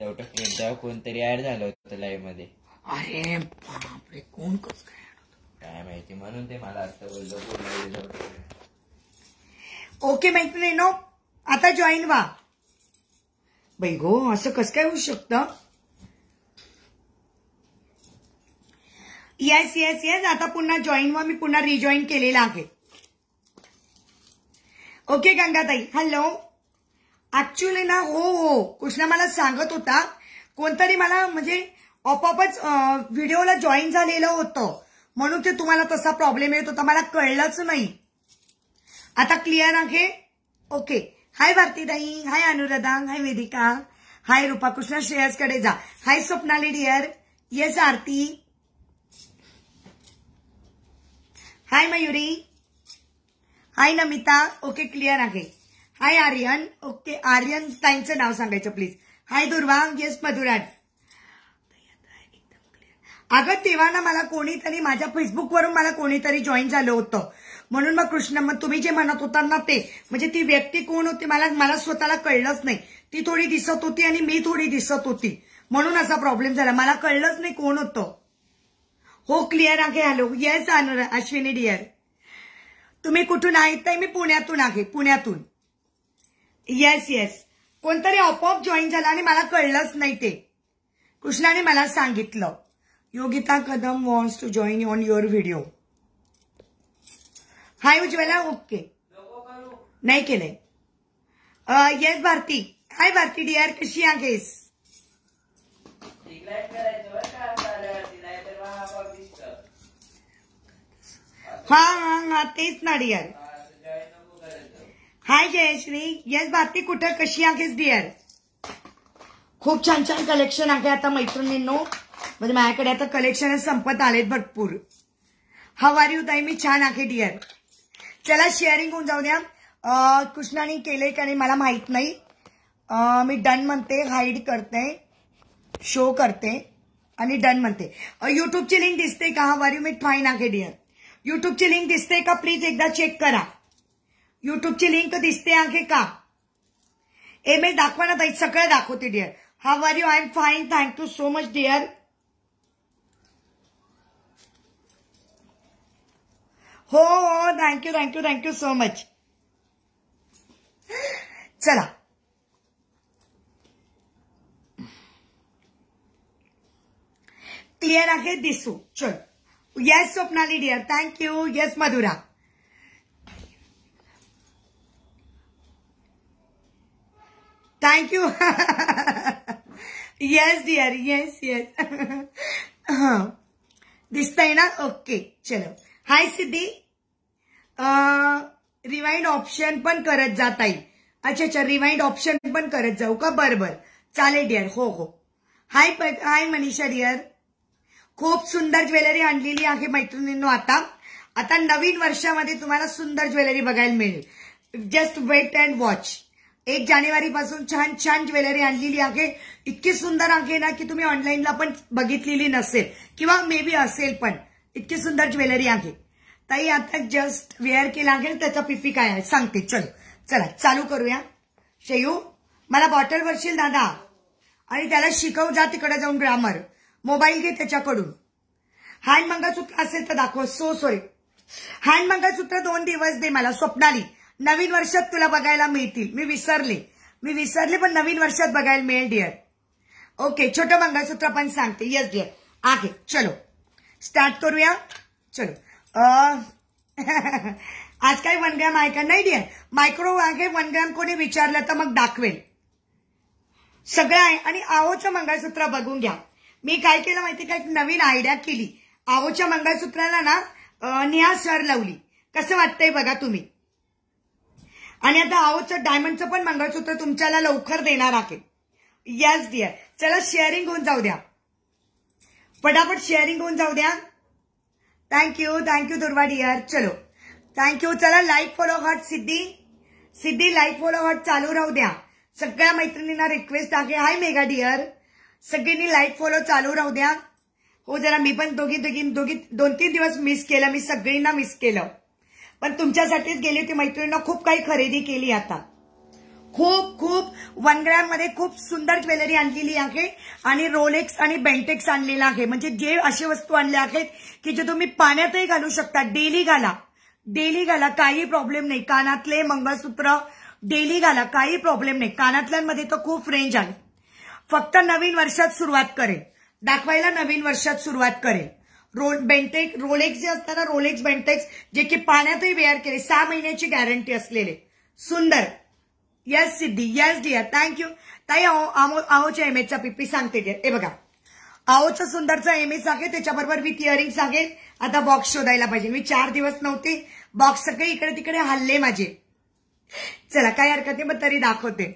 कोण तरी कोणतरी ऍड झालं होतं लाईव्ह मध्ये अरे बापरे कोण कस काय काय माहिती म्हणून ते मला आता बोललो ओके माहिती नाही नो आता जॉईन व्हा बाई गो असं कस काय होऊ शकतं येस येस येस आता पुन्हा जॉईन व्हा मी पुन्हा रिजॉईन केलेला आहे ओके गंगाताई हॅलो ऍक्च्युली ना हो हो कृष्णा मला सांगत होता कोणतरी मला म्हणजे आपोआपच व्हिडिओला जॉईन झालेलं होतं म्हणून ते तुम्हाला तसा प्रॉब्लेम येत होता मला कळलंच नाही आता क्लिअर आहे ओके हाय भारतीदाई hi Anuradha hi Vedika hi Rupa Krishna श्रेयसकडे जा hi Swapnali dear yes Aarti hi Mayuri hi Namita okay clear आहे हाय आर्यन ओके आर्यन ताईंचं नाव सांगायचं प्लीज हाय दुर्वांग येस मधुराज अगं तेव्हा ना मला कोणीतरी माझ्या फेसबुकवरून मला कोणीतरी जॉईन झालं होतं म्हणून मग कृष्ण मग तुम्ही जे म्हणत होता ना ते म्हणजे ती व्यक्ती कोण होती मला मला स्वतःला कळलंच नाही ती थोडी दिसत होती आणि मी थोडी दिसत होती म्हणून असा प्रॉब्लेम झाला मला कळलंच नाही कोण होतं हो क्लिअर आहे हॅलो येस अश्विनी डिअर तुम्ही कुठून आहेत मी पुण्यातून आहे पुण्यातून येस येस कोणतरी आपोआप जॉईन झाला आणि मला कळलंच नाही ते कृष्णाने मला सांगितलं Yogita Kadam wants to join on your video hi Ujwala okay नाही केलंय yes uh, Bharti hi Bharti dear कशी आहेस हा हा हा तेच ना dear hi Jayashree yes Bharti कुठं कशी आहेस डिअर खूप छान छान कलेक्शन आहे आता मैत्रिणींनो म्हणजे माझ्याकडे आता कलेक्शन संपत आलेत भरपूर हा यू दाई मी छान आहे डिअर चला शेअरिंग होऊन जाऊ द्या कृष्णाने केले का नाही मला माहित नाही मी डन म्हणते हाईड करते शो करते आणि डन म्हणते युट्यूबची लिंक दिसते का हा हवारी मी फाईन आहे डिअर युट्यूबची लिंक दिसते का प्लीज एकदा चेक करा ची लिंक दिसते आगे का ए मी दाखवा ना ताई सगळं दाखवते dear how are you I am fine thank you so much dear हो हो you thank you so much चला क्लियर है दिसू चल yes Swapnali thank you yes Madhura thank you yes dear yes yes दिसताय ना ओके चलो हाय सिद्धी रिवाइंड ऑप्शन पण करत जाताई अच्छा अच्छा रिवाइंड ऑप्शन पण करत जाऊ का बर बर चालेल डिअर हो हो हाय हाय मनीषा डिअर खूब सुंदर ज्वेलरी आ आहे आता आता नवीन वर्षा मधे तुम्हारा सुंदर ज्वेलरी बढ़ा मिळेल जस्ट वेट एंड वॉच एक जानेवारी पासून छान छान ज्वेलरी आणलेली आहे इतकी सुंदर आहे ना की तुम्ही ऑनलाईनला पण बघितलेली नसेल किंवा मे बी असेल पण इतकी सुंदर ज्वेलरी आहे ताई आता जस्ट वेअर केला आहे त्याचा पिफी काय आहे सांगते चलो चला चालू करूया शेयू मला बॉटल वरशील दादा आणि त्याला शिकव जा तिकडे जाऊन ग्रामर मोबाईल घे त्याच्याकडून हँड मंगळसूत्र असेल तर दाखव सो सॉरी हँड मंगळसूत्र दोन दिवस दे मला स्वप्नाली नवीन वर्षात तुला बघायला मिळतील मी विसरले मी विसरले पण नवीन वर्षात बघायला मिळेल डिअर ओके छोटं मंगळसूत्र पण सांगते येस डिअर आहे चलो स्टार्ट करूया चलो आज काय वन ग्रॅम आहे का नाही डिअर मायक्रो आहे वन कोणी विचारलं तर मग दाखवेल सगळं आहे आणि आहोचं मंगळसूत्र बघून घ्या मी काय केलं माहिती का एक नवीन आयडिया केली आहोच्या मंगळसूत्राला ना निहा सर लावली कसं वाटतंय बघा तुम्ही आणि आता आवडचं डायमंडचं पण मंगळसूत्र तुमच्याला लवकर देणार आहे यस डिअर चला शेअरिंग होऊन जाऊ द्या पटापट शेअरिंग होऊन जाऊ द्या थँक्यू थँक्यू दुर्वा डिअर चलो थँक्यू चला like follow heart Siddhi Siddhi like follow heart चालू राहू द्या सगळ्या मैत्रिणींना रिक्वेस्ट आहे हाय मेगा डिअर सगळ्यांनी लाईक फॉलो चालू राहू द्या हो जरा मी पण दोघी दोघी दोघी दोन तीन दिवस मिस केलं मी सगळींना मिस केलं पण तुमच्यासाठीच गेली होती मैत्रिणीनं खूप काही खरेदी केली आता खूप खूप वन ग्रॅम मध्ये खूप सुंदर ज्वेलरी आणलेली आहे आणि रोलेक्स आणि बेंटेक्स आणलेला आहे म्हणजे जे अशी वस्तू आणल्या आहेत की जे तुम्ही पाण्यातही घालू शकता डेली घाला डेली घाला काही प्रॉब्लेम नाही कानातले मंगळसूत्र डेली घाला काही प्रॉब्लेम नाही कानातल्यांमध्ये तर खूप रेंज आहे फक्त नवीन वर्षात सुरुवात करेल दाखवायला नवीन वर्षात सुरुवात करेल रोल बेंटेक रोलेक्स जे असतात ना रोलेक्स बेंटेक्स जे की पाण्यातही वेअर केले सहा महिन्याची गॅरंटी असलेले सुंदर yes Siddhi yes dear thank you ताई आहोच्या एमएचा पीपी सांगते डिअर हे बघा आहोचा सुंदरचा एम एस आहे त्याच्याबरोबर मी इयरिंग सांगेल आता बॉक्स शोधायला पाहिजे मी चार दिवस नव्हते बॉक्स सगळे इकडे तिकडे हल्ले माझे चला काय हरकत नाही मग तरी दाखवते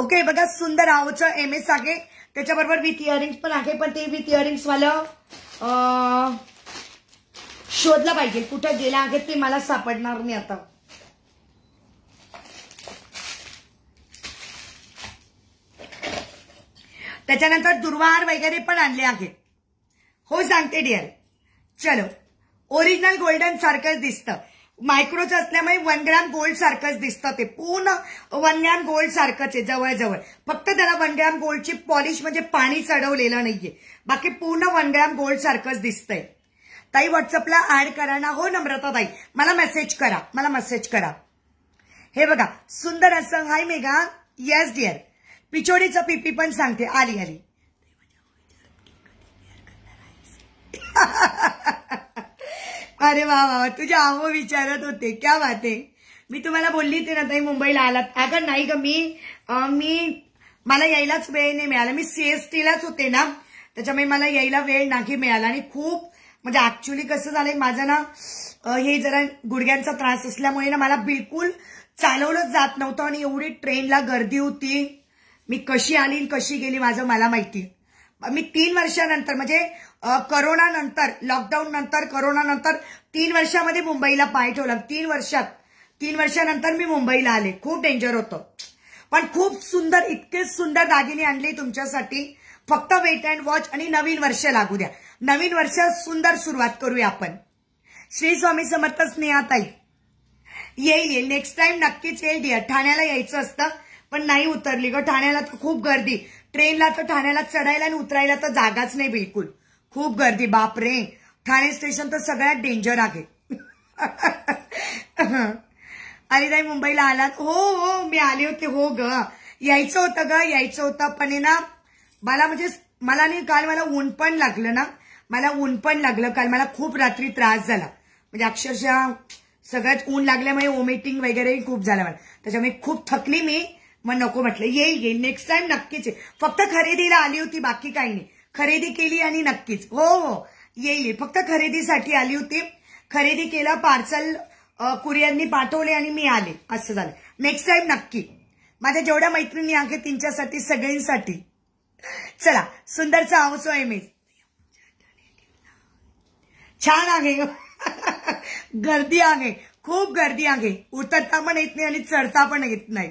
ओके बघा सुंदर आहोचा एम एस सागे त्याच्याबरोबर विथ इयरिंग्स पण आहे पण ते विथ इयरिंग्सवालं शोधलं पाहिजे कुठं गेला आहे ते मला सापडणार नाही आता त्याच्यानंतर दुर्वाहार वगैरे पण आणले आहेत हो सांगते डिअर चलो ओरिजिनल गोल्डन सारखंच दिसतं मायक्रोच असल्यामुळे वन ग्रॅम गोल्ड सारखंच दिसतं ते पूर्ण वन ग्रॅम गोल्ड सारखंच आहे जवळजवळ फक्त त्याला वन ग्रॅम गोल्डची पॉलिश म्हणजे पाणी चढवलेलं नाहीये बाकी पूर्ण वन ग्रॅम गोल्ड सारखंच दिसतंय ताई व्हॉट्सअपला ऍड करा ना हो नम्रता ताई मला मेसेज करा मला मेसेज करा हे बघा सुंदर असं हाय मेघा येस डिअर पिचोडीचं पीपी पण सांगते आली आली अरे वा वा तुझ्या आहो विचारत होते क्या वाते मी तुम्हाला बोलली ते ना ताई मुंबईला आलात अगं नाही ग मी मी मला यायलाच वेळ नाही मिळाला मी सीएसटीलाच होते ना त्याच्यामुळे मला यायला वेळ नाही मिळाला आणि खूप म्हणजे ऍक्च्युली कसं झालंय माझं ना हे जरा गुडघ्यांचा त्रास असल्यामुळे ना मला बिलकुल चालवलंच जात नव्हतं आणि एवढी ट्रेनला गर्दी होती मी कशी आली कशी गेली माझं मला माहिती मी तीन वर्षानंतर म्हणजे नंतर लॉकडाऊन नंतर करोनानंतर तीन वर्षामध्ये मुंबईला पाय ठेवला तीन वर्षात तीन वर्षानंतर मी मुंबईला आले खूप डेंजर होतं पण खूप सुंदर इतके सुंदर दागिने आणले तुमच्यासाठी फक्त वेट अँड वॉच आणि नवीन वर्ष लागू द्या नवीन वर्ष सुंदर सुरुवात करूया आपण श्री स्वामी समर्थ स्नेहाताई येईल येईल नेक्स्ट टाइम नक्कीच येईल डिअर ठाण्याला यायचं असतं पण नाही उतरली ग ठाण्याला तर खूप गर्दी ट्रेनला तर ठाण्याला चढायला आणि उतरायला तर जागाच नाही बिलकुल खूप गर्दी बापरे ठाणे स्टेशन तर सगळ्यात डेंजर आहे अरे मुंबईला आलात हो हो मी आले होते हो ग यायचं होतं ग यायचं होतं पण ना मला म्हणजे मला नाही काल मला ऊन पण लागलं ना मला ऊन पण लागलं काल मला खूप रात्री त्रास झाला म्हणजे अक्षरशः सगळ्यात ऊन लागल्यामुळे वॉमिटिंग वगैरे खूप झालं मला त्याच्यामुळे खूप थकली मी मग नको म्हटलं येईल येईल नेक्स्ट टाइम नक्कीच फक्त खरेदीला आली होती बाकी काही नाही खरेदी केली आणि नक्कीच हो हो येईल फक्त खरेदीसाठी आली होती खरेदी केलं पार्सल कुरिअरनी पाठवले आणि मी आले असं झालं नेक्स्ट टाइम नक्की माझ्या जेवढ्या मैत्रिणी आहे त्यांच्यासाठी सगळ्यांसाठी चला सुंदरचा आहे मी छान आहे गर्दी आहे खूप गर्दी आहे उतरता पण येत नाही आणि चढता पण येत नाही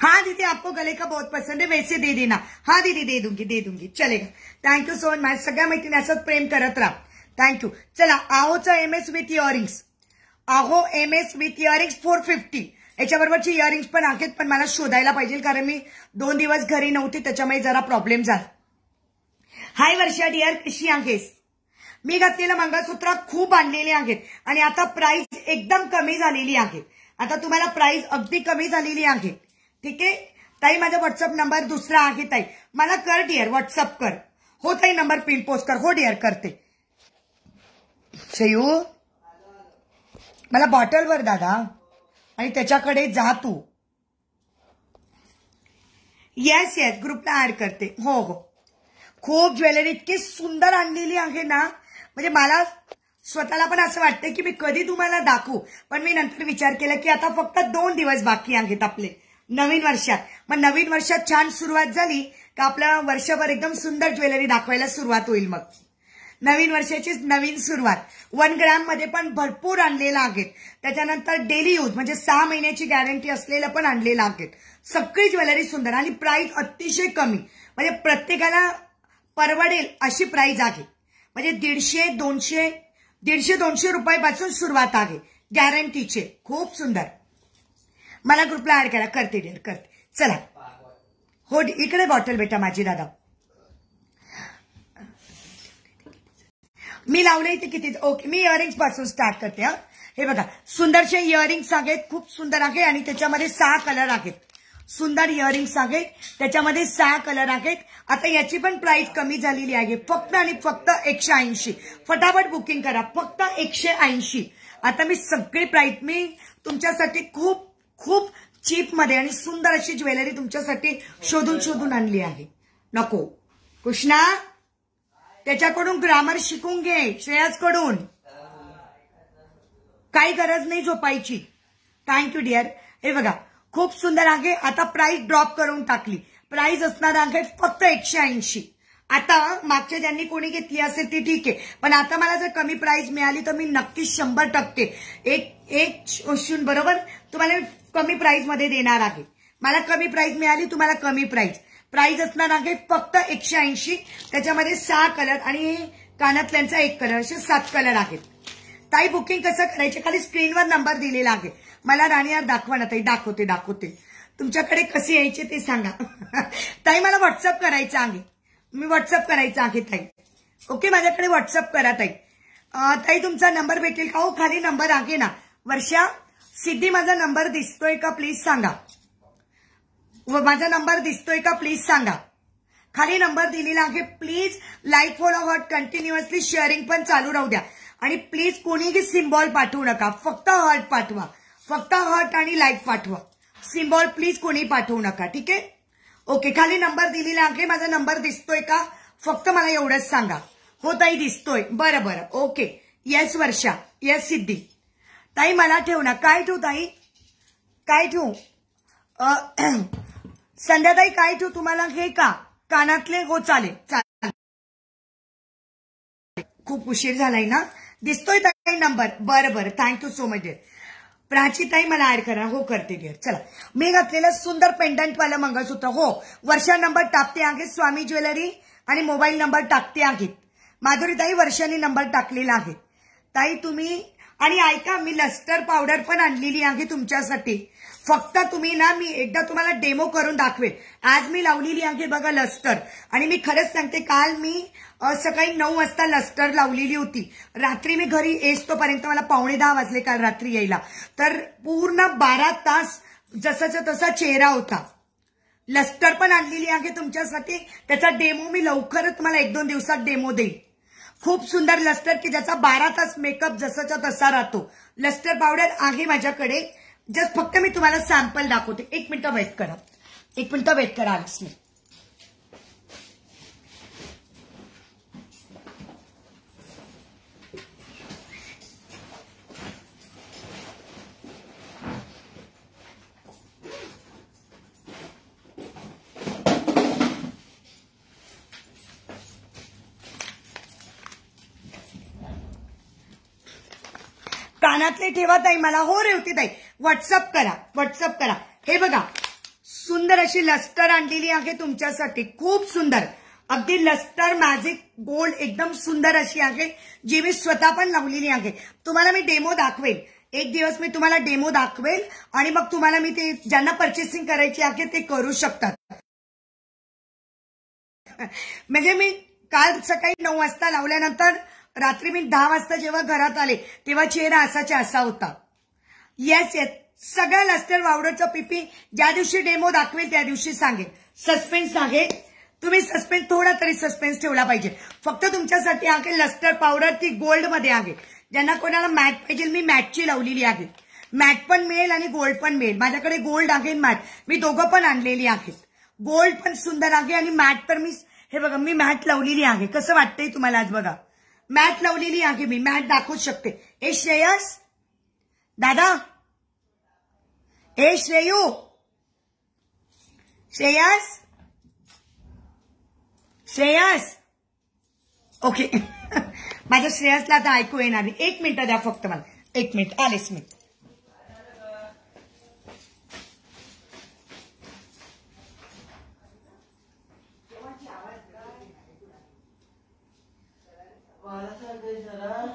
हाँ दीदी आपको गले का बहुत पसंद है वैसे दे देना हाँ दीदी दे दूंगी दे दूंगी चलेगा यू सो मच माझ्या सगळ्या मैत्रिणी असं प्रेम करत राहा थँक्यू चला आहोचा एम एस विथ इयरिंग्स आहो M S with earrings four fifty याच्याबरोबरची इयरिंग्स पण आहेत पण मला शोधायला पाहिजे कारण मी दोन दिवस घरी नव्हते त्याच्यामुळे जरा प्रॉब्लेम झाला हाय वर्षा डिअर कशी आहेस मी घातलेलं मंगळसूत्र खूप आणलेले आहेत आणि आता प्राइस एकदम कमी झालेली आहे आता तुम्हाला प्राइस अगदी कमी झालेली आहे ठीक आहे ताई माझा व्हॉट्सअप नंबर दुसरा आहे ताई मला कर डिअर व्हॉट्सअप कर हो ताई नंबर पिन पोस्ट कर हो डिअर करते शयू मला बॉटलवर दादा आणि त्याच्याकडे जा तू येस येस ग्रुपला ऍड करते हो हो खूप ज्वेलरी इतकी सुंदर आणलेली आहे ना म्हणजे मला स्वतःला पण असं वाटतं की मी कधी तुम्हाला दाखवू पण मी नंतर विचार केला की आता फक्त दोन दिवस बाकी आहेत आपले नवीन वर्षात मग नवीन वर्षात छान सुरुवात झाली का आपल्या वर्षभर एकदम सुंदर ज्वेलरी दाखवायला सुरुवात होईल मग नवीन वर्षाचीच नवीन सुरुवात वन ग्रॅम मध्ये पण भरपूर आणलेला आहे त्याच्यानंतर डेली यूज म्हणजे सहा महिन्याची गॅरंटी असलेलं पण आणलेलं आहे सगळी ज्वेलरी सुंदर आणि प्राइस अतिशय कमी म्हणजे प्रत्येकाला परवडेल अशी प्राईज आहे म्हणजे दीडशे दोनशे दीडशे दोनशे रुपयापासून सुरुवात आहे गॅरंटीचे खूप सुंदर मला ग्रुपला ऍड करा करते डिअर करते चला हो इकडे बॉटल बेटा माझी दादा मी लावले इथे किती ओके मी इयरिंग पासून स्टार्ट करते हा हे बघा सुंदरशे इयरिंग्स आहेत खूप सुंदर आहे आणि त्याच्यामध्ये सहा कलर आहेत सुंदर इयरिंग्स आहेत त्याच्यामध्ये सहा कलर आहेत आता याची पण प्राइस कमी झालेली आहे फक्त आणि फक्त एकशे ऐंशी फटाफट बुकिंग करा फक्त एकशे ऐंशी आता मी सगळी प्राइस मी तुमच्यासाठी खूप खूप चीपमध्ये आणि सुंदर अशी ज्वेलरी तुमच्यासाठी शोधून शोधून आणली आहे नको कृष्णा त्याच्याकडून ग्रामर शिकून घे कडून काही गरज नाही झोपायची थँक्यू डिअर हे बघा खूप सुंदर आहे आता प्राइस ड्रॉप करून टाकली प्राइस असणार आहे फक्त एकशे ऐंशी आता मागच्या ज्यांनी कोणी घेतली असेल ती ठीक आहे पण आता मला जर कमी प्राइस मिळाली तर मी नक्कीच शंभर टक्के एक एक क्वेश्चन बरोबर तुम्हाला कमी प्राइस मध्ये देणार आहे मला कमी प्राइस मिळाली तुम्हाला कमी प्राइस प्राइस असणार आहे फक्त एकशे ऐंशी त्याच्यामध्ये सहा कलर आणि कानातल्यांचा एक कलर असे सात कलर आहेत ताई बुकिंग कसं करायचे खाली स्क्रीनवर नंबर दिलेला आहे मला राणी यार दाखवा ना ताई दाखवते दाखवते तुमच्याकडे कसे यायचे ते सांगा ताई मला व्हॉट्सअप करायचं आहे मी व्हॉट्सअप करायचं आहे ताई ओके माझ्याकडे व्हॉट्सअप करा ताई ताई तुमचा नंबर भेटेल का हो खाली नंबर आहे ना वर्षा सिद्धी माझा नंबर दिसतोय का प्लीज सांगा माझा नंबर दिसतोय का प्लीज सांगा खाली नंबर दिलेला आहे please like follow heart continuously sharing पण चालू राहू द्या आणि प्लीज कोणीही सिम्बॉल पाठवू नका फक्त हॉट पाठवा फक्त हॉट आणि लाईक पाठवा सिम्बॉल प्लीज कोणी पाठवू नका ठीक आहे ओके खाली नंबर दिलेला आहे माझा नंबर दिसतोय का फक्त मला एवढंच सांगा हो ताई दिसतोय बरं बरं okay yes Varsha yes Siddhi ताई मला ठेव ना काय ठेवू ताई काय ठेवू संध्याताई काय ठेवू तुम्हाला हे का कानातले हो चाले चालेल खूप उशीर झालाय ना दिसतोय ताई नंबर बरं बरं थँक्यू सो मच प्राचीताई मला ऍड करा हो करते डिअर चला मी घातलेलं सुंदर पेंडंटवालं मंगळसूत्र हो वर्षा नंबर टाकते आहे स्वामी ज्वेलरी आणि मोबाईल नंबर टाकते आहेत माधुरीताई वर्षांनी नंबर टाकलेला आहे ताई तुम्ही आणि ऐका मी लस्टर पावडर पण आणलेली आहे तुमच्यासाठी फक्त तुम्ही ना मी एकदा तुम्हाला डेमो करून दाखवेल आज मी लावलेली आहे बघा लस्टर आणि मी खरंच सांगते काल मी सकाळी नऊ वाजता लस्टर लावलेली होती रात्री मी घरी येस तोपर्यंत मला पावणे दहा वाजले काल रात्री यायला तर पूर्ण बारा तास जसाचा तसा चेहरा होता लस्टर पण आणलेली आहे तुमच्यासाठी त्याचा डेमो मी लवकरच मला एक दोन दिवसात डेमो देईल खूप सुंदर लस्टर की ज्याचा बारा तास मेकअप जसाचा तसा राहतो लस्टर पावडर आहे माझ्याकडे जस्ट फक्त मी तुम्हाला सॅम्पल दाखवते एक मिनिटं वेट करा एक मिनिटं वेट करा मी कानातले ठेवा ताई मला हो रेवती ताई व्हॉट्सअप करा व्हॉट्सअप करा हे बघा सुंदर अशी लस्टर आणलेली आहे तुमच्यासाठी खूप सुंदर अगदी लस्टर मॅजिक गोल्ड एकदम सुंदर अशी आहे जी मी स्वतः पण लावलेली आहे तुम्हाला मी डेमो दाखवेल एक दिवस मी तुम्हाला डेमो दाखवेल आणि मग तुम्हाला मी ते ज्यांना परचेसिंग करायची आहे ते करू शकतात म्हणजे मी काल सकाळी नऊ वाजता लावल्यानंतर रात्री मी दहा वाजता जेव्हा घरात आले तेव्हा चेहरा असाच्या असा होता येस येस सगळ्या लस्टर वावडरचा पिपी ज्या दिवशी डेमो दाखवेल त्या दिवशी सांगेल सस्पेन्स आहे तुम्ही सस्पेन्स थोडा तरी सस्पेन्स ठेवला पाहिजे फक्त तुमच्यासाठी आहे लस्टर पावडर ती गोल्ड मध्ये आहे ज्यांना कोणाला मॅट पाहिजे मी मॅटची लावलेली आहे मॅट पण मिळेल आणि गोल्ड पण मिळेल माझ्याकडे गोल्ड आहे मॅट मी दोघं पण आणलेली आहेत गोल्ड पण सुंदर आहे आणि मॅट तर मी हे बघा मी मॅट लावलेली आहे कसं वाटतंय तुम्हाला आज बघा मैट लावलेली आगे मी मैट दाखवू शकते ए श्रेयस दादा ए श्रेयू श्रेयस श्रेयस ओके माझ्या श्रेयसला आता ऐकू एक मिनट द्या फक्त एक मिनिट आलेच मी हा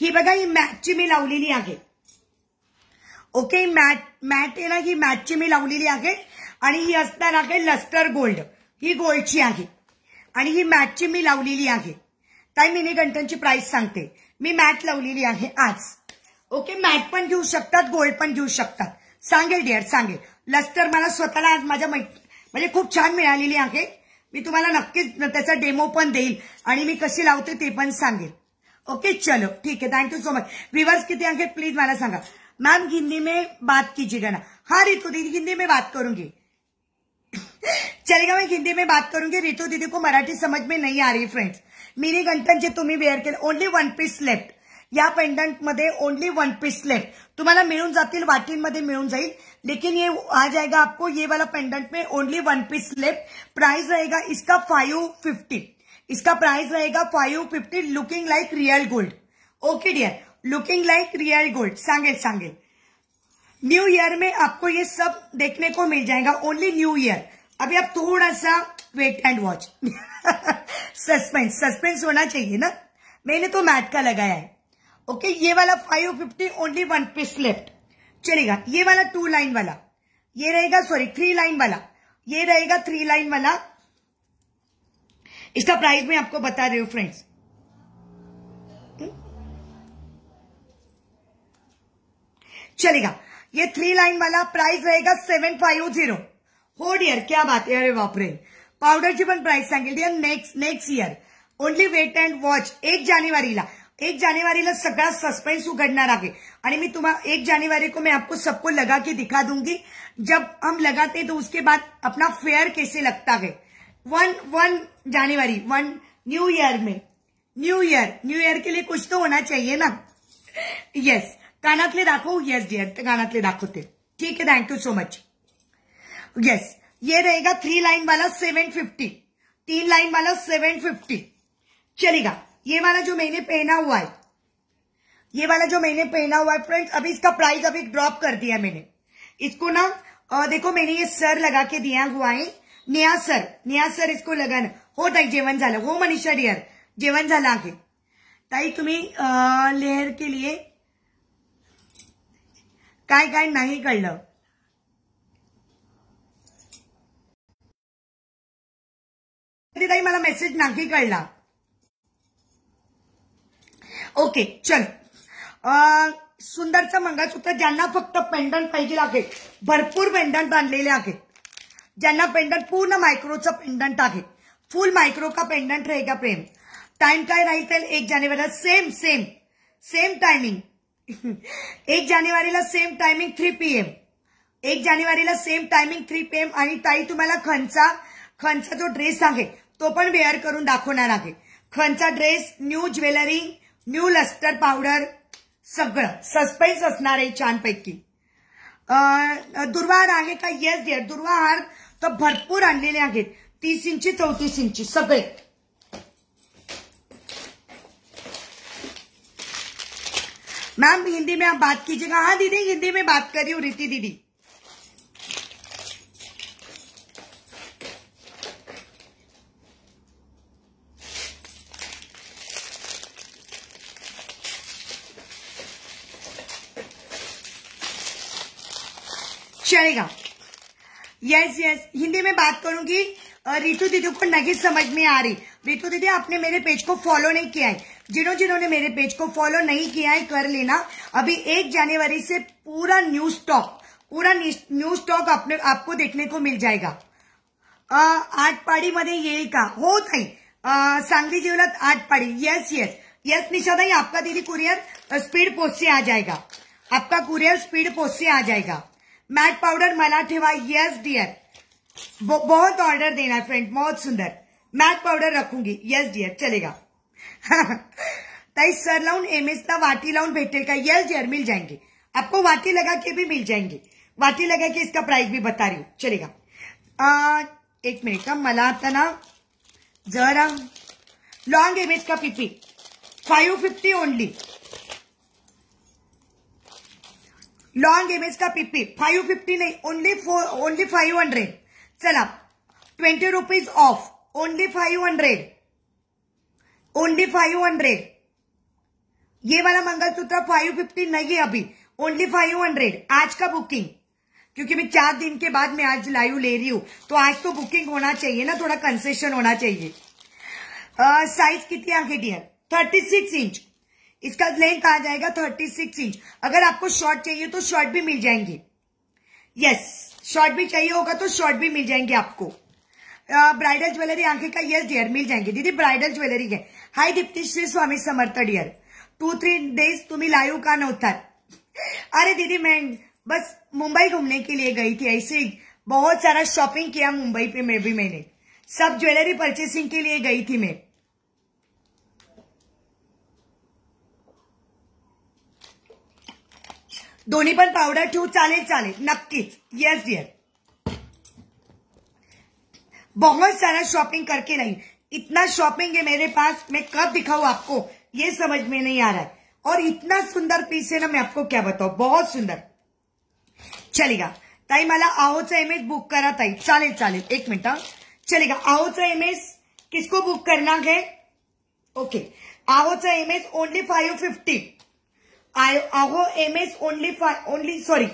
ही बघा ही मॅटची मी लावलेली आहे ओके मॅट मॅट आहे ना ही मॅटची मी लावलेली आहे आणि ही असणार आहे लस्टर गोल्ड ही गोल्डची आहे आणि ही मॅटची मी लावलेली आहे ताई मिनी घंटांची प्राइस सांगते मी मॅट लावलेली आहे आज ओके मॅट पण घेऊ शकतात गोल्ड पण घेऊ शकतात सांगेल डिअर संगेल लस्टर मैं स्वतः आज माझ्या म्हणजे खूप छान मिळालेली आहे मी तुम्हाला नक्कीच त्याचा डेमो पण मी कशी लावते ते ओके चलो ठीक है thank you so much viewers कि प्लीज मैं संगा मैम हिंदी में बात कीजिएगा ना हाँ रितु दीदी हिंदी में बात करूंगी चलेगा मैं हिंदी में बात करूंगी रितु दीदी को मराठी समझ में नहीं आ रही फ्रेंड्स मिनी गंटन जी तुम्हें वेयर के ओनली वन पीस लेफ्ट या मध्य ओनली वन पीस लेफ्ट तुम्हाला मिळून वाटी मध्य मिळून जाईल लेकिन ये आ जाएगा आपको ये वाला पेंडेंट में only one piece left price रहेगा इसका फाइव फिफ्टी इसका प्राइस रहेगा five fifty looking like real gold okay dear looking like real gold सांगेल सांगेल न्यू ईयर में आपको ये सब देखने को मिल जाएगा ओनली न्यू ईयर अभी आप थोड़ा सा wait and watch suspense suspense होना चाहिए ना मैंने तो मैट का लगाया है ओके ये वाला five fifty only one piece left चलेगा ये वाला टू लाइन वाला ये रहेगा सॉरी थ्री लाइन वाला ये रहेगा थ्री लाइन वाला इसका प्राइस मैं आपको बता रही हूं फ्रेंड्स चलेगा ये थ्री लाइन वाला प्राइस रहेगा सेवन फाइव जीरो हो डियर क्या बात है अरे बापरे पाउडर पण प्राइस सांगेल dear next next year only wait and watch एक ला एक जानेवारी सगळा सस्पेन्स उगड़ना आहे आणि मी तुम्हारा एक जानेवारी को मैं आपको सबको लगा के दिखा दूंगी जब हम लगाते हैं तो उसके बाद अपना फेयर कैसे लगता है वन वन जानेवारी वन न्यू ईयर में न्यू ईयर न्यू ईयर के लिए कुछ तो होना चाहिए ना यस कानातले दाखो यस डियर कानातले दाखोते ठीक है thank you so much yes ये रहेगा थ्री लाइन वाला सेवन फिफ्टी तीन लाइन वाला सेवन फिफ्टी चलेगा ये वाला जो मैंने पहना हुआ है ये वाला जो मैंने पहना हुआ है फ्रेंड्स अभी इसका प्राइस अभी ड्रॉप कर दिया मैंने इसको ना आ, देखो मैंने ये सर लगा के दिया हुआ है नया सर नया सर इसको लगाना हो ताई जेवन जाल हो मनीषा डियर जेवन झालं आगे ताई तुम्हें लेर के लिए काय काय नाही कळलं ताई मेरा मेसेज कर ला ओके चल सुंदरचं मंगळसूत्र ज्यांना फक्त पेंडंट पाहिजे आहे भरपूर पेंडंट बांधलेले आहे ज्यांना पेंडंट पूर्ण मायक्रोचं पेंडंट आहे फुल मायक्रो का पेंडंट रहेगा प्रेम टाइम काय राहील तर एक जानेवारीला सेम सेम सेम टायमिंग एक जानेवारीला सेम टायमिंग थ्री एम एक जानेवारीला same timing three P M आणि ताई तुम्हाला खंचा खंचा जो ड्रेस आहे तो पण वेअर करून दाखवणार आहे खंचा dress new jewellery new lustre powder सग सस्पेन्स छान पैकी दुर्वा दुर्वाहार का यस डियर दुर्वा दुर्वाहार तो भरपूर आगे तीस इंच चौतीस इंची सगळे मैम हिंदी में आप बात कीजिएगा हाँ दीदी हिंदी में बात करी हूँ रीति दीदी चलेगा यस यस हिंदी में बात करूंगी रितु दीदी को नहीं समझ में आ रही रितु दीदी आपने मेरे पेज को फॉलो नहीं किया है जिन्हों जिन्होंने मेरे पेज को फॉलो नहीं किया है कर लेना अभी एक जनवरी से पूरा न्यू स्टॉक पूरा न्यू स्टॉक आपने आपको देखने को मिल जाएगा मधे ये का हो थी सांगली आठ पाड़ी यस यस यस निशादाई आपका दीदी कुरियर स्पीड पोस्ट से आ जाएगा आपका कुरियर स्पीड पोस्ट से आ जाएगा मैट पाउडर मलाठेवा यस डियर बहुत ऑर्डर देना है फ्रेंड बहुत सुंदर मैट पाउडर रखूंगी यस डियर चलेगा ताई सर लाउन एम ना वाटी लाउन भेटेल का यस डियर मिल जाएंगे आपको वाटी लगा के भी मिल जाएंगे वाटी लगा के इसका प्राइस भी बता रही हूं चलेगा आ, एक हाँ, मिनट का मला आता ना जरा लॉन्ग एम का PP five fifty only long image का पीपी फाइव फिफ्टी नहीं only four only five hundred चला twenty rupees off only five hundred only five hundred ये वाला मंगलसूत्र फाइव फिफ्टी नहीं है अभी ओनली फाइव हंड्रेड आज का बुकिंग क्योंकि मैं चार दिन के बाद मैं आज लाइव ले रही हूं तो आज तो बुकिंग होना चाहिए ना थोड़ा कंसेशन होना चाहिए साइज कितनी आगे डियर थर्टी सिक्स इंच इसका लेंथ आ जाएगा थर्टी सिक्स इंच अगर आपको शॉर्ट चाहिए तो शॉर्ट भी मिल जाएंगे यस शॉर्ट भी चाहिए होगा तो शॉर्ट भी मिल जाएंगे आपको ब्राइडल ज्वेलरी आंखें का यस डियर मिल जाएंगे दीदी ब्राइडल ज्वेलरी है hi Deepti Shri Swami Samarth dear two three days तुम्हें लाइव का नव्हता अरे दीदी मैं बस मुंबई घूमने के लिए गई थी ऐसे बहुत सारा शॉपिंग किया मुंबई पे मैं भी मैंने सब ज्वेलरी परचेसिंग के लिए गई थी मैं दोनों पर पाउडर ठेव चले चले नक्की यस डियर बहुत सारा शॉपिंग करके नहीं इतना शॉपिंग है मेरे पास मैं कब दिखाऊ आपको ये समझ में नहीं आ रहा है और इतना सुंदर पीस है ना मैं आपको क्या बताऊ बहुत सुंदर चलेगा ताई माला आहोचा एम एस बुक करा ताई चले चले एक मिनट चलेगा आहोचा एम किसको बुक करना है ओके आहोचा M only five fifty I aho MS only for only sorry.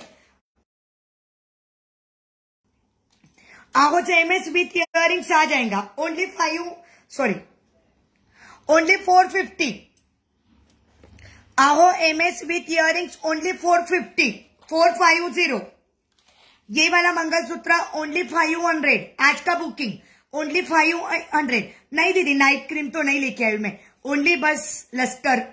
आहो एमएस विथ इयरिंग्स आ जाएगा only five sorry only four fifty आहो MS with earrings only four fifty four five zero ये वाला mangalsutra only five hundred आज का booking only five hundred नहीं दीदी नाइट क्रीम तो नहीं लेके आई मैं ओनली बस लस्टर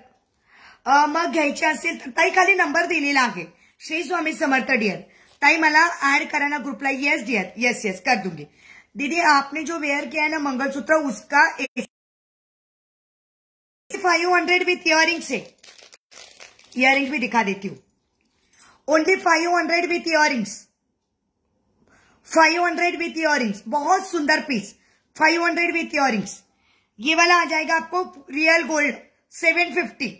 मग घायल तो ताई खाली नंबर दिलेला है श्री स्वामी समर्थ डियर ताई मला ऐड करा ना ग्रुपला येस डियर यस यस कर दूंगी दीदी आपने जो वेयर किया है ना मंगलसूत्र उसका फाइव हंड्रेड विथ इयरिंग्स है इयरिंग भी दिखा देती हूँ only five hundred with earrings five hundred with earrings बहुत सुंदर piece five hundred with earrings ये वाला आ जाएगा आपको रियल गोल्ड सेवन फिफ्टी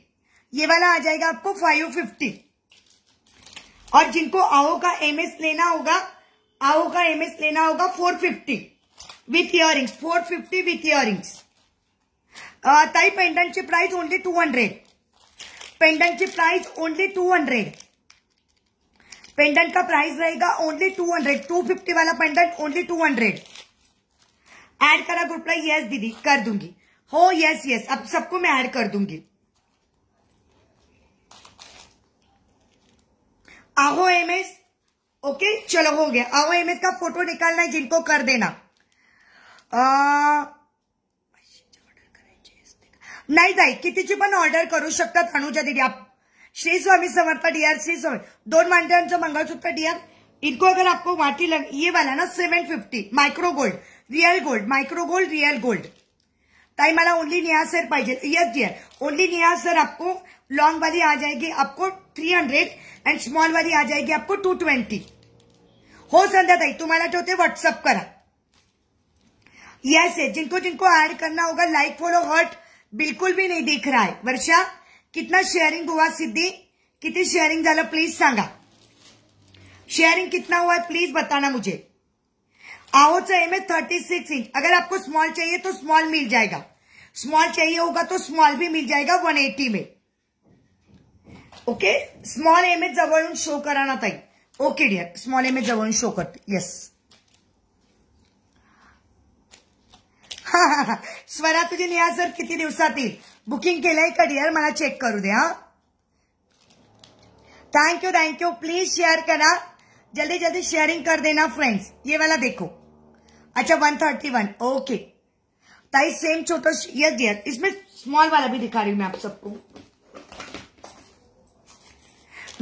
ये वाला आ जाएगा आपको फाइव फिफ्टी और जिनको आओ का एमएस लेना होगा आओ का एमएस लेना होगा four fifty with earrings four fifty with earrings ताई पेंडेंट ची price only two hundred pendant की price only two hundred pendant का प्राइस रहेगा only two hundred two fifty वाला pendant only two hundred add करा group yes दीदी कर दूंगी हो यस यस अब सबको मैं ऐड कर दूंगी आहो एमएस ओके चलो हो गया आहो एमएस का फोटो निकालना है जिनको कर देना नहीं जाए कि ऑर्डर करू शकता अनुजा दीदी आप श्री स्वामी समर्थ डीआर श्री स्वामी दोन मांडव्यांचं मंगळसूत्र डीआर इनको अगर आपको वाटी लग ये वाला ना seven fifty micro gold real gold micro gold real gold ताई माला ओनली नियाज सर पाहिजे yes dear only Niyaz sir आपको लॉन्ग वाली आ जाएगी आपको थ्री हंड्रेड एंड स्मॉल वाली आ जाएगी आपको टू ट्वेंटी हो संध्या ताई तुम्हारा थे व्हाट्सअप करा यस है जिनको जिनको ऐड करना होगा लाइक फॉलो हर्ट बिल्कुल भी नहीं दिख रहा है वर्षा कितना शेयरिंग हुआ सिद्धि कितनी शेयरिंग झाला प्लीज सांगा शेयरिंग कितना हुआ है प्लीज बताना मुझे आओ चाहिए में थर्टी सिक्स इंच अगर आपको स्मॉल चाहिए तो स्मॉल मिल जाएगा स्मॉल चाहिए होगा तो स्मॉल भी मिल जाएगा वन एटी में ओके स्मॉल एम एच जवळून शो कराना था okay dear small M H जवळून शो करते येस स्वरा तुझे नया सर किती दिवस बुकिंग के का डियर मैं चेक करू दे हाँ thank you thank you please share करा जल्दी जल्दी शेयरिंग कर देना फ्रेंड्स ये वाला देखो अच्छा वन थर्टी वन ओके ताइज सेम छोटा यस डियर इसमें स्मॉल वाला भी दिखा रही हूं मैं आप सबको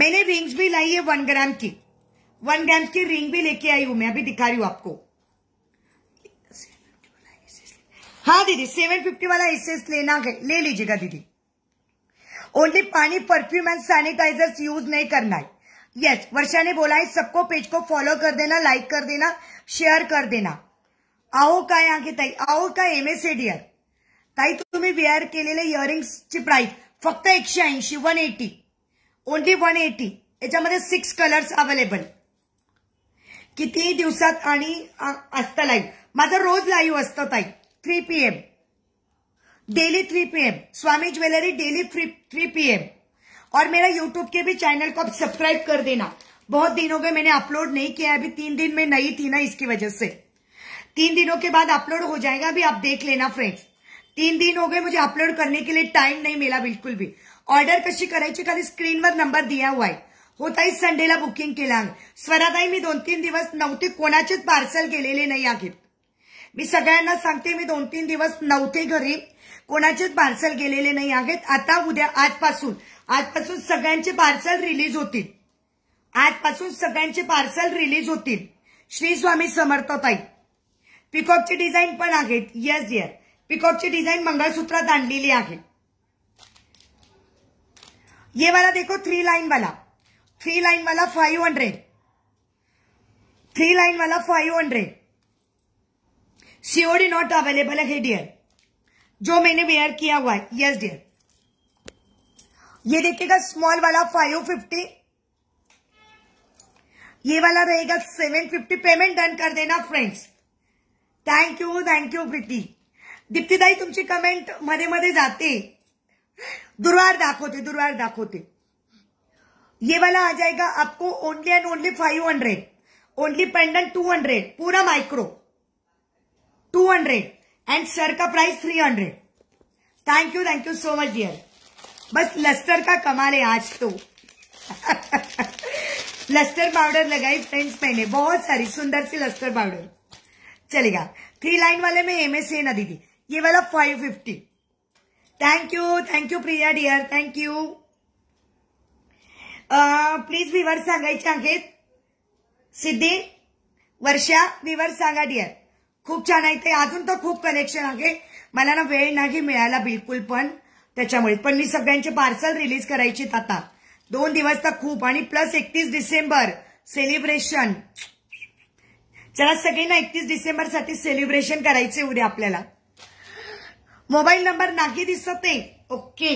मैंने रिंग्स भी लाई है वन ग्राम की वन ग्राम की रिंग भी लेके आई हूं मैं अभी दिखा रही हूं आपको हाँ दीदी सेवन फिफ्टी वाला एसेस लेना ले लीजिएगा दीदी ओनली पानी परफ्यूम एंड सैनिटाइजर यूज नहीं करना है यस yes, वर्षा ने बोला है सबको पेज को फॉलो कर देना लाइक कर देना शेयर कर देना आओ का हा घेताई अहो एम एस एडियर ताई के लिए इयरिंग्स इयरिंग्सची प्राइस फक्त एकशे ऐसी one eighty only one eighty याच्यामध्ये सिक्स कलर्स अवेलेबल कि दिवस लाइव असतं रोज लाइव आता ताई three P M daily three P M Swami jewellery daily three three P M और मेरा यूट्यूब के भी चैनल को आप सब्सक्राइब कर देना बहुत दिन हो गए मैंने अपलोड नहीं किया अभी तीन दिन में नहीं थी ना इसकी वजह से तीन दिनों के बाद अपलोड हो जाएगा भी आप देख लेना फ्रेंड्स तीन दिन हो गए मुझे अपलोड करने के लिए टाइम नहीं मिला बिल्कुल भी ऑर्डर कशी करायची खाली स्क्रीनवर नंबर दिया हुआ आहे होताही संडेला बुकिंग केला स्वराताई मी दोन तीन दिवस नौते कोणाचेच पार्सल गेलेले नाही आहेत मी सगळ्यांना सांगते मैं दोन तीन दिवस नव्हते घरी को पार्सल गेलेले नाही आहेत आता उद्या आजपासून आजपासून सगळ्यांचे पार्सल रिलीज होतील आजपासून सगळ्यांचे पार्सल रिलीज होतील श्री स्वामी समर्थताई पिकॉकची ची डिजाइन पे यस डिअर पिकॉकची ची डिजाइन मंगलसूत्र आहे ये वाला देखो थ्री लाइन वाला थ्री लाइन वाला फाइव हंड्रेड थ्री लाइन वाला five hundred COD not available है डियर जो मैंने वेयर किया हुआ है यस डियर ये देखिएगा स्मॉल वाला फाइव फिफ्टी ये वाला रहेगा सेवन फिफ्टी पेमेंट डन कर देना friends thank you thank you Preeti दीप्तिदाई तुमची कमेंट मधे मधे जाते दुर्वार दाखोते दुर्वार दाखोते ये वाला आ जाएगा आपको only and only five hundred only pendant two hundred पूरा micro two hundred and sir का price three hundred thank you thank you so much dear बस लस्टर का कमाल है आज तो लस्टर पाउडर लगाई फ्रेंड्स मैंने बहुत सारी सुंदर सी लस्टर पाउडर चलेगा थ्री लाइन वाले में एस ना दीदी थी ये वाला five fifty thank you thank you Priya dear thank you please विवर सांगायचे आहेत सिद्धी वर्षा विवर सांगा डियर खूप छान आहे ते अजून तर खूप कनेक्शन आहे मला ना वेळ नाही मिळाला बिलकुल पण त्याच्यामुळे पण मी सगळ्यांचे पार्सल रिलीज करायचे आता दोन दिवस तर खूप आणि प्लस एकतीस डिसेंबर सेलिब्रेशन चला सगळे ना 31 डिसेंबर साठी सेलिब्रेशन करायचे उद्या आपल्याला मोबाईल नंबर नाही दिसत नाही ओके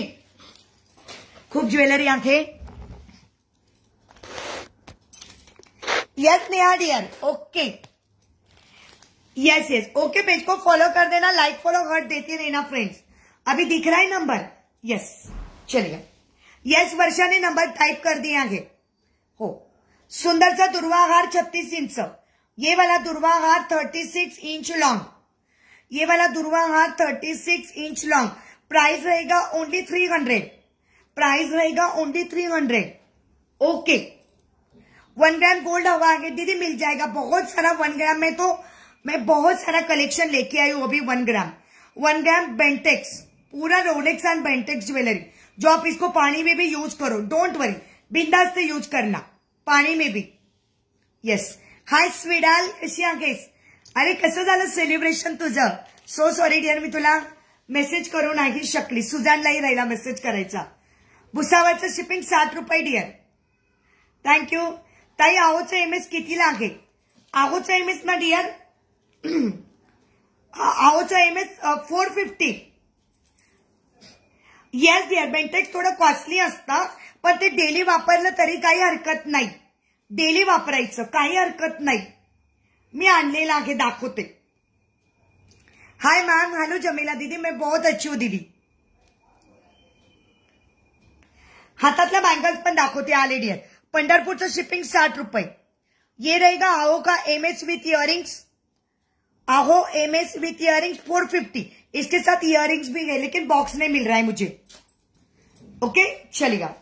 खूप ज्वेलरी आहे yes Neha dear okay yes yes okay page को फॉलो कर देना लाइक फॉलो हर्ट देते रहना फ्रेंड्स अभी दिख रहा है नंबर यस चलिए यस वर्षा ने नंबर टाइप कर दिया है हो सुंदर सा दुर्वाहार छत्तीस इंच ये वाला दुर्वा हार थर्टी सिक्स इंच लॉन्ग ये वाला दुर्वा हार thirty six inch long price रहेगा ओनली थ्री हंड्रेड प्राइस रहेगा only three hundred okay one gram gold हवा आगे दीदी मिल जाएगा बहुत सारा वन ग्राम में तो मैं बहुत सारा कलेक्शन लेके आई हूं अभी one gram one gram Bentex पूरा रोलेक्स एंड बेंटेक्स ज्वेलरी जो आप इसको पानी में भी यूज करो डोंट वरी बिंदास से यूज करना पानी में भी यस yes. हाय स्वीडाल कशी आहेस अरे कसं झालं सेलिब्रेशन तुझं सो सॉरी डिअर मी तुला मेसेज करू नाही शकली सुजानलाही राहिला मेसेज करायचा भुसावळचं शिपिंग सात रुपये डिअर थँक्यू ताई आहोचं एम एस किती लागेल आहोचं एम एस ना डिअर आहोचं M S four fifty yes dear Bentex थोडं कॉस्टली असतं पण ते डेली वापरलं तरी काही हरकत नाही डेली वापरायचं काही हरकत नाही मी आणलेला आहे दाखवते हाय मैम हेलो जमीला दीदी मैं बहुत अच्छी हूँ दीदी हातातल्या बँगल्स पण दाखवते आलेली आहेत पंढरपूरचं शिपिंग साठ रुपये ये रहेगा आहो का एम एस विथ इयरिंग्स आहो M S with earrings four fifty इसके साथ इयरिंग्स भी है लेकिन बॉक्स नहीं मिल रहा है मुझे ओके चलेगा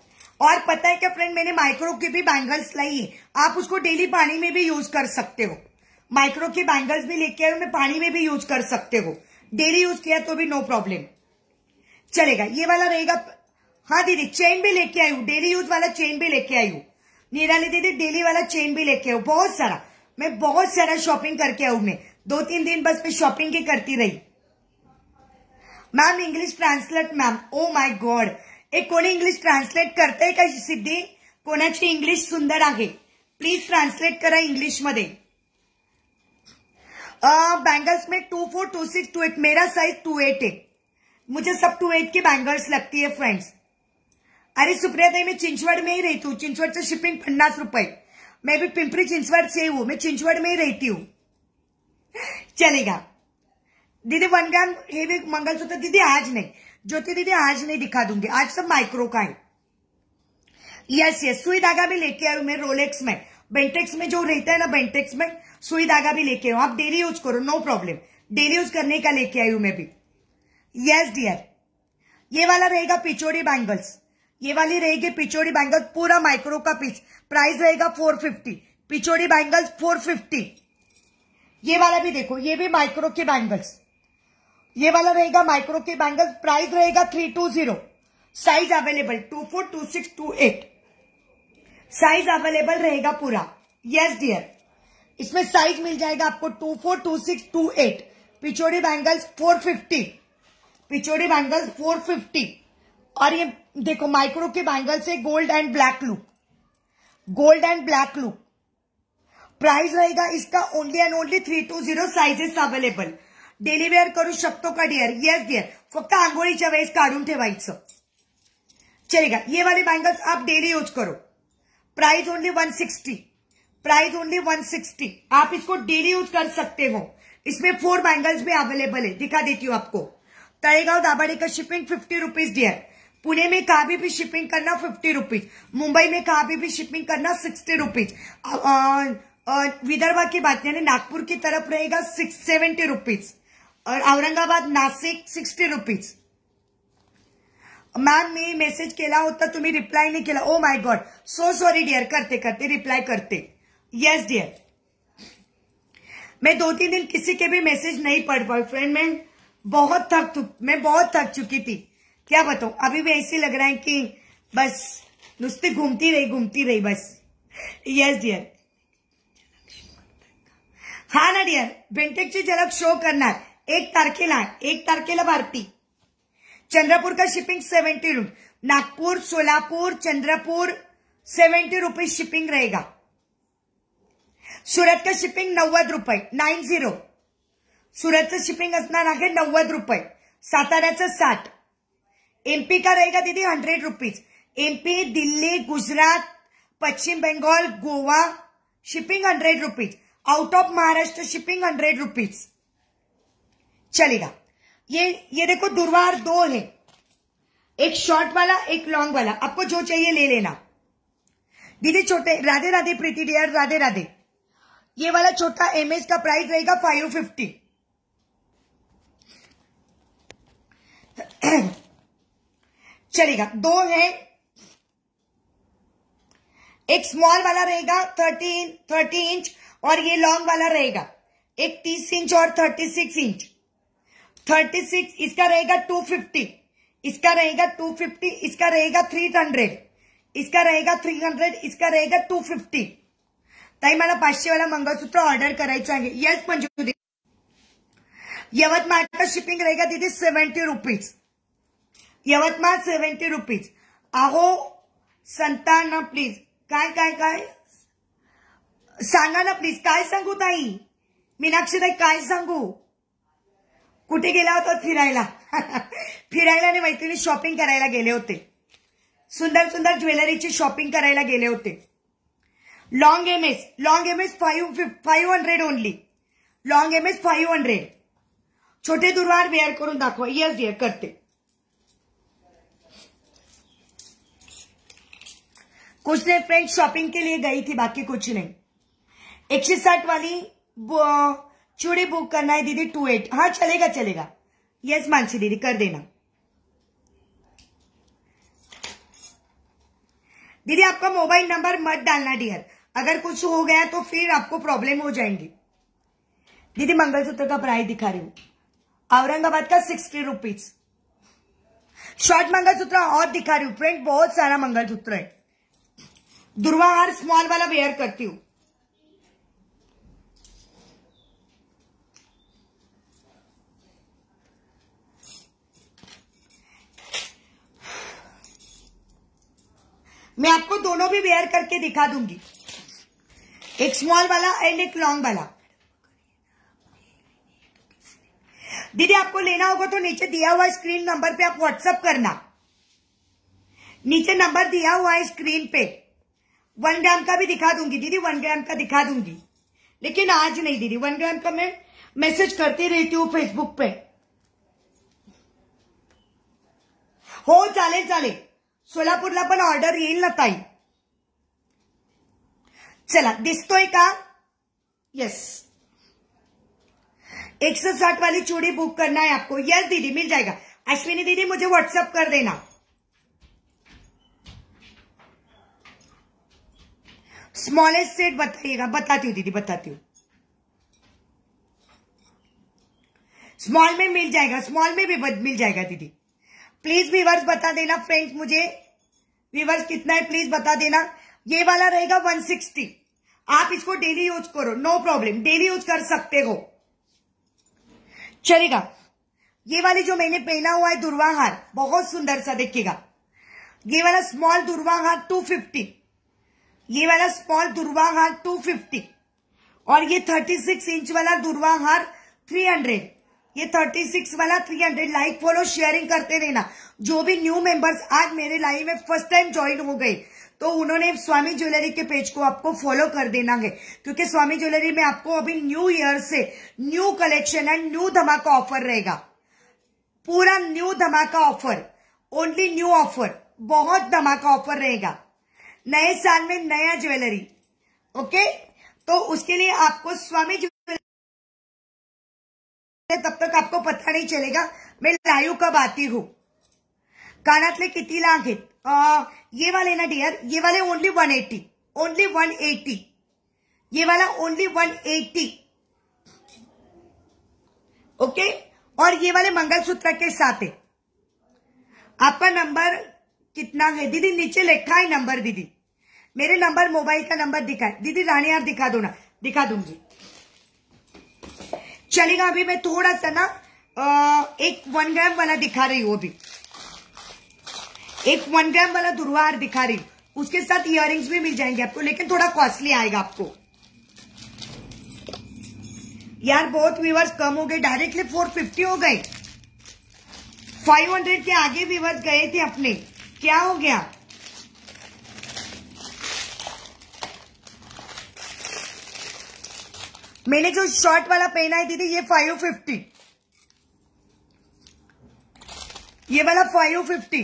और पता है क्या फ्रेंड मैंने माइक्रो के भी बैंगल्स लाई है आप उसको डेली पानी में भी यूज कर सकते हो माइक्रो के बैंगल्स भी लेके आए मैं पानी में भी यूज कर सकते हो डेली यूज किया तो भी नो प्रॉब्लम चलेगा ये वाला रहेगा हाँ दीदी चेन भी लेके आई हूँ डेली यूज वाला चेन भी लेके आई हूँ निराली दीदी डेली वाला चेन भी लेके आऊ बहुत सारा मैं बहुत सारा शॉपिंग करके आऊ मैं दो तीन दिन बस मैं शॉपिंग ही करती रही ma'am English translate ma'am oh my god एक कोणी इंग्लिश ट्रांसलेट करताय का सिद्धी कोणाची इंग्लिश सुंदर आहे प्लीज ट्रांसलेट करा इंग्लिश इंग्लिशमध्ये बैंगल्स में two four two six two eight मेरा साइज टू एट है मुझे सब टू एट की बैंगल्स लगती है फ्रेंड्स अरे सुप्रिया देवी मैं चिंचवड़ में ही रहती हूँ चिंचवड़ से शिपिंग पन्नास रुपए मैं भी पिंपरी चिंचवड़ से हूँ मैं चिंचवड़ में ही रहती हूँ चलेगा दीदी वन ग्राम हेवी मंगलसूत्र दीदी आज नहीं ज्योति दीदी आज नहीं दिखा दूंगी आज सब माइक्रो का है यस यस सुई धागा भी लेके आयु मैं रोलेक्स में बेंटेक्स में जो रहता है ना बेंटेक्स में सुई धागा भी लेके आयु आप डेली यूज करो नो प्रॉब्लम डेली यूज करने का लेके आई मैं भी यस डियर ये वाला रहेगा पिचोड़ी बैंगल्स ये वाली रहेगी पिचोड़ी बैंगल्स पूरा माइक्रो का पीस प्राइस रहेगा फोर फिफ्टी पिचोड़ी बैंगल्स फोर फिफ्टी ये वाला भी देखो ये भी माइक्रो के बैंगल्स ये वाला रहेगा माइक्रो के बैंगल प्राइस रहेगा three two zero size available two four two six two eight size available रहेगा पूरा यस डियर इसमें साइज मिल जाएगा आपको two four two six two eight पिचोड़ी बैंगल्स फोर फिफ्टी पिचोड़ी बैंगल्स फोर फिफ्टी और ये देखो माइक्रो के बैंगल्स है gold and black look gold and black look price रहेगा इसका only and only three two zero sizes available daily wear करू शको का डियर यस डियर फिर आंघोळीच्या वेळेस का चलेगा ये वाले बैंगल्स आप डेली यूज करो प्राइस ओनली 160 प्राइस ओनली 160 आप इसको डेली यूज कर सकते हो इसमें फोर बैंगल्स भी अवेलेबल है दिखा देती हूँ आपको तरेगा दाबाड़ी का shipping fifty rupees dear Pune में कहा भी, भी शिपिंग करना फिफ्टी रुपीज मुंबई में कहा भी, भी शिपिंग करना सिक्सटी रुपीज विदर्भा की बात यानी नागपुर की तरफ रहेगा सिक्स सेवेंटी रुपीज और Aurangabad Nashik sixty rupees ma'am मी मेसेज केला होता तुम्ही रिप्लाय नहीं केला oh my god so sorry dear करते करते रिप्लाय करते यस डियर मैं दो तीन दिन किसी के भी मैसेज नहीं पढ़ पाई फ्रेंड मैं बहुत थक मैं बहुत थक चुकी थी क्या बताऊ अभी भी ऐसे लग रहा है कि बस नुस्ती घूमती रही घूमती रही बस यस डियर हा ना डियर बेंटेकची झलक शो है एक तारखेला एक तारखेला भारती का shipping seventy route Nagpur Solapur Chandrapur seventy rupees shipping रहेगा सूरत का शिपिंग नव्वद रुपये नाईन झिरो सूरतचं शिपिंग असणार आहे नव्वद रुपये साताऱ्याचं साठ एमपी का रहेगा दिदी hundred rupees MP Delhi Gujarat Paschim Bangal Goa shipping hundred rupees out of Maharashtra shipping hundred rupees चलेगा ये ये देखो दुर्वार दो है एक शॉर्ट वाला एक लॉन्ग वाला आपको जो चाहिए ले लेना दीदी छोटे राधे राधे प्रीति डियर राधे राधे ये वाला छोटा एमएस का प्राइस रहेगा फाइव फिफ्टी चलेगा दो है एक स्मॉल वाला रहेगा थर्टी थर्टी इंच और ये लॉन्ग वाला रहेगा एक तीस इंच और thirty six inch thirty six इसका रहेगा टू फिफ्टी इसका रहेगा टू फिफ्टी इसका रहेगा थ्री हंड्रेड इसका रहेगा थ्री हंड्रेड इसका रहेगा टू फिफ्टी ताई मला वाला मंगळसूत्र ऑर्डर करायचं आहे मंजू दीदी का शिपिंग रहेगा दीदी seventy rupees Yavatmal seventy rupees अहो संतान प्लीज काय काय काय सांगा ना प्लीज काय सांगू ताई मीनाक्षी ताई काय सांगू कुठे गेला होता फिरायला फिरायला आणि मैत्रिणी शॉपिंग करायला गेले होते सुंदर सुंदर ज्वेलरीची शॉपिंग करायला गेले होते long M S long M S five hundred only long M S five hundred छोटे दुर्वार वेअर करून दाखवा येस डिअर करते कुछ ने फ्रेंड शॉपिंग के लिए गई थी बाकी कुछ नहीं एकशे साठ वाली चूड़ी बुक करना है दीदी टू एट हाँ चलेगा चलेगा यस मानसी दीदी कर देना दीदी आपका मोबाइल नंबर मत डालना डियर अगर कुछ हो गया तो फिर आपको प्रॉब्लम हो जाएंगी दीदी मंगलसूत्र का प्राइस दिखा रही हूँ औरंगाबाद का सिक्सटी रुपीज शॉर्ट मंगलसूत्र और दिखा रही हूँ फ्रेंड बहुत सारा मंगलसूत्र है दुर्वा हार स्मॉल वाला वेयर करती हूँ मैं आपको दोनों भी वेयर करके दिखा दूंगी एक स्मॉल वाला एंड एक लॉन्ग वाला दीदी आपको लेना होगा तो नीचे दिया हुआ स्क्रीन नंबर पे आप व्हाट्सअप करना नीचे नंबर दिया हुआ है स्क्रीन पे वन ग्राम का भी दिखा दूंगी दीदी वन ग्राम का दिखा दूंगी लेकिन आज नहीं दीदी वन ग्राम का मैं मैसेज करती रहती हूँ फेसबुक पे हो चले चले सोलापुर ऑर्डर ये ना ताई चला दिस्तो का यस एक सौ साठ वाली चूड़ी बुक करना है आपको यस दीदी मिल जाएगा अश्विनी दीदी मुझे व्हाट्सअप कर देना स्मॉलेस्ट सेट बताइएगा बताती हूँ दीदी बताती हूँ स्मॉल में मिल जाएगा स्मॉल में भी मिल जाएगा दीदी प्लीज वीवर्स बता देना फ्रेंड्स मुझे वीवर्स कितना है प्लीज बता देना ये वाला रहेगा 160 आप इसको डेली यूज करो नो प्रॉब्लम डेली यूज कर सकते हो चलेगा ये वाली जो मैंने पहना हुआ है दुर्वाहार बहुत सुंदर सा देखिएगा ये वाला स्मॉल दुर्वाहार 250 टू फिफ्टी ये वाला स्मॉल दुर्वाहार 250 टू फिफ्टी और ये थर्टी सिक्स इंच वाला दुर्वाहार थ्री हंड्रेड ये थर्टी सिक्स वाला three hundred like follow sharing करते रहना जो भी न्यू मेंबर्स आज मेरे लाइव में फर्स्ट टाइम ज्वाइन हो गए तो उन्होंने स्वामी ज्वेलरी के पेज को आपको फॉलो कर देना है क्योंकि स्वामी ज्वेलरी में आपको अभी न्यू ईयर से न्यू कलेक्शन एंड न्यू धमाका ऑफर रहेगा पूरा न्यू धमाका ऑफर ओनली न्यू ऑफर बहुत धमाका ऑफर रहेगा नए साल में नया ज्वेलरी ओके तो उसके लिए आपको स्वामी तब तक आपको पता नहीं चलेगा मैं लाइव कब आती हूँ कानातले कितनी लाख है ये वाले ना डियर ये वाले only one eighty only one eighty ये वाला ओनली वन एटी ओके और ये वाले मंगलसूत्र के साथ है आपका नंबर कितना है दीदी नीचे लिखा है नंबर दीदी मेरे नंबर मोबाइल का नंबर दिखा है दीदी रानी आप दिखा दो ना दिखा दूंगी चलेगा अभी मैं थोड़ा सा ना एक वन ग्राम वाला दिखा रही हूँ अभी एक वन ग्राम वाला दुर्वार दिखा रही हूँ उसके साथ इयर भी मिल जाएंगे आपको लेकिन थोड़ा कॉस्टली आएगा आपको यार बहुत व्यूवर्स कम हो गए डायरेक्टली फोर फिफ्टी हो गए हंड्रेड के आगे व्यूवर्स गए थे अपने क्या हो गया मैंने जो शॉर्ट वाला पहना है दीदी ये फाइव फिफ्टी ये वाला फाइव फिफ्टी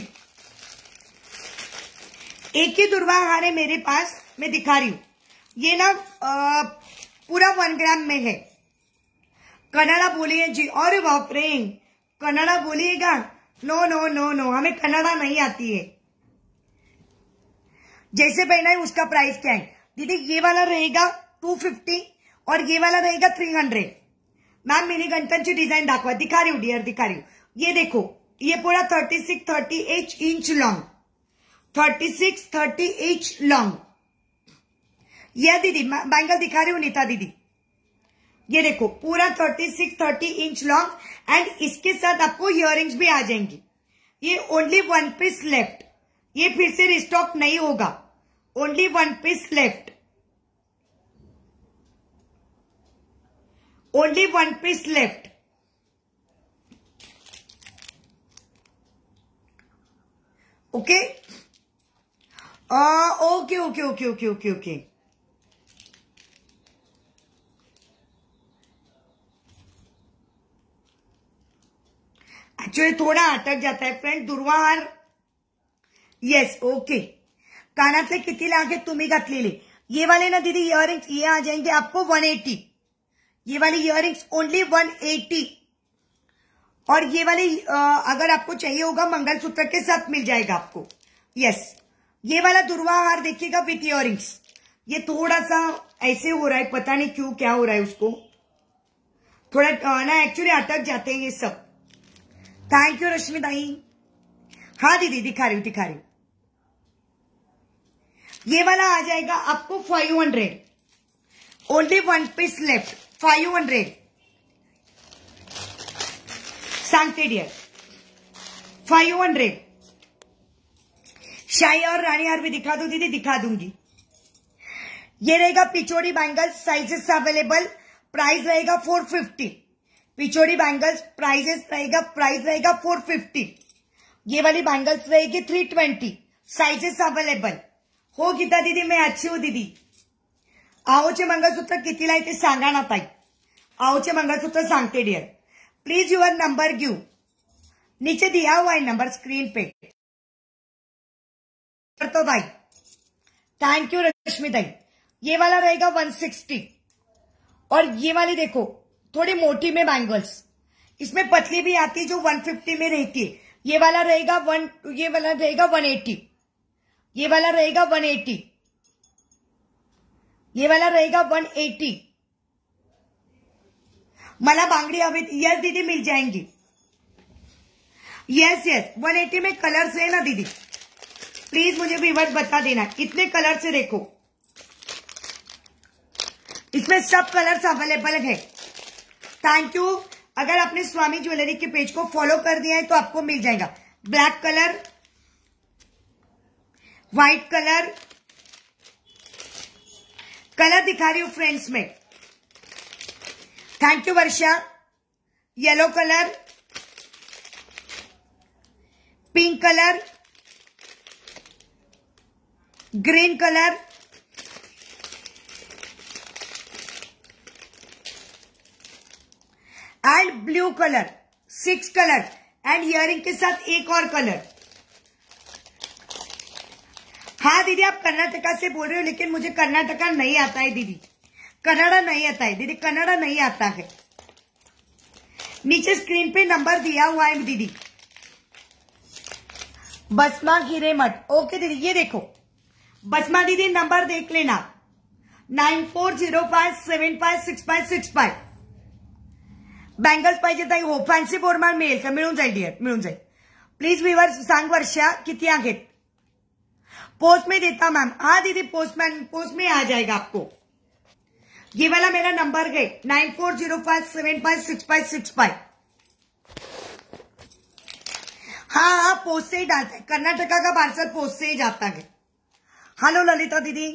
एक ही दुर्वा हार है मेरे पास मैं दिखा रही हूं ये ना पूरा वन ग्राम में है कनाडा बोलिए जी और बापरे कनाडा बोलिएगा नो नो नो नो हमें कनाडा नहीं आती है जैसे पहना है उसका प्राइस क्या है दीदी ये वाला रहेगा टू फिफ्टी और ये वाला रहेगा थ्री हंड्रेड मैम मैंने गणतन ची डिजाइन दाखवा दिखा रही हूँ डियर दिखा रही हूँ ये देखो ये पूरा thirty six thirty eight inch long thirty six thirty eight long यह दीदी बैंगल दिखा रही हूँ नीता दीदी ये देखो पूरा thirty six thirty inch long and इसके साथ आपको इयर भी आ जाएंगी ये ओनली वन पीस लेफ्ट ये फिर से रिस्टॉक नहीं होगा only one piece left only one piece left okay uh okay okay okay okay okay okay actually थोड़ा अटक जाता है फ्रेंड दुर्वाहार येस ओके कानातले किती लाख तुम्ही घातलेले ये वाले ना दीदी इयर ये आ जाएंगे आपको 180 ये वाली इयर ओनली वन एटी और ये वाली अगर आपको चाहिए होगा मंगलसूत्र के साथ मिल जाएगा आपको यस ये वाला दुर्वा हार देखिएगा विथ इयर ये थोड़ा सा ऐसे हो रहा है पता नहीं क्यों क्या हो रहा है उसको थोड़ा ना एक्चुअली अटक जाते हैं ये सब थैंक यू रश्मि दाई हाँ दीदी दिखा रही हूं दिखा रही हूं ये वाला आ जाएगा आपको five hundred only one piece left five hundred सांगटेड फाइव हंड्रेड शाही और रानी हार भी दिखा दो दीदी दिखा दूंगी ये रहेगा पिचोड़ी बैंगल्स साइजेस अवेलेबल प्राइस रहेगा फोर फिफ्टी पिचोड़ी बैंगल्स प्राइजेस रहेगा प्राइस रहेगा फोर फिफ्टी ये वाली बैंगल्स रहेगी थ्री ट्वेंटी साइजेस अवेलेबल हो गीता दीदी मैं अच्छी हूँ दीदी आओ मंगळसूत्र कितीला आहे ते ना ताई आओचे सूत्र संगते dear please your number give नीचे दिया हुआ है नंबर स्क्रीन पे तो भाई थैंक यू रश्मि दाई ये वाला रहेगा 160 और ये वाली देखो थोड़ी मोटी में बैंगल्स इसमें पतली भी आती है जो 150 में रहती है ये वाला रहेगा वन ये वाला रहेगा 180 ये वाला रहेगा 180 ये वाला रहेगा 180 मला बांगड़ी हवी यस दीदी मिल जाएंगी यस यस 180 में कलर्स है ना दीदी प्लीज मुझे व्यूवर्स बता देना कितने कलर से देखो इसमें सब कलर्स अवेलेबल है थैंक यू अगर आपने स्वामी ज्वेलरी के पेज को फॉलो कर दिया है तो आपको मिल जाएगा black colour white colour colour दिखा रही हूं फ्रेंड्स में thank you Varsha yellow colour pink colour green colour and blue colour six colour and earring के साथ एक और कलर हाँ दीदी आप कर्नाटका से बोल रहे हो लेकिन मुझे कर्नाटका नहीं आता है दीदी कनाडा नहीं आता है दीदी कनाड़ा नहीं आता है नीचे स्क्रीन पे नंबर दिया हुआ है दीदी बसमा हिरे मठ ओके दीदी ये देखो बसमा दीदी नंबर देख लेना nine four zero five seven five six five six five bangles पाइजे ताई हो फॅन्सी बोर्ड मेल का मिळून जाए डिअर मिळून जाए प्लीज वीवर संग वर्षा किती आगे पोस्ट में देता मैम हाँ दीदी पोस्टमैन पोस्ट में आ जाएगा आपको ये वाला मेरा नंबर है nine four zero five seven five six five six five हाँ हाँ पोस्ट से ही डालता कर्नाटका का पार्सल पोस्ट से ही जाता है हेलो ललिता दीदी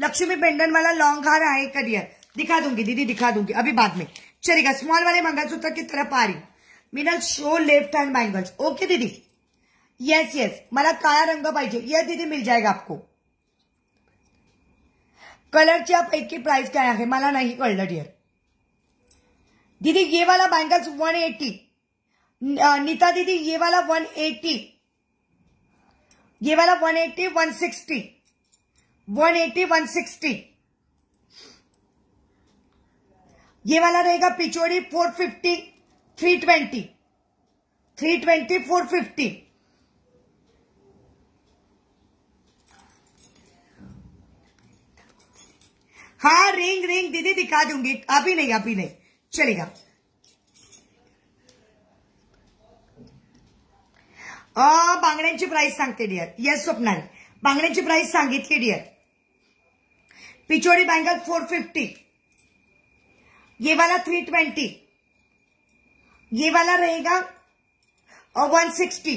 लक्ष्मी पेंडन वाला लॉन्ग हार आए करियर दिखा दूंगी दीदी दिखा दूंगी अभी बाद में चलेगा स्मॉल वाले मंगलसूत्र की तरफ आ रही Minal show left hand bangles okay दीदी यस यस मला काळा रंग पाहिजे यह दीदी मिल जाएगा आपको कलरच्या पैकी प्राइस काय आहे मला नाही कळलं डिअर दीदी ये वाला बैंगल्स वन एटी नीता दीदी ये वाला वन एटी ये वाला one eighty one sixty one eighty one sixty ये वाला रहेगा पिचोड़ी four fifty three twenty three twenty four fifty हाँ रिंग रिंग दीदी दिखा दूंगी अभी नहीं अभी नहीं चलेगा बांगड्यांची प्राइस संगते डियर येस स्वप्नाल बांगड्यांची प्राइस संगित डियर पिचोडी बैंगल फोर फिफ्टी ये वाला थ्री ट्वेंटी ये वाला रहेगा और one sixty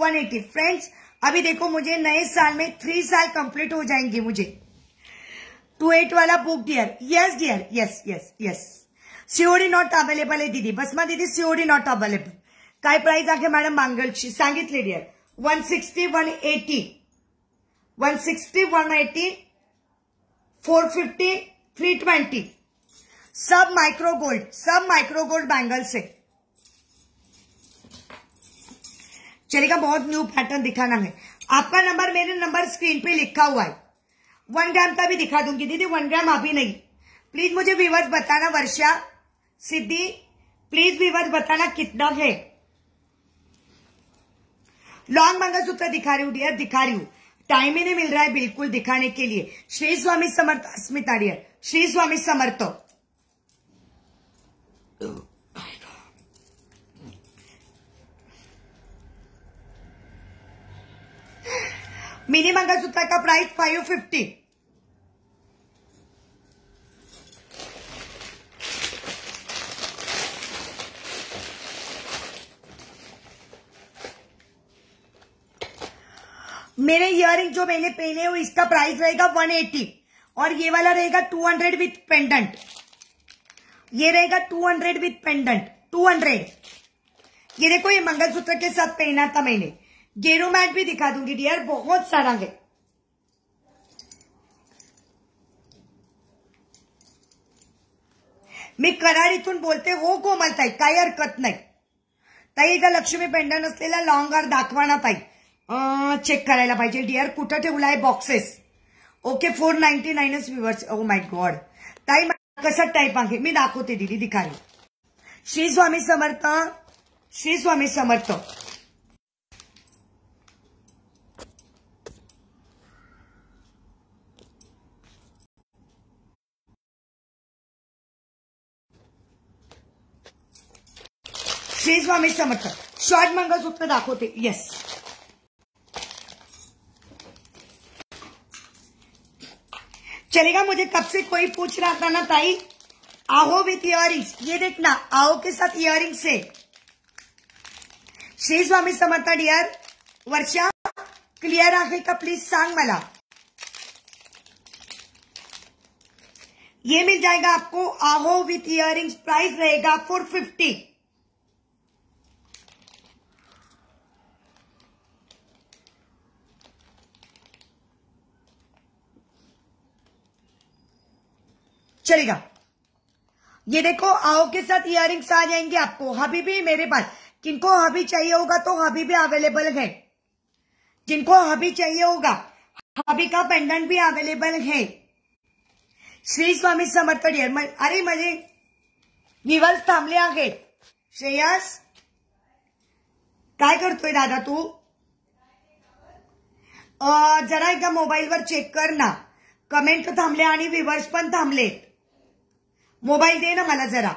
one eighty friends अभी देखो मुझे नए साल में थ्री साल कंप्लीट हो जाएंगे मुझे टू एट वाला book dear yes dear yes yes yes COD not available है दीदी बस मैं दीदी सीओडी नॉट अवेलेबल का प्राइस आहे मैडम मांगल संगित dear one sixty one eighty one sixty one eighty four fifty three twenty सब माइक्रो गोल्ड सब माइक्रो गोल्ड बैंगल्स है चलेगा बहुत न्यू पैटर्न दिखाना है आपका नंबर मेरे नंबर स्क्रीन पे लिखा हुआ है वन ग्राम का भी दिखा दूंगी दीदी वन ग्राम अभी नहीं प्लीज मुझे विवर्स बताना वर्षा सिद्धि प्लीज विवर्स बताना कितना है लॉन्ग मंगलसूत्र दिखा रही हूँ डियर दिखा रही हूँ टाइम ही नहीं मिल रहा है बिल्कुल दिखाने के लिए श्री स्वामी समर्थ अस्मिता डियर श्री स्वामी समर्थ मिनी मंगलसूत्र का प्राइस फाइव फिफ्टी मेरे इयर जो मैंने पहने हुए इसका प्राइस रहेगा वन एटी और ये वाला रहेगा टू हंड्रेड विथ पेंडेंट ये रहेगा two hundred with pendant two hundred ये देखो ये मंगलसूत्र के साथ पहना था मैंने गेरो मैट भी दिखा दूंगी डियर बहुत सारा है मी करार इथून बोलते हो कोमल ताई काही हरकत नहीं ताई इथं लक्ष्मी पेंडन असलेला लॉंगर दाखवा ना चेक करायला पाहिजे डिअर कुठं बॉक्सेस ओके फोर नाइनटी नाईनच व्ह्युअर्स ओ माय गॉड ताई कसं टाईप मैं दाखोते दाखवते दिली दिखाली श्री स्वामी समर्थ श्री स्वामी समर्थ श्री स्वामी समर्थ शॉर्ट मंगळसूत्र दाखोते यस चलेगा मुझे कब से कोई पूछ रहा था ना ताई आहो विथ इयरिंग्स ये देखना आहो के साथ इयरिंग्स से श्री स्वामी समर्थ डियर वर्षा क्लियर आहे का प्लीज सांग मला ये मिल जाएगा आपको आहो विथ इयरिंग्स प्राइस रहेगा फोर फिफ्टी चलेगा ये देखो आओ के साथ इयर आ जाएंगे आपको हबी भी मेरे पास किनको हबी चाहिए होगा तो हबी भी अवेलेबल है जिनको हबी चाहिए होगा हबी का पेंडेंट भी अवेलेबल है श्री स्वामी समर्थ डियर अरे मजे विवल्स थामले आहेत श्रेयस काय करतोय दादा तू अं, जरा एकदा वर चेक कर ना कमेंट थांबले आणि व्हिवर्स पण मोबाईल दे ना मला जरा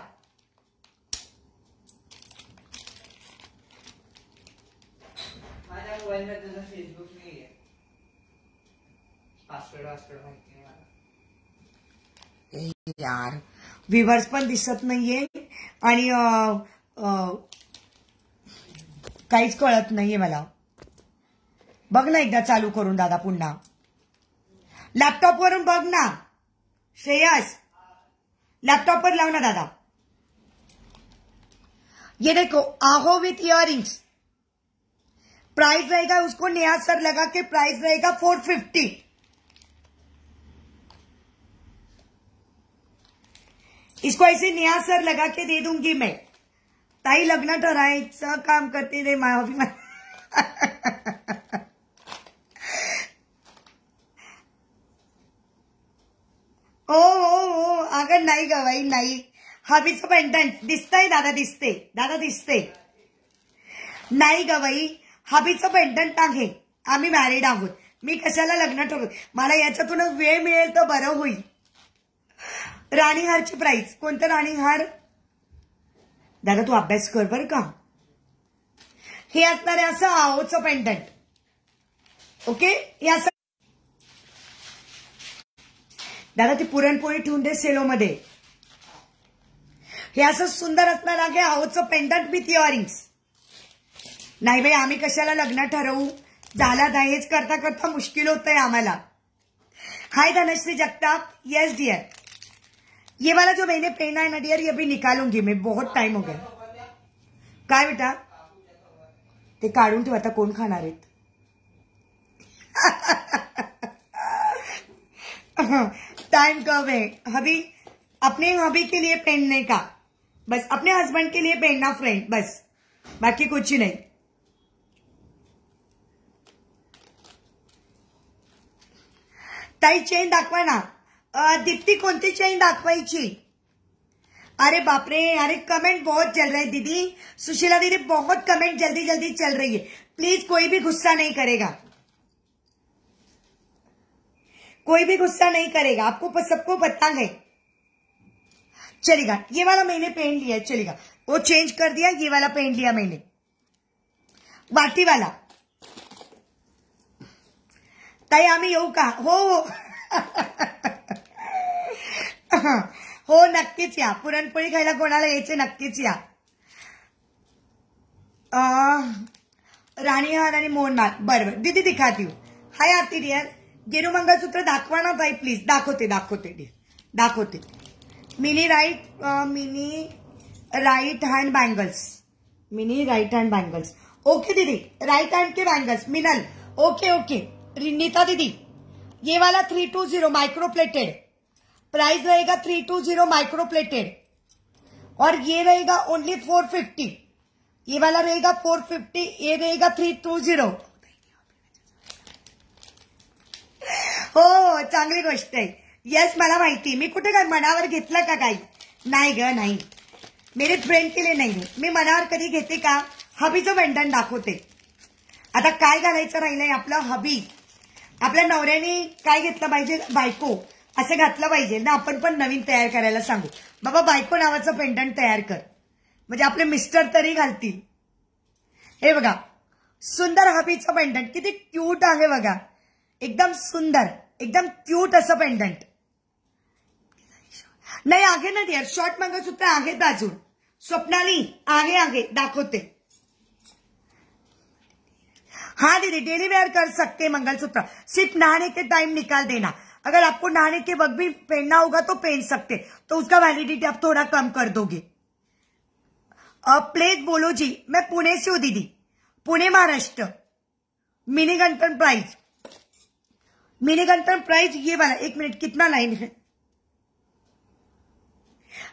यार व्हिवर्स पण दिसत नाहीये आणि काहीच कळत नाहीये मला बघ ना एकदा चालू करून दादा पुन्हा लॅपटॉपवरून बघ ना श्रेयस लैपटॉप पर लाओ ना दादा ये देखो आहो विथ इयर प्राइस रहेगा उसको नया सर लगा के प्राइस रहेगा फोर फिफ्टी इसको ऐसे नया सर लगा के दे दूंगी मैं ताई लगना ठराए सब काम करते रहे माया भी नाही गवाई नाही हवीचं पैठण दिसतंय दादा दिसते दादा दिसते नाही गवाई हबीचं पेंटंट टाके आम्ही मॅरिड आहोत मी कशाला लग्न ठरवू मला याच्यातूनच वेळ मिळेल तर बरं होईल राणीहारची प्राइस कोणतं राणीहार दादा तू अभ्यास कर बर का हे असणार आहे असं आहोचं पेंडंट ओके हे असं दादा ती पुरणपोळी ठेवून दे सेलोमध्ये हे असं सुंदर असणार आहे हाऊचं पेंडंट विथ इयरिंग्स नाही बाई आम्ही कशाला लग्न ठरवू झाला दहेज करता करता मुश्किल होत आहे आम्हाला hi Dhanashree Jagtap yes dear ये वाला जो मैंने पहना है ना डियर ये अभी निकालूंगी मैं बहुत टाइम हो गया काय बेटा ते काढून ठेव आता कोण खाणार आहेत टाइम कब है हबी अपने हबी के लिए पहनने का बस अपने हस्बैंड के लिए पहनना फ्रेंड बस बाकी कुछ ही नहीं ताई चेन दाखवा ना दीप्ति को चेन थी अरे बापरे अरे कमेंट बहुत चल रहे दीदी सुशीला दीदी बहुत कमेंट जल्दी जल्दी चल रही है प्लीज कोई भी गुस्सा नहीं करेगा कोई भी गुस्सा नहीं करेगा आपको सबको पता है चलेगा ये वाला मैंने पहन लिया चलेगा वो चेंज कर दिया ये वाला पहन लिया मैंने बाटी वाला ताई आम यू का हो हो नक्कीच या पुरणपोळी खायला कोणाला यायचे नक्कीच या अं, राणीहार आणि मोहनमाल बरोबर दिदी दिखा हाय आरती डियर गेरू सूत्र दाखवा भाई प्लीज दाखोते दाखोते dear mini right mini right hand bangles mini right hand bangles okay दीदी राइट हैंड के bangles Minal okay okay Rinita दीदी ये वाला three two zero micro plated price रहेगा three two zero micro plated और ये रहेगा ओनली फोर फिफ्टी ये वाला रहेगा फोर फिफ्टी ये रहेगा थ्री टू जीरो हो चांगली गोष्ट आहे येस मला माहिती मी कुठे काय मनावर घेतलं का काही नाही ग नाही मेरे फ्रेंड केले नाही मी मनावर कधी घेते का हबीचं बंडन दाखवते आता काय घालायचं राहिलंय आपलं हबी आपल्या नवऱ्याने काय घेतलं पाहिजे बायको असं घातलं पाहिजे ना आपण पण नवीन तयार करायला सांगू बाबा बायको नावाचं पेंडंट तयार कर म्हणजे आपले मिस्टर तरी घालतील हे बघा सुंदर हबीचं पेंडंट किती क्यूट आहे बघा एकदम सुंदर एकदम क्यूट अस पेंडंट नहीं आगे ना डिअर शॉर्ट मंगळसूत्र आहेत अजून स्वप्नाली आगे आगे दाखोते हाँ दीदी डेली वेयर कर सकते हैं मंगलसूत्र सिर्फ नहाने के टाइम निकाल देना अगर आपको नहाने के वक्त भी पहनना होगा तो पहन सकते तो उसका वैलिडिटी आप थोड़ा कम कर दोगे प्लेज बोलो जी मैं पुणे से हूं दीदी पुणे महाराष्ट्र मिनी गणपन प्राइज मिनीगंतम प्राइस ये वाला एक मिनट कितना लाइन है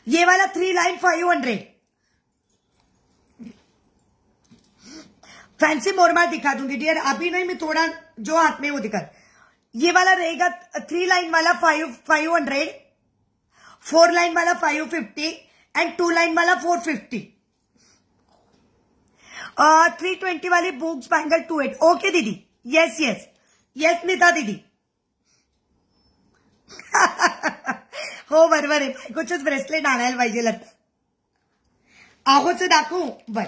ये वाला three line five hundred fancy मोरमा दिखा दूंगी डियर अभी नहीं मैं थोड़ा जो हाथ में वो दिखा ये वाला रहेगा थ्री लाइन वाला five five hundred four line वाला five fifty and two line वाला फोर फिफ्टी थ्री ट्वेंटी वाली books bangle two eight okay दीदी यस यस यस मिता दीदी हो बरोबर आहे बायकोच ब्रेसलेट आणायला पाहिजे लता आहोच दाखवू बर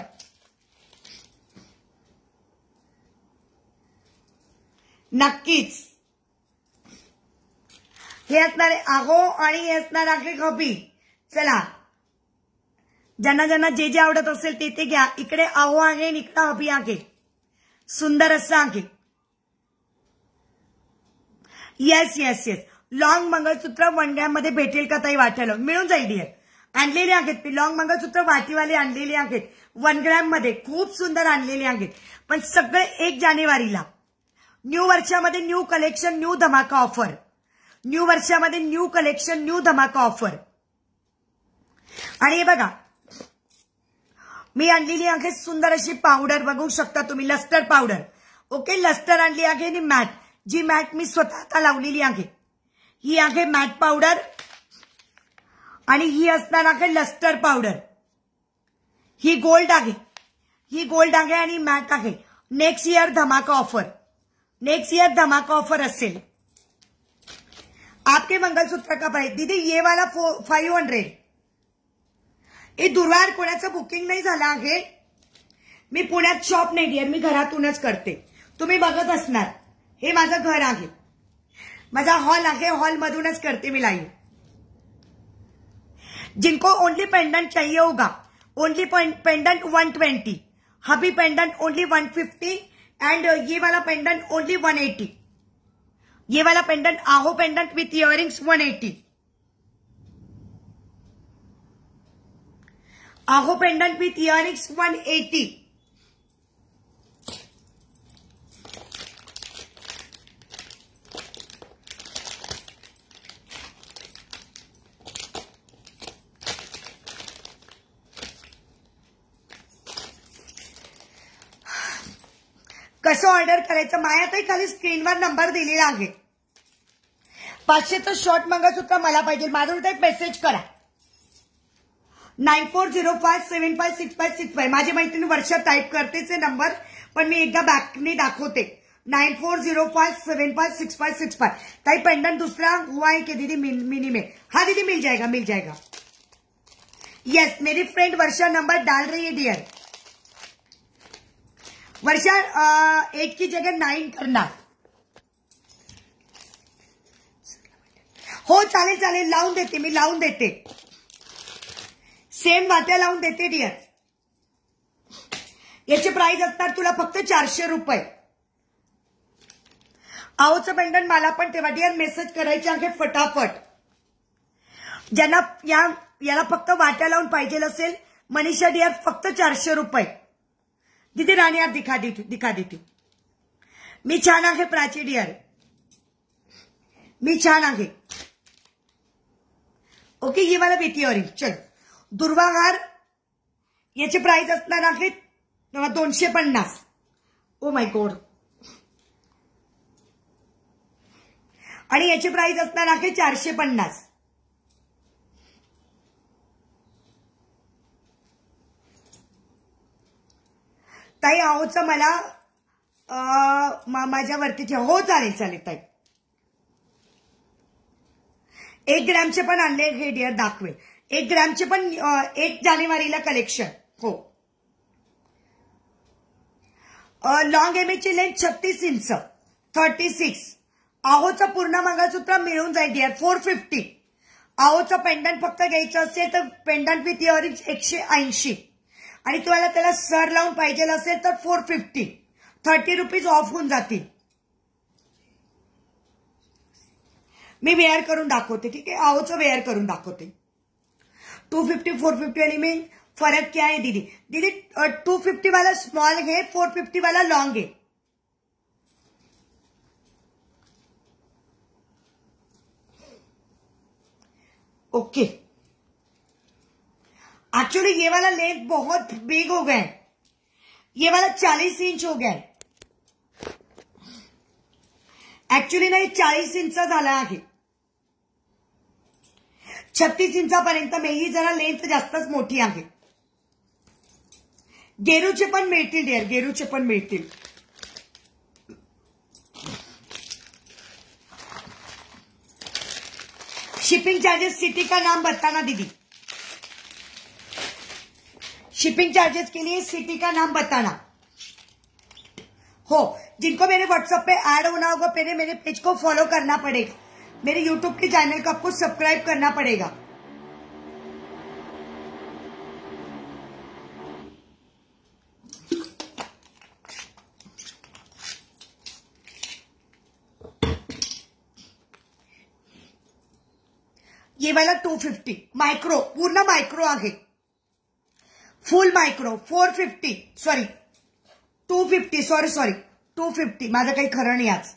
नक्कीच हे असणारे आहो आणि हे असणार आहे कॉपी चला ज्यांना ज्यांना जे जे आवडत असेल ते ते घ्या इकडे आहो आहे इकडे हबी आहे सुंदर असं आहे yes yes yes long mangalsutra वनड्यामध्ये भेटेल का ताई वाट्याला मिळून जाईल डिअर आणलेले आहेत मी लॉंग मंगळसूत्र वाटीवाले आणलेले आहेत वन खूप सुंदर आणलेले आहेत पण सगळे एक जानेवारीला न्यू वर्षामध्ये न्यू कलेक्शन न्यू धमाका ऑफर न्यू वर्षामध्ये न्यू कलेक्शन न्यू धमाका ऑफर आणि हे बघा मी आणलेली आहे सुंदर अशी पावडर बघू शकता तुम्ही लस्टर पावडर ओके लस्टर आणली आहे आणि मॅट जी मॅट मी स्वतः लावलेली आहे ही आहे मॅट पावडर आणि ही असणार आहे लस्टर पावडर ही गोल्ड आहे ही गोल्ड आहे आणि मॅट आहे नेक्स्ट इयर धमाका ऑफर नेक्स्ट इयर धमाका ऑफर असेल आपके मंगलसूत्र का पाहिजे दीदी ये वाला फाईव्ह हंड्रेड हे दुर्वार कोणाचं बुकिंग नाही झालं आहे मी पुण्यात शॉप नाही आहे मी घरातूनच करते तुम्ही बघत असणार हे माझं घर आहे मजा हॉल हॉल मधुन करते मी जिनको ओनली पेंडेंट चाहिए होगा ओनली पेंडेंट वन ट्वेंटी हबी pendant only one fifty and ये वाला पेंडेंट ओनली वन एटी ये वाला पेंडेंट आहो pendant with earrings one eighty आहो pendant with earrings one eighty कस ऑर्डर करायचं तो खाली स्क्रीन वर नंबर है पांचे तो शॉर्ट सुधा मैं पाजे माझं एक मेसेज करा nine four zero five seven five six five six five माझी मैत्रीण वर्ष टाइप करते नंबर पी एक बैक ने दाखोते nine four zero five seven five six five six five ताई पेंडन दूसरा हुआ है कि दीदी मिनी में हाँ दीदी मिल जाएगा मिल जाएगा यस मेरी फ्रेंड वर्षा नंबर डाल रही है डियर वर्षा एट की जगह नाइन करना हो चालेल चालेल लावून देते मी लावून देते सेम वाट्या लावून देते डिअर याचे प्राइस असणार तुला फक्त चारशे रुपये आहोचं पेंडन मला पण तेव्हा डिअर मेसेज करायचे आहे फटाफट ज्यांना या याला फक्त वाट्या लावून पाहिजे असेल मनीषा डिअर फक्त चारशे रुपये दीदी रानी आप दिखा देती दिखा देती मी छान आहे प्राची डियर मी छान आहे ओके ये वाला बेटी ऑरेंज चल दुर्वाहार याची प्राइस असणार आहे दोनशे पन्नास ओ माय गोड आणि याची प्राइस असणार आहे चारशे पन्नास ताई आहोचं मला माझ्यावरती ठेव हो चालेल चालेल ताई एक ग्रॅमचे पण आणले हे डिअर दाखवे एक ग्रॅमचे पण एक जानेवारीला कलेक्शन हो लॉंग एमएची लेंथ छत्तीस इंच थर्टी सिक्स आहोचं पूर्ण मंगळसूत्र मिळून जाईल डिअर फोर फिफ्टी आहोचं पेंडंट फक्त घ्यायचं असेल तर पेंडंट विथ इयरिंग एकशे ऐंशी आणि तुम्हाला त्याला सर लावून पाहिजे असेल तर four fifty thirty rupees off होऊन जातील मी वेअर करून दाखवते ठीक आहे आहोचं वेअर करून दाखवते टू फिफ्टी फोर फिफ्टी आणि मी फरक क्या है दीदी दीदी टू फिफ्टी वाला स्मॉल है फोर फिफ्टी वाला लॉन्ग है ओके okay. एक्चुअली ये वाला लेंथ बहुत बिग हो गया ये वाला चालीस इंच हो गया एक्चुअली ना ये चालीस इंच झाला छत्तीस इंच जरा लेंथ जास्तच मोठी आहे गेरूचे पण मिळतील डिअर गेरूचे पण शिपिंग चार्जेस सिटी का नाम बताना दीदी शिपिंग चार्जेस के लिए सिटी का नाम बताना हो जिनको मेरे व्हाट्सएप पे ऐड होना होगा पहले मेरे पेज को फॉलो करना पड़ेगा मेरे यूट्यूब के चैनल को आपको सब्सक्राइब करना पड़ेगा ये वाला 250 माइक्रो पूर्ण माइक्रो आ full micro four fifty sorry two fifty sorry sorry two fifty माझं काही खरं नाही आज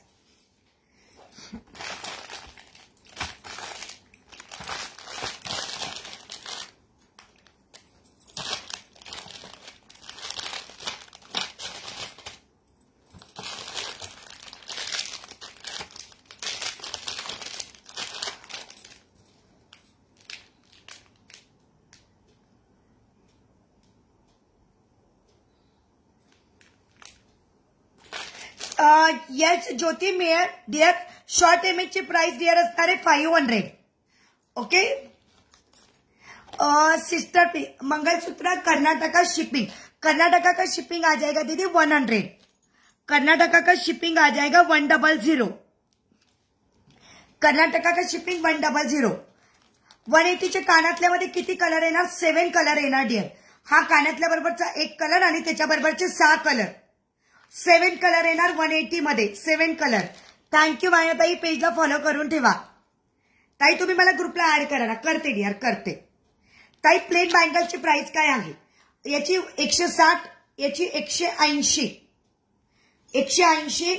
Jyoti Mayer, dear, short MHA price, dear, asare five hundred okay sister mangalsutra Karnataka shipping Karnataka का शिपिंग आ जाएगा दीदी वन हंड्रेड कर्नाटका का शिपिंग आ जाएगा वन डबल जीरो कर्नाटका का shipping one double zero one एटीच्या कानातल्यामध्ये किती कलर येणार सेवन कलर येणार डिअर हा कानातल्या बरोबरचा एक कलर आणि त्याच्याबरोबरचे सहा कलर सेवन कलर येणार वन एटी मध्ये सेवन कलर थँक्यू माया ताई पेजला फॉलो करून ठेवा ताई तुम्ही मला ग्रुपला ऍड करा ना करते डिअर करते ताई प्लेन बँगलची प्राइस काय आहे याची एकशे साठ याची एकशे ऐंशी एकशे ऐंशी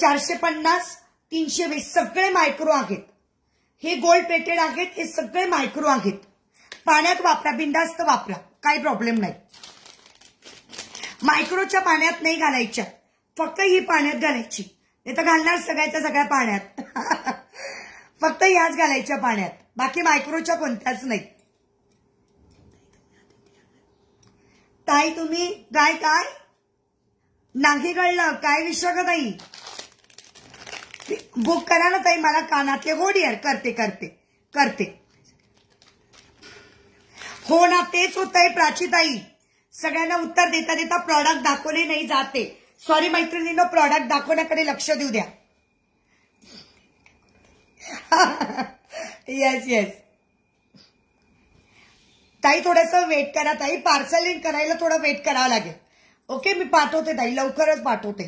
चारशे पन्नास तीनशे वीस सगळे मायक्रो आहेत हे गोल्ड प्लेटेड आहेत हे सगळे मायक्रो आहेत पाण्यात वापरा बिंदास्त वापरा काही प्रॉब्लेम नाही मायक्रोच्या पाण्यात नाही घालायच्या फक्त ही पाण्यात घालायची नाही तर घालणार सगळ्याच्या सगळ्या पाण्यात फक्त ह्याच घालायच्या पाण्यात बाकी मायक्रोच्या कोणत्याच नाही ताई तुम्ही काय काय नाही कळलं काय विषय का ताई बुक करा ना ताई मला कानातले डिअर करते करते करते हो ना तेच होत आहे प्राची ताई सगळ्यांना उत्तर देता देता प्रॉडक्ट दाखवले नाही जाते सॉरी मैत्रिणीनं प्रॉडक्ट दाखवण्याकडे लक्ष देऊ द्या येस येस ताई थोडस वेट करा ताई पार्सलिंग करायला थोडं वेट करावं लागेल ओके मी पाठवते ताई लवकरच पाठवते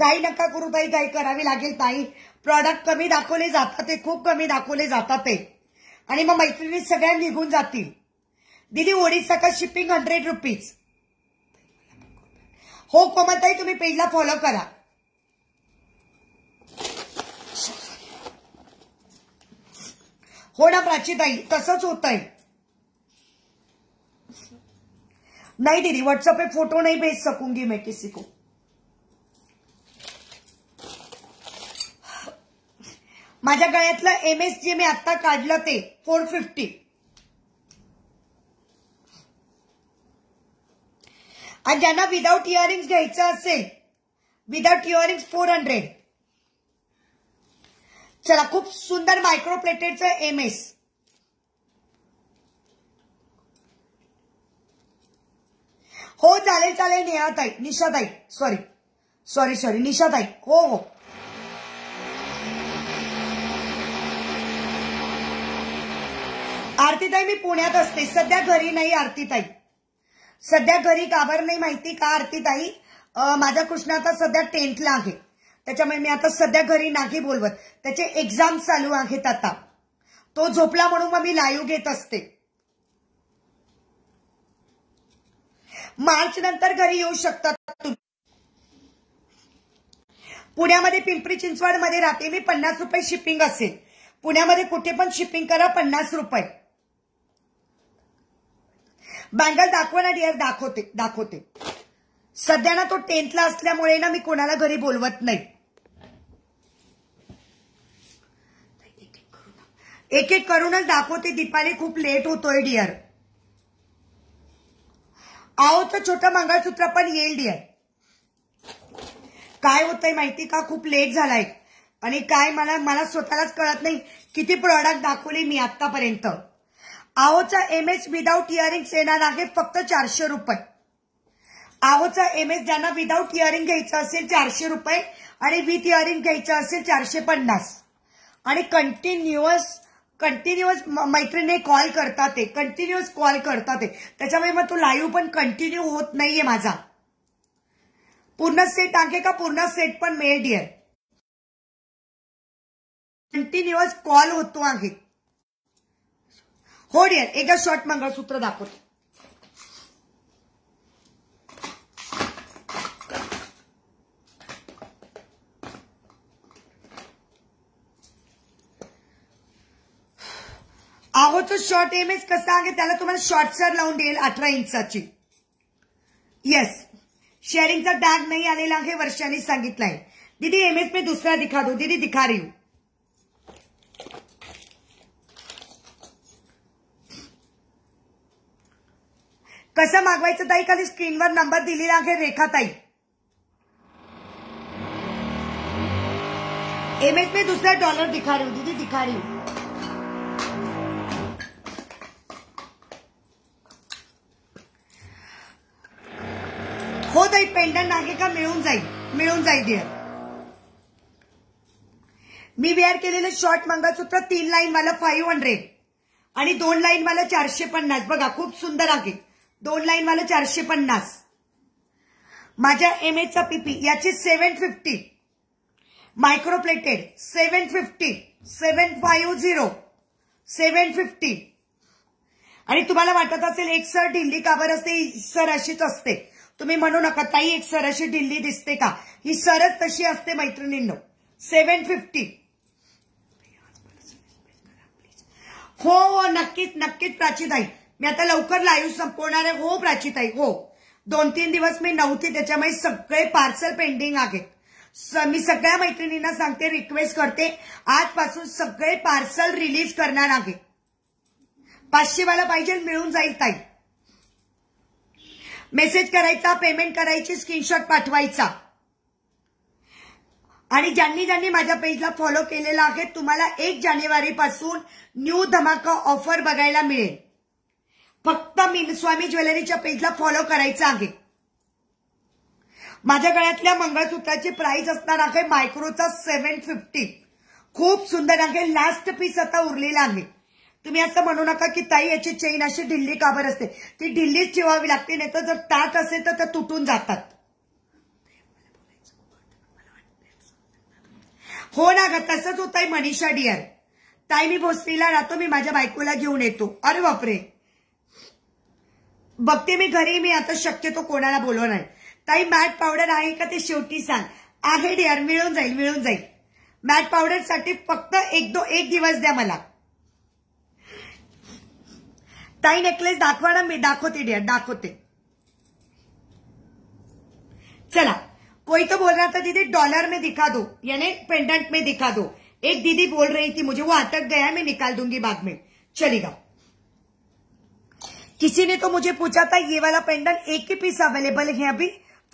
गाई नका करू ताई काही करावी लागेल ताई प्रॉडक्ट कमी दाखवले जातात ते खूप कमी दाखवले जातात ते आणि मग मैत्रिणी सगळ्या निघून जातील दिदी का शिपिंग हंड्रेड रुपीज हो कोमताई तुम्ही पेजला फॉलो करा हो ना ताई तसंच होत आहे नहीं दीदी व्हाट्सएप पे फोटो नाही भेज सकूंगी मे किसी को माझ्या गळ्यातलं एम एस जे मी आत्ता काढलं ते फोर फिफ्टी आणि ज्यांना विदाऊट इयरिंग्स घ्यायचं असेल विदाऊट इयरिंग्स फोर हंड्रेड चला खूप सुंदर मायक्रो मायक्रोप्लेटेडचं एम एस हो चालेल चालेल नेहाताई निशाताई सॉरी सॉरी सॉरी निशाताई हो हो आरतीताई मी पुण्यात असते सध्या घरी नाही आरतीताई सध्या घरी काबर नाही माहिती का आरती ताई माझा कृष्ण आता सध्या टेंटला आहे त्याच्यामुळे मी आता सध्या घरी नाही बोलवत त्याचे एक्झाम चालू आहेत आता तो झोपला म्हणून मग मी लाईव्ह घेत असते मार्च नंतर घरी येऊ शकतात पुण्यामध्ये पिंपरी चिंचवड मध्ये राहते मी पन्नास रुपये शिपिंग असेल पुण्यामध्ये कुठे पण शिपिंग करा पन्नास रुपये बँगल दाखव ना डिअर दाखवते दाखवते सध्या ना तो टेन्थला असल्यामुळे ना मी कोणाला घरी बोलवत नाही एक एक करूनच दाखवते दीपाली खूप लेट होतोय डिअर तर छोटं मंगळसूत्र पण येईल डिअर काय होतंय माहिती का खूप लेट झालाय आणि काय मला मला स्वतःलाच कळत नाही किती प्रॉडक्ट दाखवले मी आतापर्यंत आहोचा एम एस विदाउट इयरिंग येणार आहे फक्त चारशे रुपये आओचा एम एस ज्यांना विदाउट इयरिंग घ्यायचं असेल चारशे रुपये आणि विथ इयरिंग घ्यायचं असेल चारशे पन्नास आणि कंटिन्युअस कंटिन्युअस मैत्रिणी कॉल करतात ते कंटिन्युअस कॉल करतात ते त्याच्यामुळे मग तो लाईव्ह पण कंटिन्यू होत नाहीये माझा पूर्ण सेट आहे का पूर्ण सेट पण मेड डिअर कंटिन्युअस कॉल होतो आहे होड यार एका शॉर्ट मंगळसूत्र दाखवतो आहोचं शॉर्ट एम एस कसं आहे त्याला तुम्हाला शॉर्ट सर लावून देईल अठरा इंचाची येस शेअरिंगचा टॅग नाही आलेला आहे वर्षांनी सांगितलंय आहे दीदी एम एस मी दुसरा दिखा दो दीदी दिखा रही हूं कसं मागवायचं ताई खाली स्क्रीनवर नंबर दिलेला आहे रेखा ताई एमएच मी दुसरा डॉलर दिखा रही दीदी दिखा रही हो ताई पेंडंट आहे का मिळून जाईल मिळून जाईल मी वेअर केलेलं शॉर्ट मंगळसूत्र तीन लाईन मला फाईव्ह हंड्रेड आणि दोन लाईन मला चारशे पन्नास बघा खूप सुंदर आहे दोन लाईन वाले चारशे पन्नास माझ्या एम एचा पीपी याची seven fifty micro plated seven fifty seven five zero seven fifty आणि तुम्हाला वाटत असेल एक सर ढिल्ली का बर असते सर अशीच असते तुम्ही म्हणू नका ताई एक सर अशी ढिल्ली दिसते का ही सरच तशी असते मैत्रिणींनो सेव्हन फिफ्टी हो नक्कीच नक्कीच नक्कीच प्राचीदाई मी आता लवकर लाईव्ह संपवणार आहे हो ताई हो दोन तीन दिवस मी नव्हते त्याच्यामुळे सगळे पार्सल पेंडिंग आहे मी सगळ्या मैत्रिणींना सांगते रिक्वेस्ट करते आजपासून सगळे पार्सल रिलीज करणार आहे पाचशे वाला पाहिजे मिळून जाईल ताई मेसेज करायचा पेमेंट करायची स्क्रीनशॉट पाठवायचा आणि ज्यांनी ज्यांनी माझ्या पेजला फॉलो केलेला आहे तुम्हाला एक जानेवारीपासून न्यू धमाका ऑफर बघायला मिळेल फक्त मी स्वामी ज्वेलरीच्या पेजला फॉलो करायचं आहे माझ्या गळ्यातल्या मंगळसूत्राची प्राइस असणार आहे मायक्रोचा सेव्हन फिफ्टी खूप सुंदर आहे लास्ट पीस आता उरलेला आहे तुम्ही असं म्हणू नका की ताई याची चेन अशी ढिल्ली काबर असते ती ढिल्लीच ठेवावी लागते नाही तर जर ताट असेल तर त्या तुटून जातात हो ना ग तसंच होत आहे मनीषा डियर ताई मी भोसरीला राहतो मी माझ्या बायकोला घेऊन येतो अरे बापरे बगते मैं घरे मी आता शक्यतो कोणाला बोलो नाही ताई मॅट पावडर आहे का ते शेवटी सांग आहे डिअर मिळून जाईल मिळून जाईल मॅट पावडर साठी एक दो एक दिवस द्या मला ताई नेकलेस दाखवा ना मी दाखवते डिअर चला कोई तो बोल रहा था दीदी डॉलर में दिखा दो यानी पेंडेंट में दिखा दो एक दीदी बोल रही थी मुझे वो अटक गया है मैं निकाल दूंगी बाद में चलेगा किसी ने तो मुझे पूछा था ये वाला पेंडल एक ही पीस अवेलेबल है अभी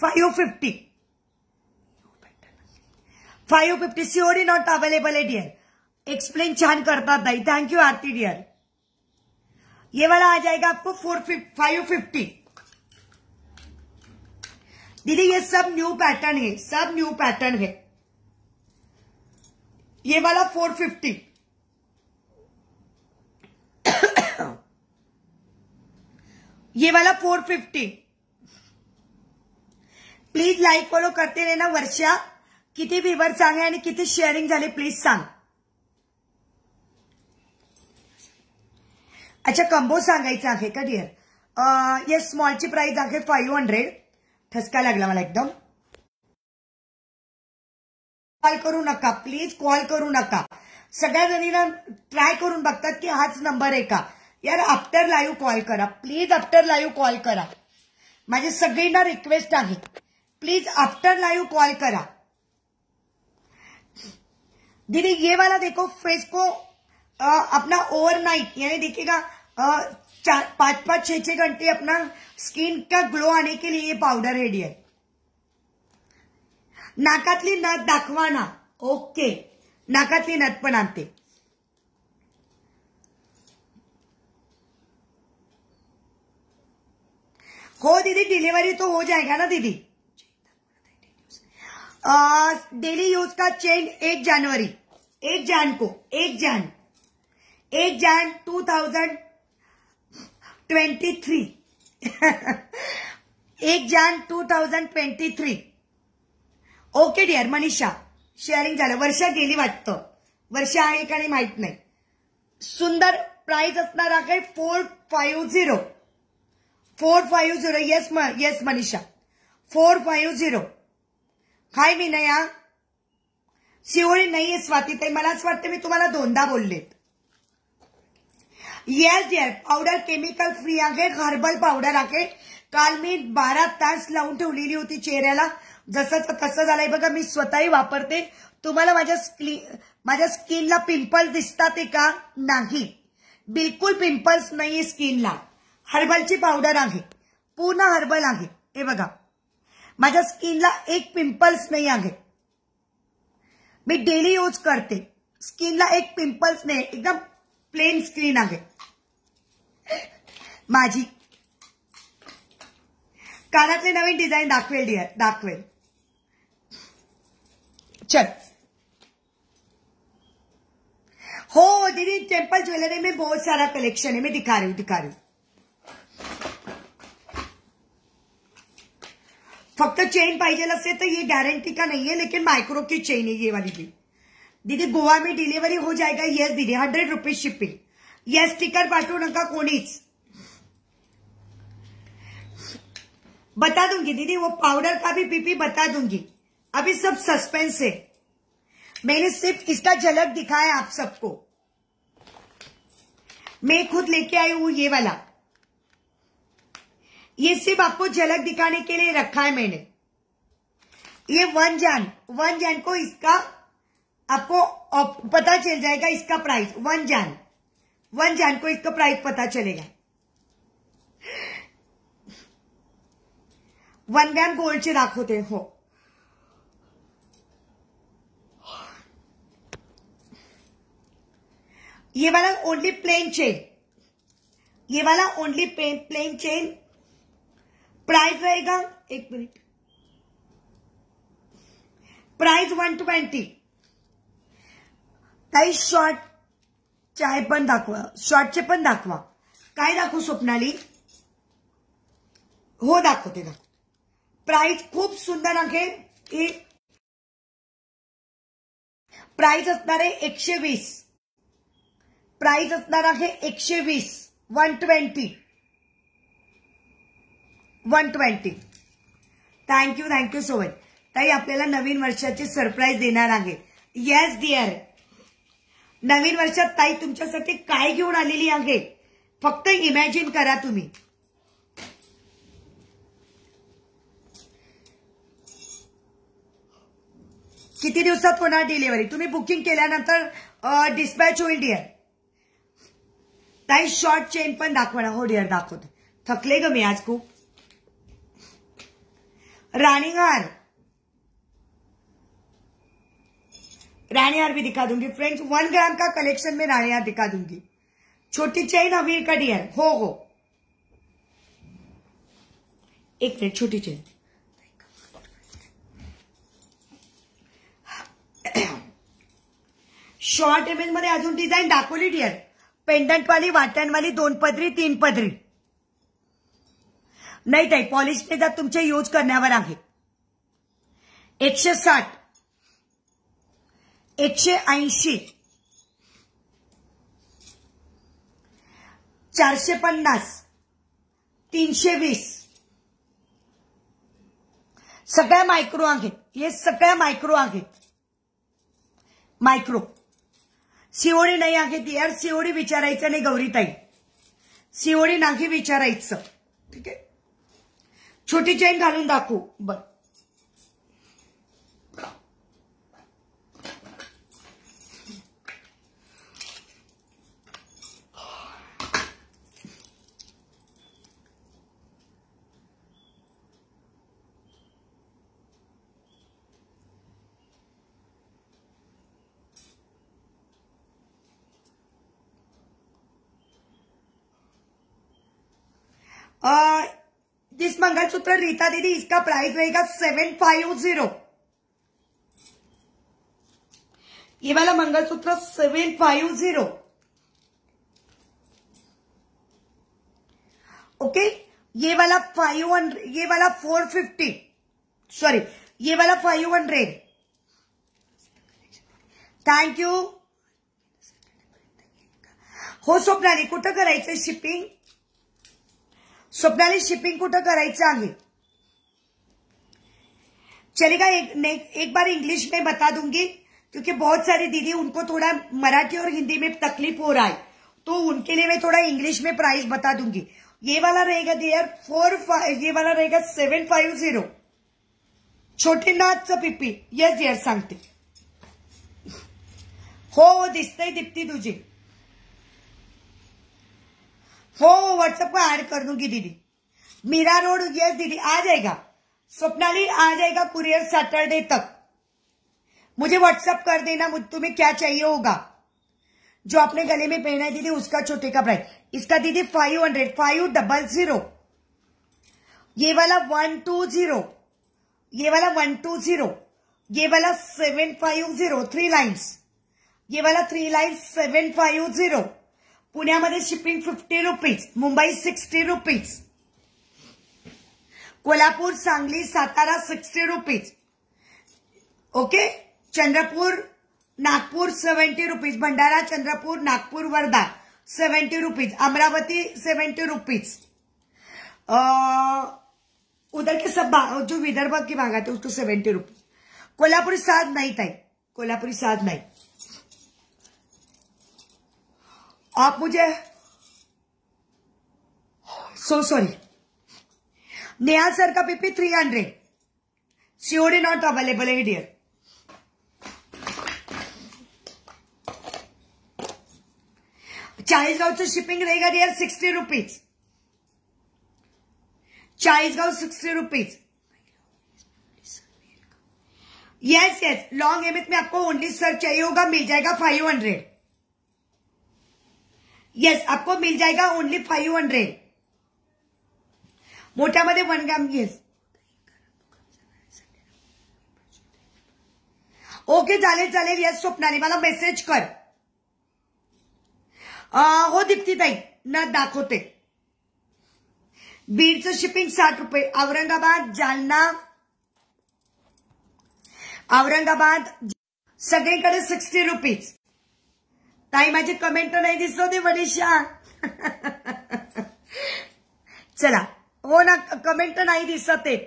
five fifty five fifty surely not available है डियर एक्सप्लेन छान करता था थैंक यू आरती डियर ये वाला आ जाएगा आपको फोर फाइव फिफ्टी दीदी ये सब न्यू पैटर्न है सब न्यू पैटर्न है ये वाला फोर फिफ्टी ये वाला four fifty please like follow करते रे ना वर्षा किती व्हिवर्स आहे आणि किती शेअरिंग झाले प्लीज सांग अच्छा कंबो सांगायचा आहे का डिअर येस स्मॉलची प्राइस आहे फाईव्ह हंड्रेड ठसका लागला मला एकदम कॉल करू नका प्लीज कॉल करू नका सगळ्या जणीला ट्राय करून बघतात की हाच नंबर आहे का यार आफ्टर लाइव कॉल करा प्लीज आफ्टर लाइव कॉल करा माझी सगळींना रिक्वेस्ट है प्लीज आफ्टर लाइव कॉल करा दीदी ये वाला देखो फेस को आ, अपना ओवरनाइट यानी देखिएगा चार पांच पांच छह छह घंटे अपना स्किन का ग्लो आने के लिए ये रेडी है नाकली नथ दाखवाना ओके नाकली नथ पे हो दीदी डिलीवरी तो हो जाएगा ना दीदी डेली यूज का चेंज एक जनवरी एक जान को एक जान एक जान टू थाउजेंड थ्री एक जान two thousand twenty three okay dear Manisha sharing झालं वर्षा गेली वाटतं वर्षा आहे का नाही माहित नाही सुंदर प्राइस असणार आहे four five zero four five zero yes yes Manisha four five zero hi Vinaya शिवळी नाहीये स्वाती ताई मलाच वाटतं मी तुम्हाला दोनदा बोललेत yes dear powder chemical free आहे हर्बल पावडर आहे काल मी बारा तास लावून ठेवलेली होती चेहऱ्याला जसं तसं झालंय बघा मी स्वतःही वापरते तुम्हाला माझ्या स्किन माझ्या स्किनला पिंपल्स दिसतात का नाही बिलकुल पिंपल्स नाही स्किनला ची पाउडर है पूर्ण हर्बल है हे बघा एक पिंपल्स नहीं आहे मी डेली यूज करते स्किनला एक पिंपल्स नहीं एकदम प्लेन स्किन आहे माझी नवीन डिजाइन दाखेल डिअर चल हो दीदी टेम्पल ज्वेलरी में बहुत सारा कलेक्शन है मैं दिखा रही हूँ दिखा रही हूँ फक्त चेन पाइजे से तो ये गारंटी का नहीं है लेकिन माइक्रो की चेन है ये वाली भी दीदी गोवा में डिलीवरी हो जाएगा ये दीदी हंड्रेड रुपीज शिपिंग ये स्टिकर पाठ ना को बता दूंगी दीदी वो पाउडर का भी पीपी बता दूंगी अभी सब सस्पेंस है मैंने सिर्फ इसका झलक दिखाया आप सबको मैं खुद लेके आई हूं ये वाला ये सिर्फ आपको झलक दिखाने के लिए रखा है मैंने ये वन जैन वन जैन को इसका आपको पता चल जाएगा इसका प्राइस वन जैन वन जैन को इसका प्राइस पता चलेगा वन ग्राम से दाखवते हो ये वाला ओनली प्लेन चेन ये वाला ओनली प्लेन चेन प्राइस रहेगा एक मिनट प्राइस वन ट्वेंटी काही शॉर्ट चाहे पण दाखवा शॉर्टचे पण दाखवा काय दाखू स्वप्नाली हो दाखवते दाखव प्राइस खूप सुंदर आहे प्राइस असणार आहे एकशे वीस प्राइस असणार आहे एकशे वीस one twenty one twenty thank you thank you so much ताई आपल्याला नवीन वर्षाची सरप्राईज देणार आहे येस डिअर नवीन वर्षात ताई तुमच्यासाठी काय घेऊन आलेली आहे फक्त इमॅजिन करा तुम्ही किती दिवसात होणार डिलिव्हरी तुम्ही बुकिंग केल्यानंतर डिस्पॅच होईल डिअर ताई शॉर्ट चेन पण दाखवणार हो डिअर दाखवतो थकले ग मी आज खूप रानीहार रानीहार भी दिखा दूंगी फ्रेंड्स वन ग्राम का कलेक्शन में रानीहार दिखा दूंगी छोटी चेन अबीर का डियर हो हो एक मिनट छोटी चेन शॉर्ट इमेज मध्य अजुन डिजाइन डाकोली डियर वाटन वाली दोन पदरी तीन पदरी नाही ताई पॉलिश जर तुमच्या यूज करण्यावर आहे एकशे साठ एकशे ऐंशी चारशे पन्नास तीनशे वीस सगळ्या मायक्रो आहेत हे सगळ्या मायक्रो आहेत मायक्रो सीओडी नाही आहेत यार सीओडी विचारायचं नाही गौरीताई सीओडी नाही विचारायचं ठीक आहे छोटी चेन घालून दाखवू बर Uh, इस मंगलसूत्र रीता दीदी इसका प्राइस रहेगा सेवन फाइव जीरो ये वाला mangalsutra seven five zero okay ये वाला फाइव हंड्रेड ये वाला फोर फिफ्टी सॉरी ये वाला फाइव हंड्रेड थैंक यू हो स्वप्नाली कुठं करायचं शिपिंग स्वप्नाली शिपिंग कुछ करायचं चलेगा एक ने, एक बार इंग्लिश में बता दूंगी क्योंकि बहुत सारी दीदी उनको थोड़ा मराठी और हिंदी में तकलीफ हो रहा है तो उनके लिए मैं थोड़ा इंग्लिश में प्राइस बता दूंगी ये वाला रहेगा दियर फोर ये वाला रहेगा सेवन फाइव जीरो छोटे नाथ पिपी यस दियर संगते हो दिस्ते दीप्ती तुझे हो व्हाट्सएप को ऐड कर दूंगी दीदी मीरा रोड यस दीदी आ जाएगा स्वप्नाली आ जाएगा कुरियर सैटरडे तक मुझे व्हाट्सएप कर देना मुझ तुम्हें क्या चाहिए होगा जो आपने गले में पहना है दीदी उसका छोटे का प्राइस इसका दीदी five hundred five double zero ये वाला वन टू जीरो ये वाला वन टू जीरो ये वाला seven five zero three lines ये वाला three lines seven five zero पुण्यामध्ये shipping fifty rupees Mumbai sixty rupees Kolhapur Sangli Satara sixty rupees okay Chandrapur Nagpur seventy rupees Bhandara Chandrapur Nagpur Wardha seventy rupees Amravati seventy rupees उधर के सब जो विदर्भ की भागात है उसको सेवेंटी रुपीज कोल्हापुरी साध नाही ताई कोल्हापुरी साध नाही आप मुझे सो सॉरी नेहा सर का PP three hundred COD not available है डियर चाळीसगावचं शिपिंग रहेगा dear sixty rupees Chalisgaon sixty rupees yes yes long एमिथ में आपको ओनली सर चाहिए होगा मिल जाएगा फाइव हंड्रेड यस आपको मिल जाएगा ओनली फाइव हंड्रेड मोटामध्ये वन ग्राम यस ओके चले चले यस स्वप्नाली मला मेसेज कर आ, हो दीप्तीताई न बीड च शिपिंग साठ रुपये औरंगाबाद जालना औरंगाबाद सगळीकडे सिक्स्टी रुपीज ताई माझे कमेंट नाही दिसत मनीषा चला हो ना कमेंट नाही दिसत आहेत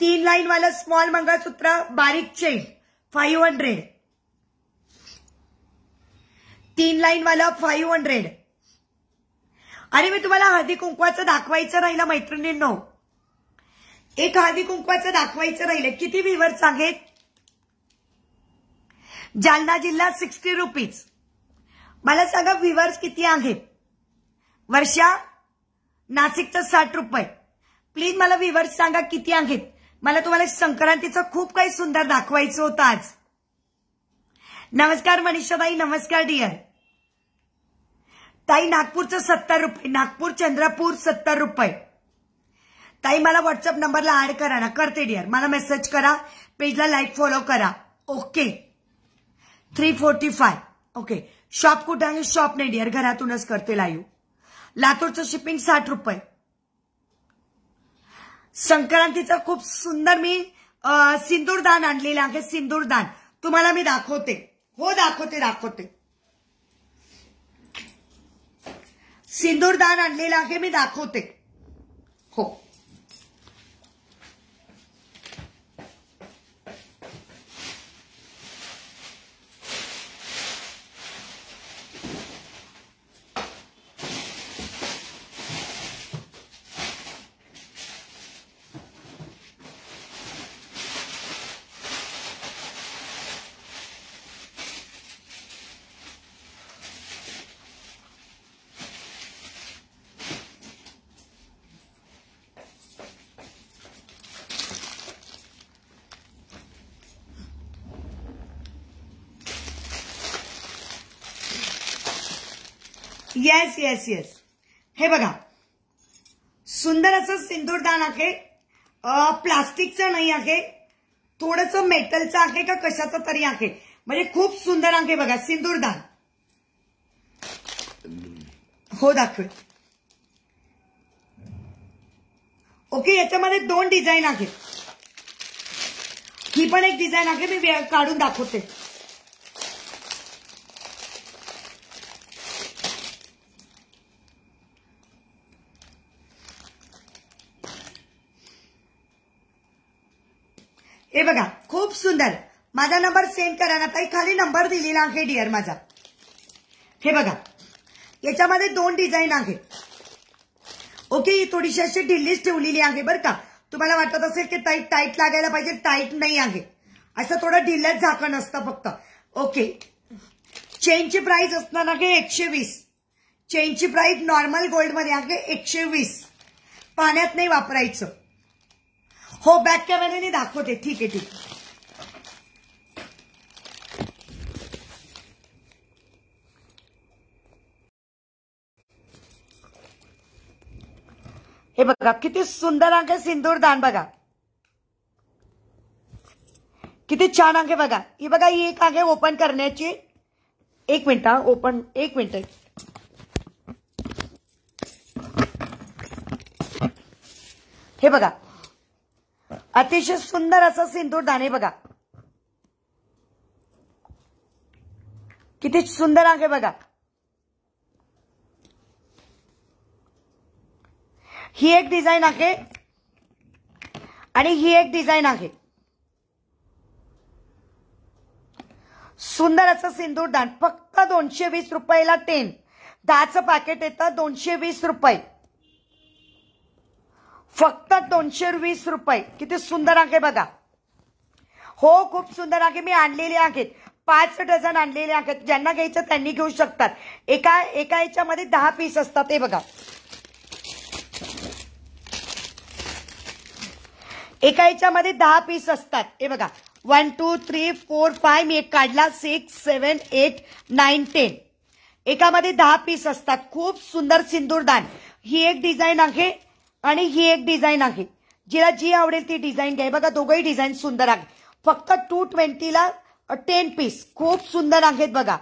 तीन लाईन वाला स्मॉल मंगळसूत्र बारीक चेन फाईव्ह हंड्रेड तीन लाईन वाला फाईव्ह हंड्रेड आणि मी तुम्हाला हळदी कुंकवाचं दाखवायचं राहिलं मैत्रिणींनो एक हळदी कुंकवाचं दाखवायचं राहिलं किती व्हिवर्स आहेत जालना जिल्हा सिक्स्टी रुपीज मला सांगा व्हिवर्स किती आहेत वर्षा नाशिकचं साठ रुपये प्लीज मला व्हिवर्स सांगा किती आहेत मला तुम्हाला संक्रांतीचं खूप काही सुंदर दाखवायचं होतं आज नमस्कार मनीषाबाई नमस्कार डिअर ताई नागपूरचं सत्तर रुपये नागपूर चंद्रपूर सत्तर रुपये ताई मला व्हॉट्सअप नंबरला ऍड करा ना करते डिअर मला मेसेज करा पेजला लाईक फॉलो करा okay three forty five okay shop कुठे आहे शॉप नाही डिअर घरातूनच करते लाईव्ह लातूरचं शिपिंग साठ रुपये संक्रांतीचं खूप सुंदर मी सिंदूरदान आणलेलं आहे सिंदूरदान तुम्हाला मी दाखवते हो दाखवते दाखवते सिंदूरदान आणलेलं आहे मी दाखवते हो येस येस येस हे बघा सुंदर असं सिंदूरदान आहे प्लास्टिकचं नाही आहे थोडस मेटलचं आहे का कशाचं तरी आहे म्हणजे खूप सुंदर आहे बघा सिंदूरदान हो दाखवे ओके याच्यामध्ये दोन डिझाईन आहेत ही पण एक डिझाईन आहे मी काढून दाखवते खूप सुंदर माझा नंबर सेंड करा ना ताई खाली नंबर दिलेला आहे डिअर माझा हे बघा याच्यामध्ये दोन डिझाईन आहे ओके ही थोडीशी अशी ढिल्लीच ठेवलेली आहे बरं का तुम्हाला वाटत असेल की ताईट टाईट लागायला पाहिजे टाईट नाही आहे असं थोडं ढिल्लच झाकण असतं फक्त ओके चेनची प्राइस असणार आहे एकशे वीस चेनची प्राइस नॉर्मल गोल्डमध्ये आहे एकशे वीस पाण्यात नाही वापरायचं हो बॅक कॅमेऱ्याने दाखवते ठीक आहे ठीक आहे हे बघा किती सुंदर अंक सिंदूरदान बघा किती छान अंक बघा ही बघा ही एक अंक ओपन करण्याची एक मिनिट ओपन एक मिनट हे बगा अतिशय सुंदर असं सिंदूरदान हे बगा किती सुंदर अंक बगा ही एक डिझाईन आहे आणि ही एक डिझाईन आहे सुंदर असं सिंदूरदान फक्त दोनशे वीस रुपयाला टेन दहाचं पाकिट येतं दोनशे वीस रुपये फक्त दोनशे वीस रुपये किती सुंदर आहे बघा हो खूप सुंदर आहे मी आणलेले आहेत पाच डझन आणलेले आहेत ज्यांना घ्यायचं त्यांनी घेऊ शकतात एका एका याच्यामध्ये दहा पीस असतात हे बघा एका याच्यामध्ये दहा पीस असतात हे बघा one two three four five मी एक काढला six seven eight nine ten एकामध्ये दहा पीस असतात खूप सुंदर सिंदूरदान ही एक डिझाईन आहे आणि ही एक डिझाईन आहे जिला जी आवडेल ती डिझाईन घ्या बघा दोघंही डिझाईन सुंदर आहे फक्त टू ट्वेंटीला टेन पीस खूप सुंदर आहेत बघा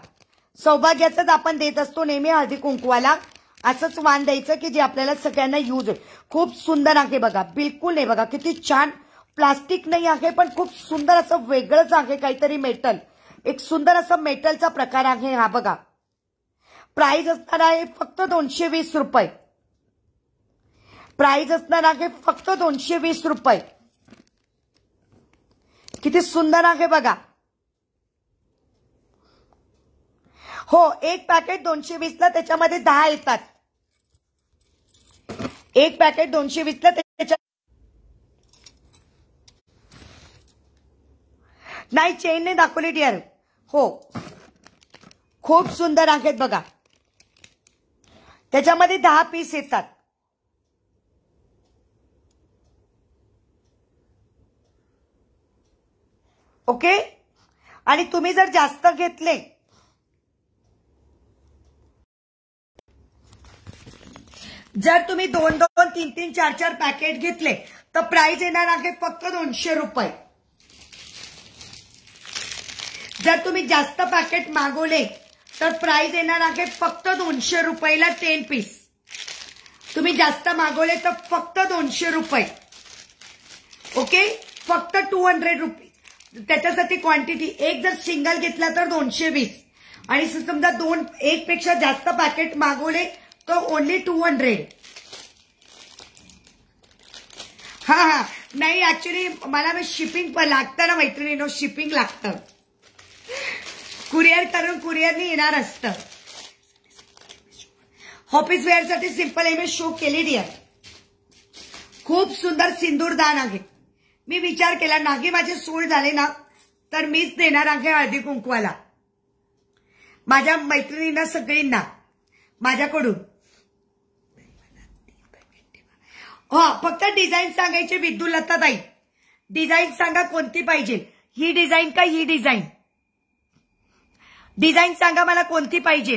सौभाग्याचंच आपण देत असतो नेहमी हळदी कुंकवाला असंच वाण द्यायचं की जे आपल्याला सगळ्यांना यूज होईल खूप सुंदर आहे बघा बिलकुल नाही बघा किती छान प्लास्टिक नाही आहे पण खूप सुंदर असं वेगळंच आहे काहीतरी मेटल एक सुंदर असं मेटलचा प्रकार आहे हा बघा प्राइस असणार आहे फक्त दोनशे वीस रुपये प्राइस असणार आहे फक्त दोनशे वीस रुपये किती सुंदर आहे बघा हो एक पॅकेट दोनशे वीसला त्याच्यामध्ये दहा येतात एक पॅकेट दोनशे वीसला त्याच्या नाही चेनने दाखवली डिअर हो खूप सुंदर आहेत बघा त्याच्यामध्ये दहा पीस येतात ओके आणि तुम्ही जर जास्त घेतले जर तुम्ही दोन दोन तीन तीन चार चार पॅकेट घेतले तर प्राइस येणार आहे फक्त दोनशे रुपये जर तुम्ही जास्त पॅकेट मागवले तर प्राइस येणार आहे फक्त दोनशे रुपयेला टेन पीस तुम्ही जास्त मागवले तर फक्त दोनशे रुपये ओके फक्त टू हंड्रेड रुपीज त्याच्यासाठी क्वांटिटी एक जर सिंगल घेतला तर दोनशे वीस आणि समजा दोन एक पेक्षा जास्त पॅकेट मागवले तो ओनली टू हंड्रेड हा हा नाही ऍक्च्युली मला शिपिंग लागतं ना मैत्रिणीनो शिपिंग लागतं कुरिअर करून कुरिअरनी येणार असतं ऑफिस वेअरसाठी सिंपल मी शो केली आहे खूप सुंदर सिंदूरदान आहे मी विचार केला नागे माझे सोड झाले ना तर मीच देणार आहे हळदी कुंकवाला माझ्या मैत्रिणींना सगळींना माझ्याकडून हो फक्त डिझाईन सांगायचे विद्यू ताई डिझाईन सांगा कोणती पाहिजे ही डिझाईन का ही डिझाईन डिझाईन सांगा मला कोणती पाहिजे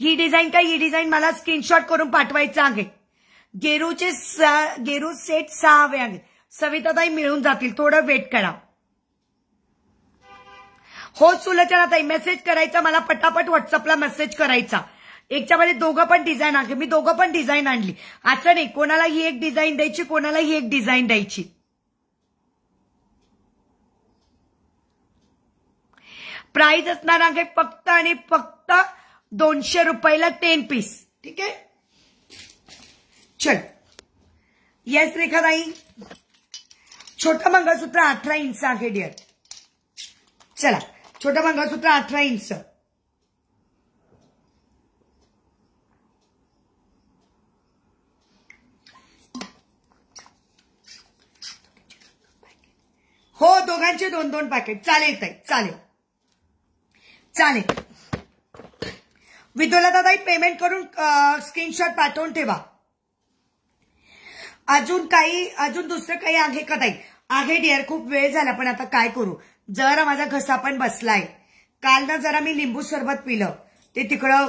ही डिझाईन का ही डिझाईन मला स्क्रीनशॉट करून पाठवायचं आहे गेरूचे गेरू सेट सहा हवे आहेत सविताताई मिळून जातील थोडं वेट करा हो सुलचना ताई मेसेज करायचा मला पटापट व्हॉट्सअपला मेसेज करायचा एकच्यामध्ये दोघं पण डिझाईन आहे मी दोघं पण डिझाईन आणली असं नाही कोणाला ही एक डिझाईन द्यायची कोणाला ही एक डिझाईन द्यायची प्राइस असणार आहे फक्त आणि फक्त दोनशे रुपयाला टेन पीस ठीक आहे चल येस रेखा नाही छोटं मंगळसूत्र अठरा इंच आहे डिअर चला छोटं मंगळसूत्र अठरा इंच दोघांचे दोन दोन पॅकेट चालेल ताई चालेल चालेल विदोला दादाई पेमेंट करून स्क्रीनशॉट पाठवून ठेवा अजून काही अजून दुसरं काही आहे का ताई आहे डिअर खूप वेळ झाला पण आता काय करू जरा माझा घसा पण बसलाय काल ना जरा मी लिंबू सरबत पिलं ते तिकडं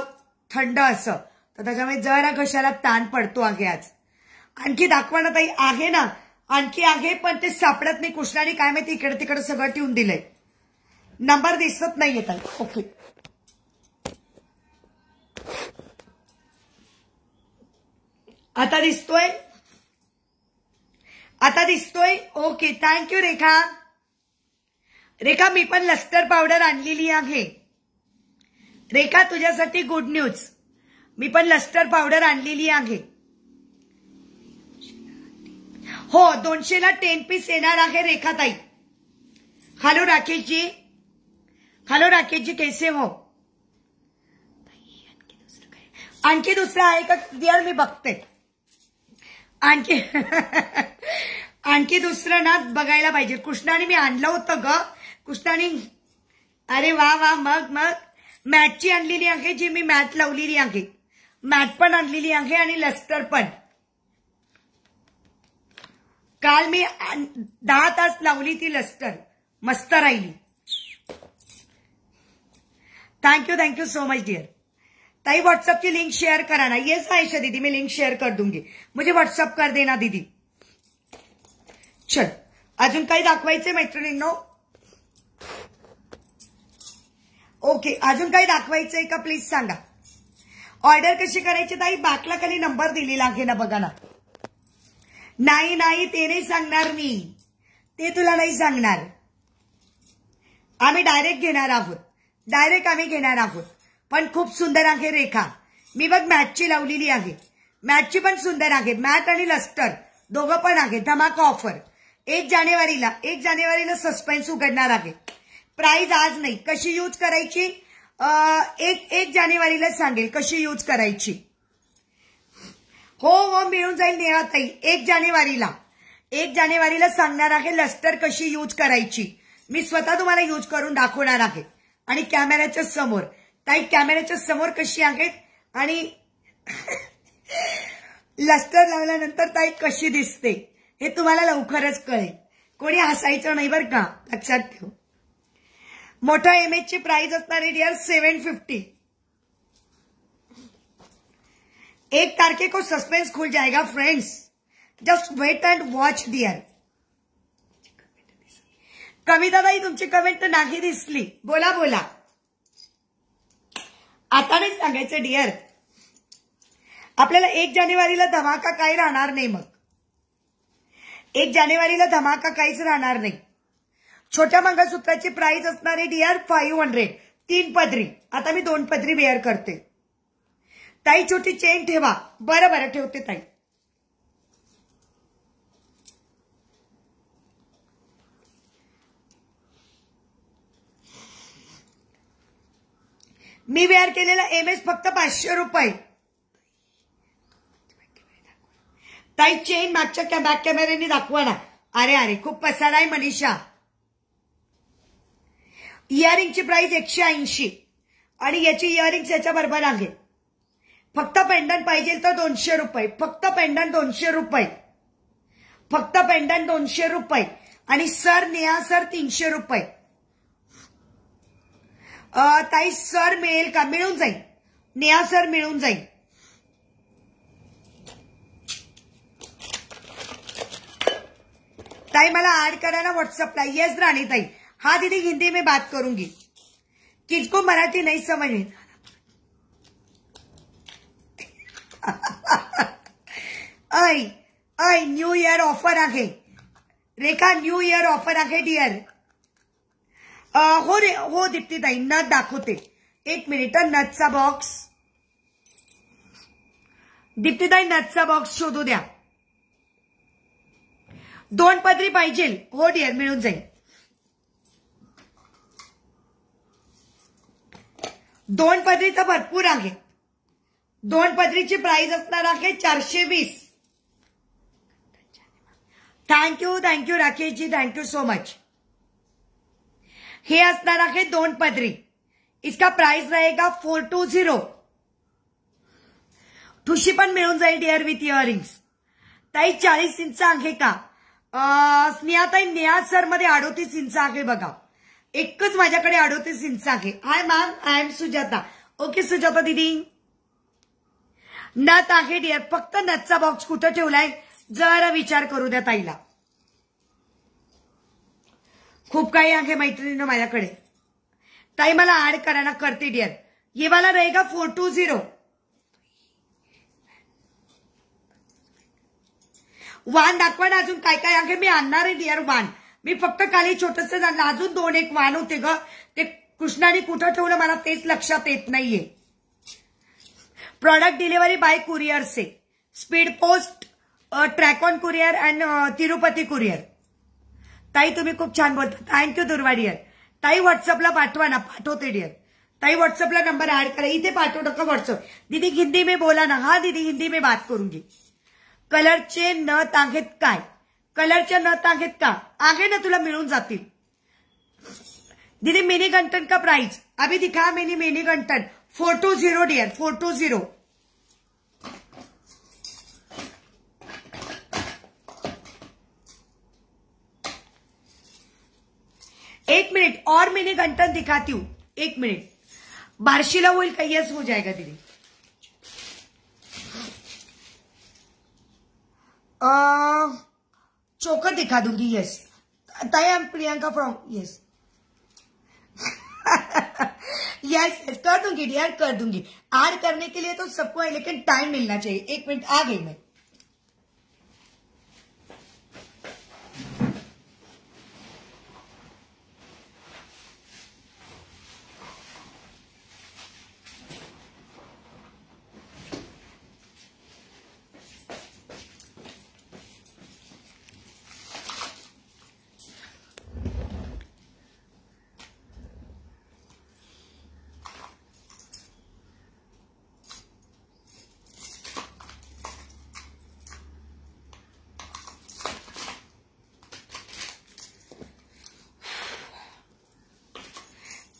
थंड असं तर त्याच्यामुळे जरा घशाला ताण पडतो आहे आज आणखी दाखवा ना ताई आहे ना आणखी आहे पण ते सापडत नाही कृष्णाने काय माहिती इकडे तिकडे सगळं ठेवून दिलंय नंबर दिसत नाही येत ओके आता दिसतोय आता दिसतोय ओके थँक्यू रेखा रेखा मी पण लस्टर पावडर आणलेली आहे रेखा तुझ्यासाठी गुड न्यूज मी पण लस्टर पावडर आणलेली आहे हो दोनशेला टेन पीस येणार आहे रेखाताई हॅलो राकेशजी हॅलो राकेशजी कैसे हो आणखी दुसरं आहे का मी बघते आणखी आणखी दुसरं ना बघायला पाहिजे कृष्णाने मी आणलं होतं ग कृष्णाने अरे वा वा मग मग मॅटची आणलेली आहे जी मी मॅट लावलेली आहे मॅट पण आणलेली आहे आणि लस्टर पण काल मी दहा तास लावली ती लस्टर मस्त राहिली thank you thank you so much dear ताई व्हॉट्सअपची लिंक शेअर करा ना येस आयशा दीदी मी लिंक शेअर कर दूंगी म्हणजे व्हॉट्सअप कर देना दीदी चल अजून काही दाखवायचे मैत्रिणींनो ओके अजून काही दाखवायचंय का प्लीज सांगा ऑर्डर कशी करायची ताई बाकला खाली नंबर दिलेला आहे ना बघा ना नाही नाही ते नाही सांगणार मी ते तुला नाही सांगणार आम्ही डायरेक्ट घेणार आहोत डायरेक्ट आम्ही घेणार आहोत पण खूप सुंदर आहे रेखा मी बघ मॅथची लावलेली आहे मॅथची पण सुंदर आहे मॅट आणि लस्टर दोघं पण आहे धमाका ऑफर एक जानेवारीला एक जानेवारीला सस्पेन्स उघडणार आहे प्राईज आज नाही कशी यूज करायची एक एक जानेवारीला सांगेल कशी यूज करायची हो हो मिळून जाईल नेहाताई एक जानेवारीला एक जानेवारीला सांगणार आहे लस्टर कशी यूज करायची मी स्वतः तुम्हाला यूज करून दाखवणार आहे आणि कॅमेऱ्याच्या समोर ताई कॅमेऱ्याच्या समोर कशी आहेत आणि लस्टर लावल्यानंतर ताई कशी दिसते हे तुम्हाला लवकरच कळेल कोणी हसायचं नाही बरं का लक्षात ठेव मोठ्या एम एच ची प्राइस असणार आहे डिअर सेव्हन फिफ्टी एक तारखे को सस्पेंस खुल जाएगा friends just wait and watch dear कविताबाई तुमची कमेंट नाही दिसली बोला बोला आता नाही सांगायचं डिअर आपल्याला एक जानेवारीला धमाका काही राहणार नाही मग एक जानेवारीला धमाका काहीच राहणार नाही छोट्या मंगळसूत्राची प्राइस असणारी डिअर फाईव्ह हंड्रेड तीन पदरी आता मी दोन पदरी बेअर करते ताई छोटी चेन ठेवा बरं बरं ठेवते ताई मी वेअर केलेला एम एस फक्त पाचशे रुपये ताई चेन मागच्या त्या बॅक कॅमेऱ्याने दाखवा ना अरे अरे खूप पसार आहे मनीषा इयरिंगची प्राइस एकशे ऐंशी आणि याची इयरिंग्स याच्या बरोबर आहे फक्त पेंडंट पाहिजे तर दोनशे रुपये फक्त पेंडंट दोनशे रुपये फक्त पेंडंट दोनशे रुपये आणि सर नेहा सर तीनशे रुपये ताई सर मिळेल का मिळून जाईल नेहा सर मिळून जाईल ताई मला ऍड करा ना व्हॉट्सअपला येस राणी ताई हा दिदी हिंदी मी बात करूंगी किचको मराठी नाही समजेल ऐ आय न्यू इयर ऑफर आहे रेखा न्यू इयर ऑफर आहे डिअर हो रे हो दीप्तीताई नथ दाखवते एक मिनिट नथचा बॉक्स दीप्तीताई नथचा बॉक्स शोधू द्या दोन पदरी पाहिजे हो डिअर मिळून जाईल दोन पदरी तर भरपूर आहे दोन पदरीची प्राइस असणार आहे चारशे वीस thank you thank you Rakeshji thank you so much हे असणार आहे दोन पदरी इसका प्राइस रहेगा फोर टू झिरो ठुशी पण मिळून जाईल डिअर विथ इयरिंग्स ताई चाळीस इंच आहे का स्नेहाताई नेहा सर मध्ये अडोतीस इंच आहे बघा एकच माझ्याकडे अडोतीस इंच आहे hi ma'am I am Sujata okay Sujata दिदी नत आहे डिअर फक्त नतचा बॉक्स कुठं ठेवलाय जरा विचार करू द्या ताईला खूप काही आहे मैत्रिणीनं माझ्याकडे ताई मला ऍड करायला करते डिअर ये वाला रहेगा फोर टू झिरो वान दाखवा ना अजून काय काय आहे मी आणणार आहे डिअर वान मी फक्त छोटंसं छोटस अजून दोन एक वान होते ग ते कृष्णाने कुठं ठेवलं मला तेच लक्षात येत नाहीये प्रोडक्ट डिलिव्हरी बाय कुरिअर से speed post on courier and Tirupati courier ताई तुम्ही खूप छान बोलता थँक्यू दुर्वा डिअर ताई व्हॉट्सअपला पाठवा ना पाठवते डिअर ताई व्हॉट्सअपला नंबर ऍड करा इथे पाठवू नका व्हॉट्सअप दिदी हिंदी में बोला ना हा दिदी हिंदी में बात करून घे कलरचे न तांगेत काय कलरचे न तांगेत का आहे ना तुला मिळून जातील दिदी मिनी घंटन का प्राइस अभि दिखा मिनी मिनी घंटन four two zero dear four two zero एक मिनट और मैंने घंटन दिखाती हूँ एक मिनट बारशीला हुई का यस हो जाएगा दीदी चोकर दिखा दूंगी यस तय am Priyanka from yes yes yes कर दूंगी डियर कर दूंगी आर करने के लिए तो सबको है लेकिन टाइम मिलना चाहिए एक मिनट आ गई मैं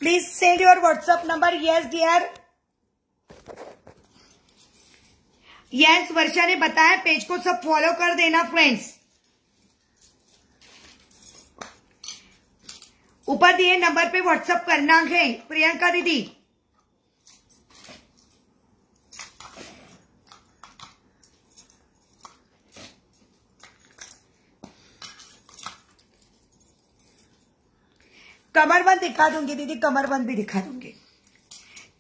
please send your WhatsApp number yes dear yes Varsha ने बताया पेज को सब फॉलो कर देना फ्रेंड्स ऊपर दिए नंबर पे व्हाट्सअप करना है प्रियंका दीदी कमरबंद दिखा दूंगी दीदी कमरबंद भी दिखा दूंगी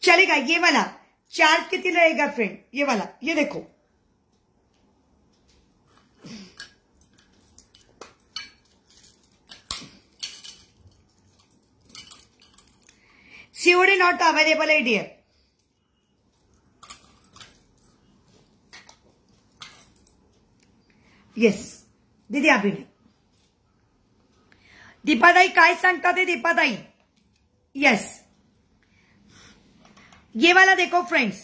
चलेगा ये वाला चार्ज कितनी रहेगा फ्रेंड ये वाला ये देखो सीओडी नॉट अवेलेबल है डियर यस दीदी अभी नहीं दीपादाई काय संगता ते दीपादाई यस ये वाला देखो friends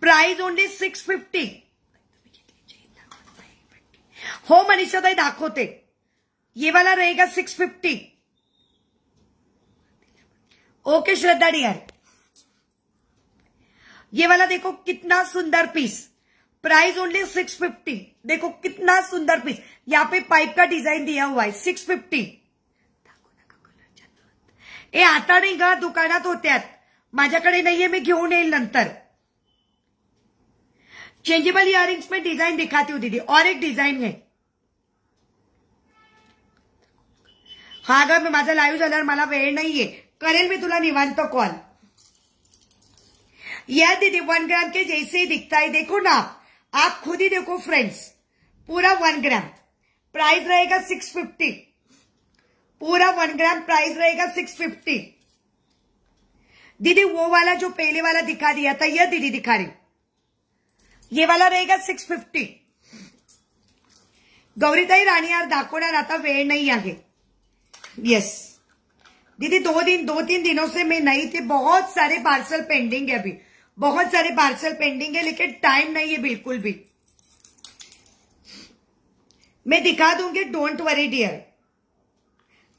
price only six fifty हो मनीषा दाई दाखोते ये वाला रहेगा six fifty okay Shraddha dear ये वाला देखो कितना सुंदर piece price only six fifty देखो कितना सुंदर पीस यहाँ पे पाइप का डिजाइन दिया हुआ है सिक्स फिफ्टी ए आता नहीं ग दुकानात होत्यात माझ्याकडे नाहीये मी घेऊन येईल नंतर चेंजेबल इयरिंग्स में डिजाइन दिखाती हूँ दीदी और एक डिजाइन है हा ग मजा लाइव जा माला मला नहीं है करेल मैं तुला निवांत कॉल यह दीदी वन ग्राम के जैसे ही दिखता है देखो ना आप आप खुद ही देखो फ्रेंड्स पूरा वन ग्राम प्राइस रहेगा सिक्स फिफ्टी पूरा वन ग्राम प्राइस रहेगा सिक्स फिफ्टी दीदी वो वाला जो पहले वाला दिखा दिया था यह दीदी दिखा रही ये वाला रहेगा सिक्स फिफ्टी गौरीताई राणी यार धाकोडा रहता वे नहीं आगे यस दीदी दो दिन दो तीन दिनों से मैं नहीं थी बहुत सारे पार्सल पेंडिंग है अभी बहुत सारे पार्सल पेंडिंग है लेकिन टाइम नहीं है बिल्कुल भी मैं दिखा दूंगी डोंट वरी डियर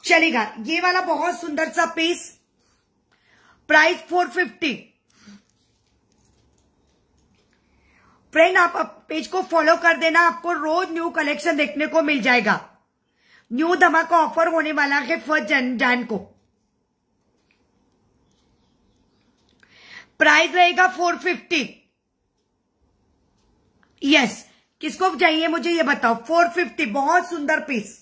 चलेगा ये वाला बहुत सुंदर सा piece price four fifty friend आप पेज को फॉलो कर देना आपको रोज न्यू कलेक्शन देखने को मिल जाएगा न्यू धमाका ऑफर होने वाला है फर्स्ट जन जान को प्राइस रहेगा फोर फिफ्टी यस किसको चाहिए मुझे ये बताओ फोर फिफ्टी बहुत सुंदर piece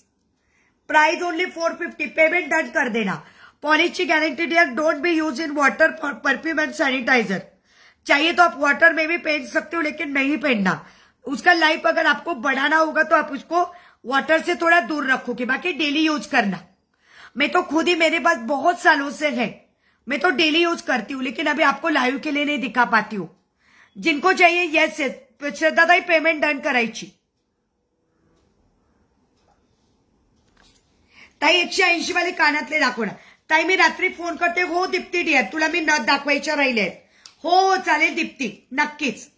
price only four fifty payment done कर देना पॉलिची गारंटेड या don't be use in water perfume and sanitiser चाहिए तो आप वाटर में भी पहन सकते हो लेकिन नहीं पहनना उसका लाइफ अगर आपको बढ़ाना होगा तो आप उसको वाटर से थोड़ा दूर रखोगे बाकी डेली यूज करना मैं तो खुद ही मेरे पास बहुत सालों से है मैं तो डेली यूज करती हूँ लेकिन अभी आपको लाइव के लिए नहीं दिखा पाती हूँ जिनको चाहिए येस श्रद्धा दाई पेमेंट डन करायची ताई एकशे ऐंशी वाले कानातले दाखवणार ताई मी रात्री फोन करते हो दीप्ती डिया तुला मी न दाखवायच्या राहिले हो चालेल दीप्ती नक्कीच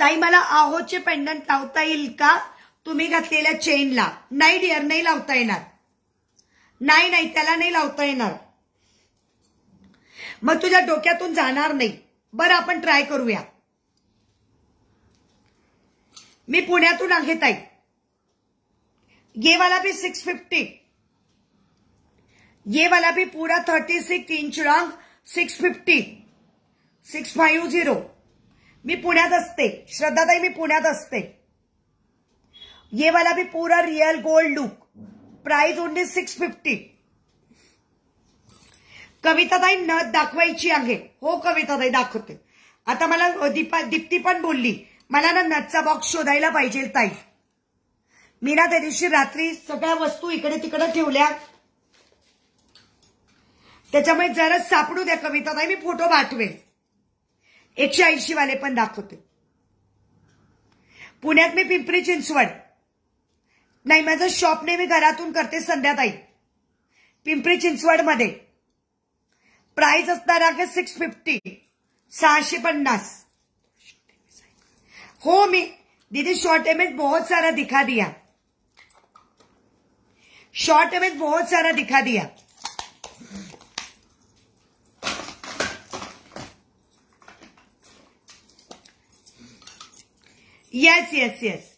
ताई मला आहोचे पेंडंट लावता येईल का तुम्ही घातलेल्या चेनला नाही डिअर नाही लावता येणार नाही नाही त्याला नाही लावता येणार मग तुझ्या डोक्यातून जाणार नाही बरं आपण ट्राय करूया मी पुण्यातून आहे ताई गेवाला बी सिक्स फिफ्टी गेवाला बी पुरा thirty six inch long six fifty six five zero मी पुण्यात असते श्रद्धाताई मी पुण्यात असते ये वाला भी पूरा real gold look price only six fifty कविताताई नथ दाखवायची आहे हो कविताताई दाखवते आता मला दीपा दीप्ती पण बोलली मला ना नटचा बॉक्स शोधायला पाहिजे ताई मी ना त्या दिवशी रात्री सगळ्या वस्तू इकडे तिकडे ठेवल्या त्याच्यामुळे जरा सापडू द्या कविताताई मी फोटो पाठवेन एकशे ऐंशी वाले पण दाखवते पुण्यात मी पिंपरी चिंचवड नाही माझं शॉप नेहमी घरातून करते संध्याताई पिंपरी चिंचवडमध्ये प्राइस असणार आहे सिक्स फिफ्टी सहाशे पन्नास हो मी दीदी शॉर्ट एमेज बहुत सारा दिखा दिया शॉर्ट एमेज बहुत सारा दिखा दिया येस येस येस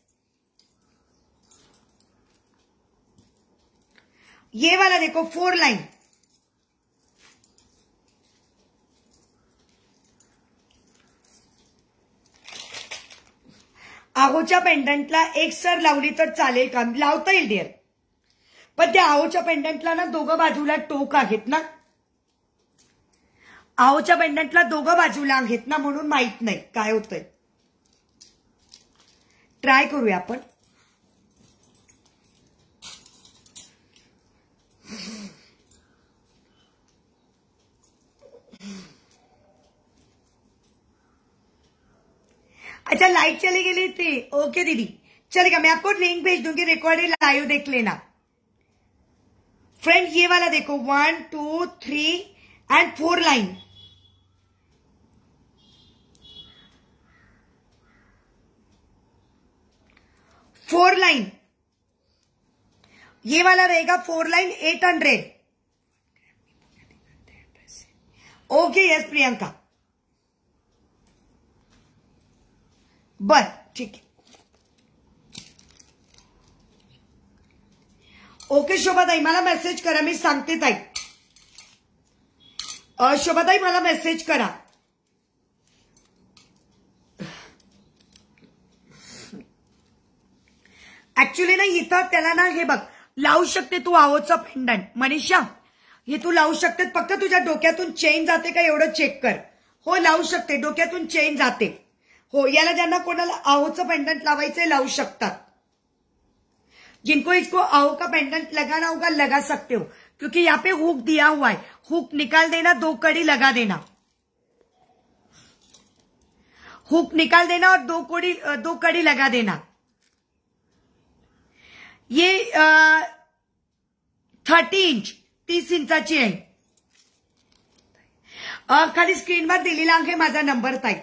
ये वाला देखो फोर लाइन आहोच्या पेंडंटला एक सर लावली तर चालेल का लावता येईल डिअर पण त्या आहोच्या पेंडंटला ना दोघं बाजूला टोक आहेत ना आहोच्या पेंडंटला दोघं बाजूला आहेत ना म्हणून माहित नाही काय होतंय ट्राय करू अपन अच्छा लाइट चले गए थे ओके दीदी चलेगा मैं आपको लिंक भेज दूंगी रिकॉर्डेड लाइव देख लेना फ्रेंड ये वाला देखो one two three and four line four line ये वाला रहेगा four line eight hundred okay yes Priyanka बर ठीक है ओके शोभाताई माला मेसेज करा मी सांगते ताई अं, शोभाताई मला मेसेज करा ऍक्च्युली ना इथं त्याला ना हे बघ लावू शकते तू आहोचं पेंडंट मनीषा हे तू लावू शकते फक्त तुझ्या डोक्यातून चेन जाते का एवढं चेक कर हो लावू शकते डोक्यातून चेन जाते हो याला ज्यांना कोणाला आहोचं पेंडंट लावायचंय लावू शकतात जिनको इसको आहो का पेंडेंट लगाना होगा लगा सकते हो क्योंकि या पे हुक दिया हुआ है हुक निकाल देना दो कड़ी लगा देना हुक निकाल देना और दो कडी दो कड़ी लगा देना ये थर्टी इंच तीस इंचाची आहे खाली स्क्रीनवर दिलेला आहे माझा नंबर ताई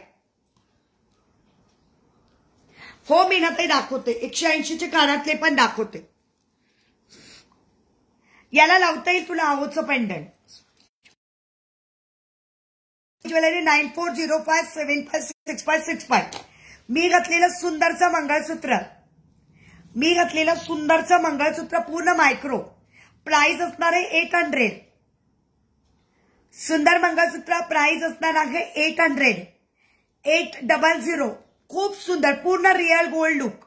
हो मी ना ते दाखवते एकशे ऐंशीचे कानातले पण दाखवते याला लावता येईल तुला आवोचं पेंडल jewellery nine four zero five seven five six five six five मी घातलेलं सुंदरचं मंगळसूत्र मी घातलेलं सुंदरचं मंगळसूत्र पूर्ण मायक्रो प्राइस असणार आहे एट हंड्रेड सुंदर मंगळसूत्र प्राइस असणार आहे eight hundred eight double zero खूप सुंदर पूर्ण रिअल गोल्ड लुक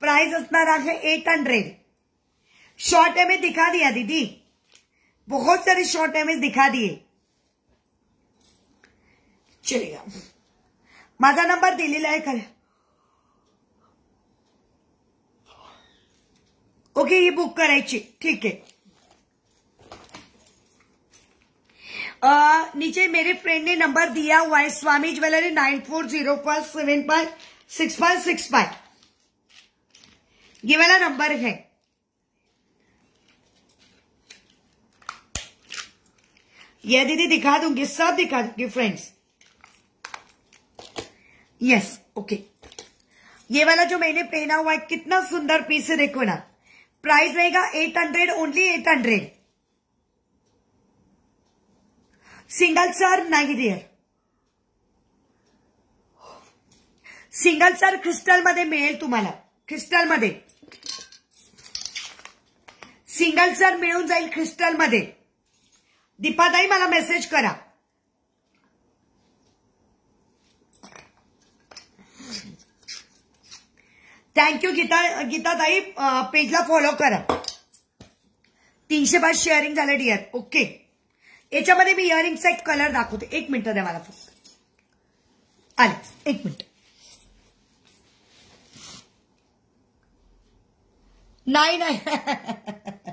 प्राइस असणार आहे एट हंड्रेड शॉर्ट एमेज दिखा दिया दीदी बहुत सारे शॉर्ट एमेज दिखा दिए चलिए माझा नंबर दिलेला आहे खरं ओके ये बुक करायची ठीक आ, नीचे मेरे फ्रेंड ने नंबर दिया हुआ है Swami jewellery nine four zero five seven five six five six five ये वाला नंबर है यह दीदी दिखा दूंगी सब दिखा दूंगी फ्रेंड्स यस ओके ये वाला जो मैंने पहना हुआ है कितना सुंदर पीस है देखो ना प्राइस रहेगा eight hundred only eight hundred single singles आर नाही सर क्रिस्टल आर मिले तुम्हारा तुम्हाला क्रिस्टलमध्ये सिंगल सर मिल क्रिस्टल मध्य दीपाताई मला मेसेज करा थँक्यू गीता गीता ताई पेजला फॉलो करा तीनशे पाच शेअरिंग झालं डिअर ओके याच्यामध्ये मी इयरिंगचा एक कलर दाखवते एक मिनिट द्या मला फक्त आले एक मिनिट नाही नाही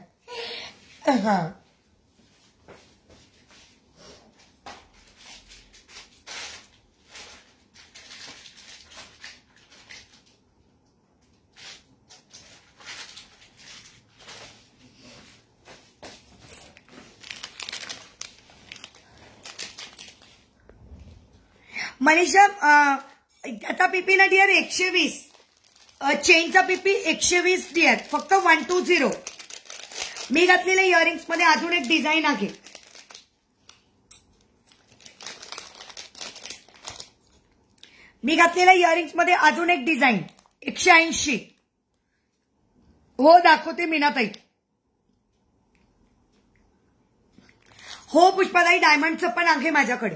मनीषा आता पीपी ना डिअर एकशे वीस चेनचा पीपी एकशे वीस डिअर फक्त वन टू झिरो मी घातलेल्या इयरिंग्स मध्ये अजून एक डिझाईन आहे मी घातलेल्या इयरिंग्स मध्ये अजून एक डिझाईन एकशे ऐंशी हो दाखवते मीनाताई हो पुष्पाताई डायमंडचं पण आहे माझ्याकडे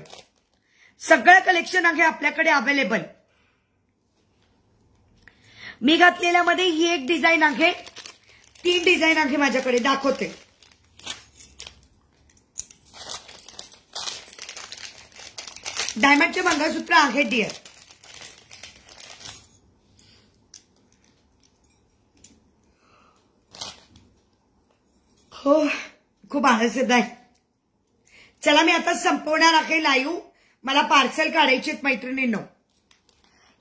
सगळं कलेक्शन आहे आपल्याकडे अवेलेबल मी घातलेल्या मध्ये ही एक डिझाईन आहे तीन डिझाईन आहे माझ्याकडे दाखवते डायमंडचे मंगळसूत्र आहे डिअर हो खूप आनंद आहे चला मी आता संपवणार आहे लाईव्ह मला पार्सल काढायचे मैत्रिणींनो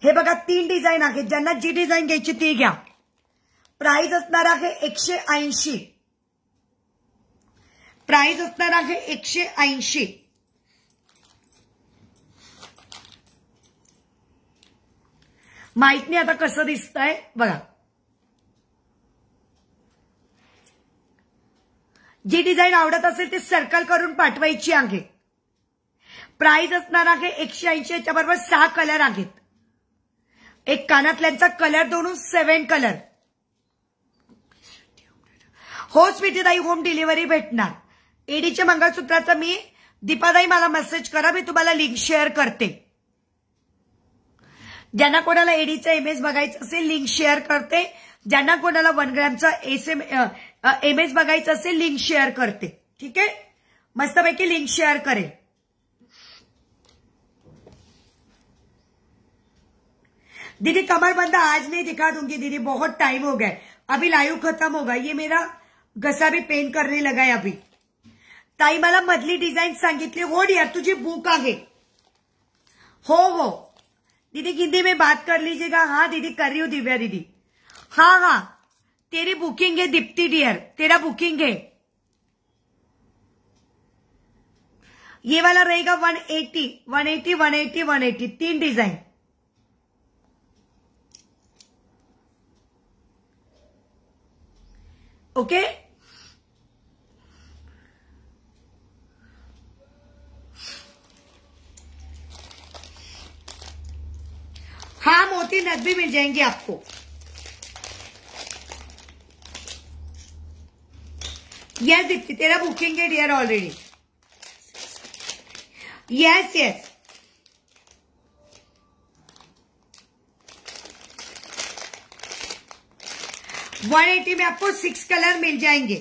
हे बघा तीन डिझाईन आहेत ज्यांना जी डिझाईन घ्यायची ती घ्या प्राइस असणार आहे एकशे ऐंशी प्राइस असणार आहे एकशे ऐंशी माहित नाही आता कसं दिसतंय बघा जी डिझाईन आवडत असेल ती सर्कल करून पाठवायची आहे प्राइस असणार आहे एकशे ऐंशी याच्या बरोबर सहा कलर आहेत एक कानातल्यांचा कलर दोन सेवन कलर हो स्वीटीदाई होम डिलिव्हरी भेटणार एडीच्या मंगळसूत्राचं मी दीपादाई मला मेसेज करा मी तुम्हाला लिंक शेअर करते ज्यांना कोणाला एम एमएस बघायचं असेल लिंक शेअर करते ज्यांना कोणाला वन ग्रॅमचा एम एमएस बघायचं असेल लिंक शेअर करते ठीक आहे मस्तपैकी लिंक शेअर करेल दीदी कमर बंदा आज नहीं दिखा दूंगी दीदी बहुत टाइम हो गया अभी लाइव खत्म होगा ये मेरा घसा भी पेन लगा है अभी ताई माला मधली डिजाइन संगित हो डियर तुझे बुक आगे हो हो दीदी हिंदी में बात कर लीजिएगा हाँ दीदी कर रही हूँ दिव्या दीदी हाँ हाँ तेरी बुकिंग है दीप्ति डियर तेरा बुकिंग है ये वाला रहेगा 180, 180, 180, 180 तीन डिजाइन okay हाँ मोती नद भी मिल जाएंगे आपको यस दीप्ति तेरा बुकिंग है डियर ऑलरेडी यस यस 180 में आपको सिक्स कलर मिल जाएंगे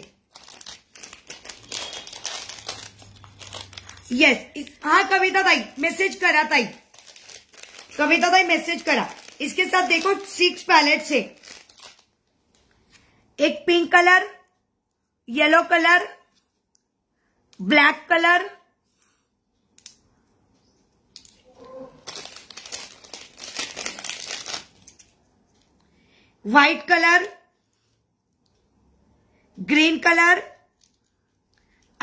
यस हाँ कविता ताई मैसेज करा ताई कविता ताई मैसेज करा इसके साथ देखो सिक्स पैलेट से एक pink colour yellow colour black colour white colour green colour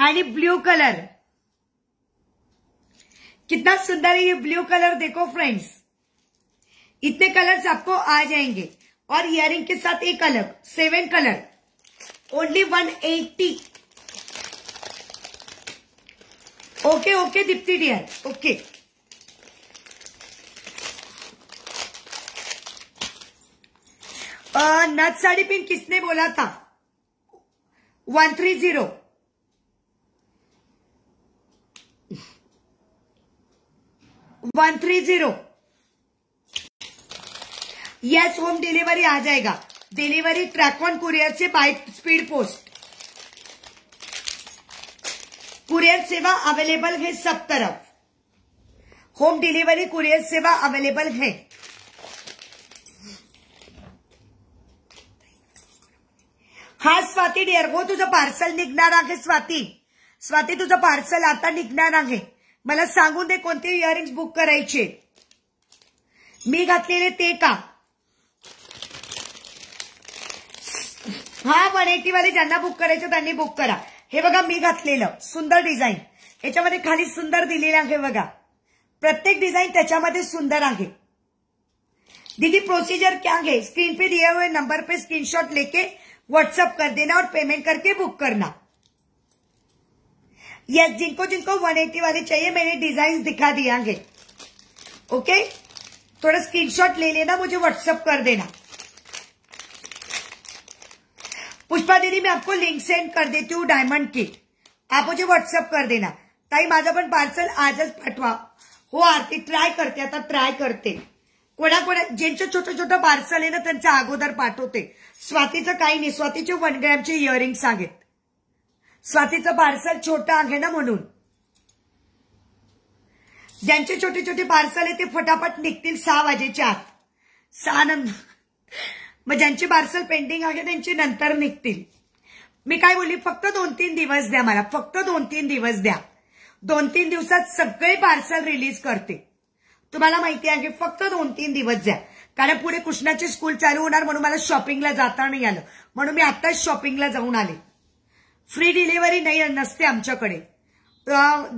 and blue color कितना सुंदर है ये ब्लू कलर देखो फ्रेंड्स इतने कलर्स आपको आ जाएंगे और इयरिंग के साथ एक अलग seven colour only one eighty okay okay Deepti dear okay नथ साड़ी पिन किसने बोला था one three zero one three zero yes home delivery आ जाएगा डिलीवरी ट्रैक ऑन कुरियर से बाय स्पीड पोस्ट कुरियर सेवा अवेलेबल है सब तरफ होम डिलीवरी कुरियर सेवा अवेलेबल है हा स्वाती डिअर हो तुझं पार्सल निघणार आहे स्वाती स्वाती तुझं पार्सल आता निघणार आहे मला सांगून दे कोणते इयरिंग बुक करायचे मी घातलेले ते का हा वन वाले ज्यांना बुक करायचे त्यांनी बुक करा हे बघा मी घातलेलं सुंदर डिझाईन याच्यामध्ये खाली सुंदर दिलेलं आहे बघा प्रत्येक डिझाईन त्याच्यामध्ये सुंदर आहे दीदी प्रोसिजर क्या आहे स्क्रीन पे दिए हुए नंबर पे स्क्रीनशॉट लेके व्हाट्सअप कर देना और पेमेंट करके बुक करना यस yes, जिनको जिनको 180 वाले चाहिए मैंने डिजाइन दिखा दिया है ओके थोड़ा स्क्रीनशॉट ले लेना मुझे व्हाट्सअप कर देना पुष्पा दीदी मैं आपको लिंक सेंड कर देती हूँ डायमंड किट आप मुझे व्हाट्सअप कर देना ताई माझं पार्सल आज पठवा हो आरती ट्राई करते आता ट्राई करते कोणाकोणा ज्यांच्या छोटं छोटं पार्सल आहे ना त्यांचं अगोदर पाठवते स्वातीचं काही नाही स्वातीचे वन ग्रॅमचे इयरिंग्स आहेत स्वातीचं पार्सल छोटं आहे ना म्हणून ज्यांचे छोटे छोटे पार्सल आहे ते फटाफट निघतील सहा वाजेच्या आत सहा नंतर मग ज्यांचे पार्सल पेंडिंग आहे त्यांचे नंतर निघतील मी काय बोलली फक्त दोन तीन दिवस द्या मला फक्त दोन तीन दिवस द्या दोन तीन दिवसात सगळे पार्सल रिलीज करते तुम्हाला माहिती आहे फक्त दोन तीन दिवस द्या कारण पुढे कृष्णाची स्कूल चालू होणार म्हणून मला शॉपिंगला जाता नाही आलं म्हणून मी आताच शॉपिंगला जाऊन आले फ्री डिलिव्हरी नाही नसते आमच्याकडे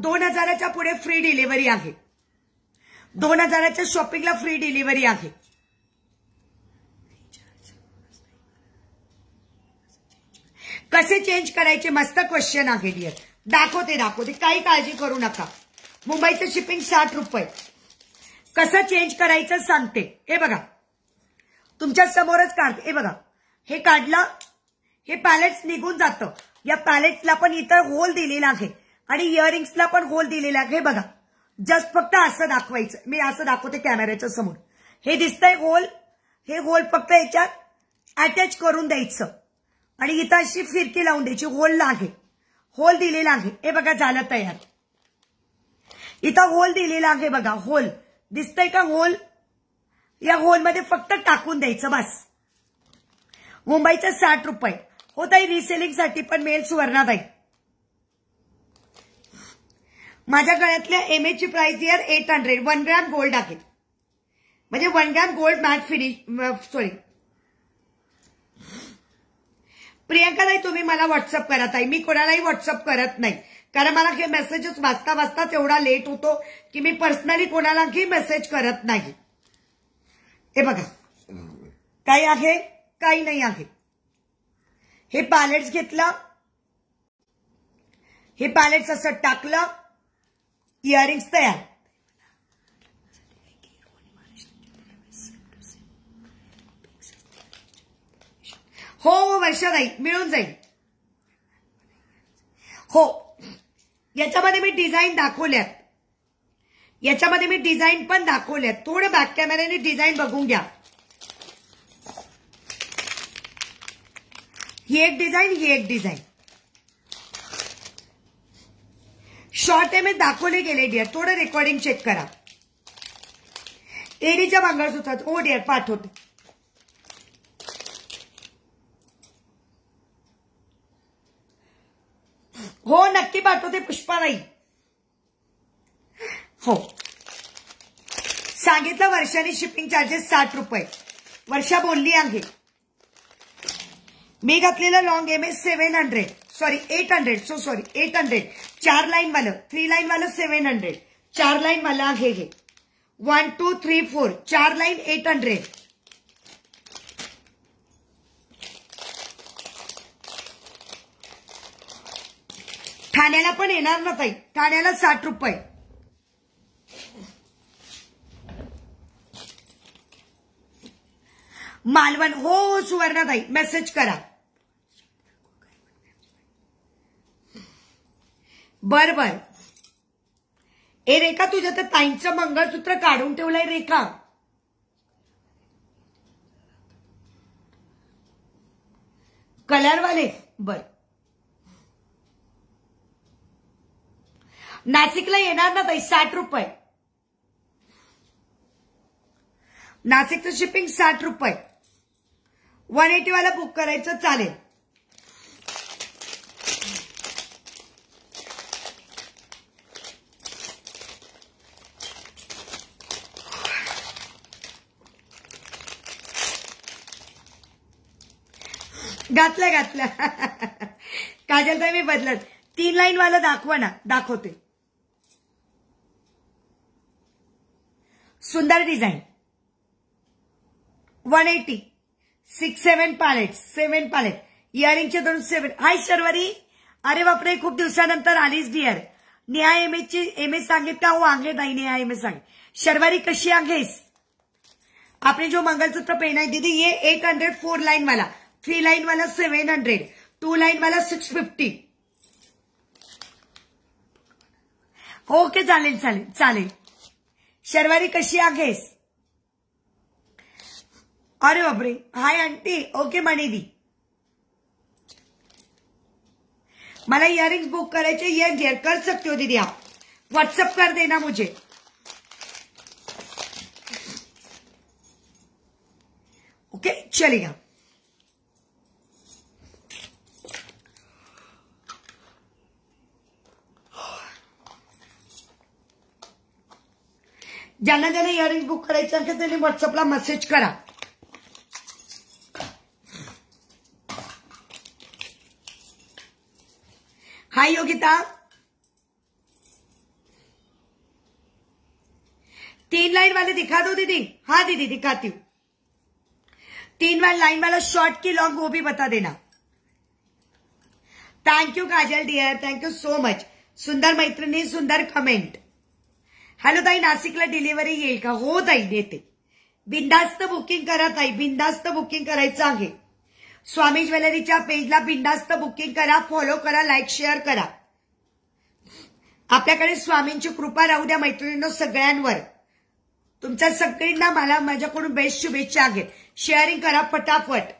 दोन हजाराच्या पुढे फ्री डिलिव्हरी आहे दोन हजाराच्या शॉपिंगला फ्री डिलिव्हरी आहे कसे चेंज करायचे मस्त क्वेश्चन आहे डिअर दाखवते दाखवते काही काळजी करू नका मुंबईचं शिपिंग साठ रुपये कसं चेंज करायचं सांगते हे बघा तुमच्या समोरच काढते हे बघा हे काढलं हे पॅलेट्स निघून जातं या पॅलेट्सला पण इथं होल दिलेला आहे आणि इयरिंग्सला पण होल दिलेला आहे हे बघा जस्ट फक्त असं दाखवायचं मी असं दाखवते कॅमेऱ्याच्या समोर हे दिसतंय होल हे होल फक्त याच्यात अटॅच करून द्यायचं आणि इथं अशी फिरकी लावून द्यायची होल लागे होल दिलेला आहे हे बघा झालं तयार इथं होल दिलेला आहे बघा होल दिसतंय का होल या होलमध्ये फक्त टाकून द्यायचं बस मुंबईचं साठ रुपये होत आहे रिसेलिंगसाठी पण मेल सुवर्णाबाई माझ्या गळ्यातल्या एम एची प्राइस इयर eight hundred one gram gold आहे म्हणजे one gram gold matte finish sorry Priyanka नाही तुम्ही मला व्हॉट्सअप करत आहे मी कोणालाही व्हॉट्सअप करत नाही कारण मला हे मेसेजेस वाचता वाचता तेवढा लेट होतो की मी पर्सनली कोणालाही मेसेज करत नाही हे बघा आहे काही नाही आहे हे पॅलेट्स घेतलं हे पॅलेट्स इयरिंग्स तयार हो वर्षा नाही मिळून हो याच्यामध्ये मी डिझाईन दाखवल्यात याच्यामध्ये मी डिझाईन पण दाखवल्यात थोडं बॅक कॅमेऱ्याने डिझाईन बघून घ्या ही एक डिझाईन ही एक डिझाईन शॉर्ट एम दाखवले गेले डिअर थोडं रेकॉर्डिंग चेक करा एरीच्या सुद्धा ओ डिअर पाठवते बात होती पुष्पा नहीं हो सांगितलं वर्षाने शिपिंग चार्जेस साठ रुपये वर्षा बोलली आहे मी घॉन्ग M S seven hundred sorry eight hundred so sorry eight hundred चार लाइन वाल थ्री लाइन वाल सेवेन हंड्रेड चार लाइन वाला वन टू थ्री फोर चार लाइन एट हंड्रेड ठाण्याला पण येणार ना ताई ठाण्याला साठ रुपये मालवण हो ताई मेसेज करा बर बर ए रेखा तुझ्या तर ताईंचं मंगळसूत्र काढून ठेवलंय रेखा कलरवाले बर नाशिकला येणार ना ताई साठ रुपये नाशिकचं शिपिंग साठ रुपये वन एटी वाला बुक करायचं चालेल घातलं घातलं काजलताई मी बदलत तीन लाईन वाला दाखवा ना दाखवते सुंदर design one eighty six seven palette seven palette इयरिंगचे दोन सेवन हाय शर्वरी अरे बापरे खूप दिवसानंतर आलीच डिअर नेहा एम एच ची एम एस सांगेल का हो आंगले नाही नेहा एम एस सांगेल शर्वरी कशी आंगेस आपली जो मंगलसूत्र पेन आहे दिदी ये एट हंड्रेड फोर लाईनवाला वाला थ्री लाईनवाला वाला सेवन हंड्रेड टू लाईनवाला वाला सिक्स फिफ्टी ओके चालेल चालेल चालेल शर्वारी कशी आहेस अरे बापरे हाय आंटी ओके मणिदी मला इयरिंग्स बुक करायचे ये कर सकते हो दीदी आप व्हाट्सअप कर देना मुझे ओके चलेगा ज्यादा ज्यादा इयरिंग बुक कराए व्हाट्सअपला मेसेज करा हाय योगिता तीन लाइन वाले दिखा दो दीदी हाँ दीदी दिखाती हूं तीन वाले लाइन वाला शॉर्ट की लॉन्ग वो भी बता देना thank you Kajal dear thank you so much सुंदर मैत्रिणी सुंदर कमेंट हॅलो ताई नाशिकला डिलिव्हरी येईल का हो ताई देते बिंदास्त बुकिंग करा ताई बिंदास्त बुकिंग करायचं आहे स्वामी ज्वेलरीच्या पेजला बिंदास्त बुकिंग करा फॉलो करा लाईक शेअर करा आपल्याकडे स्वामींची कृपा राहू द्या मैत्रिणींनो सगळ्यांवर तुमच्या सगळींना मला माझ्याकडून बेस्ट शुभेच्छा आहेत शेअरिंग करा फटाफट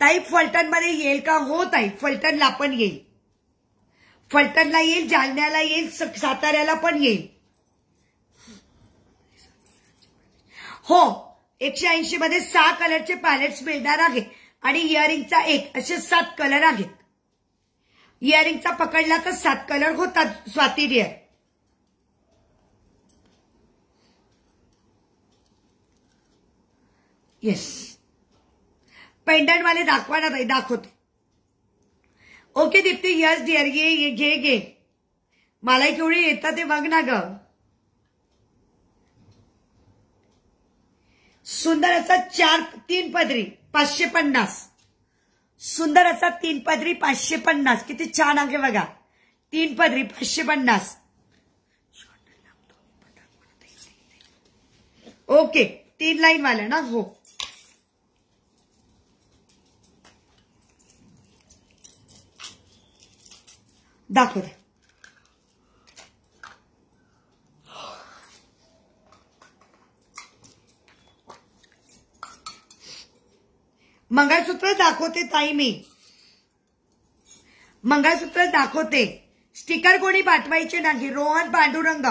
ताई फलटणमध्ये येईल का हो ताई फलटणला पण येईल फलटणला येईल जालन्याला येईल साताऱ्याला पण येईल हो एकशे ऐंशी मध्ये सहा कलरचे पॅलेट्स मिळणार आहे आणि इयरिंगचा एक असे सात कलर आहेत इयरिंगचा पकडला तर सात कलर होतात स्वाती डिअर येस पेंडंटवाले ना ताई दाखवते ओके दीप्ती यस डिअर घे घे घे मलाही केवढी येतात ते बघ ना ग सुंदर असा चार तीन पदरी पांचे पन्ना सुंदर असा तीन पदरी पांचे पन्ना किती छान आहे बघा तीन पदरी पांचे पन्ना ओके तीन लाइन वाला ना हो दाखव मंगळसूत्र दाखवते ताई मी मंगळसूत्र दाखवते स्टिकर कोणी पाठवायचे नाही रोहन पांडुरंग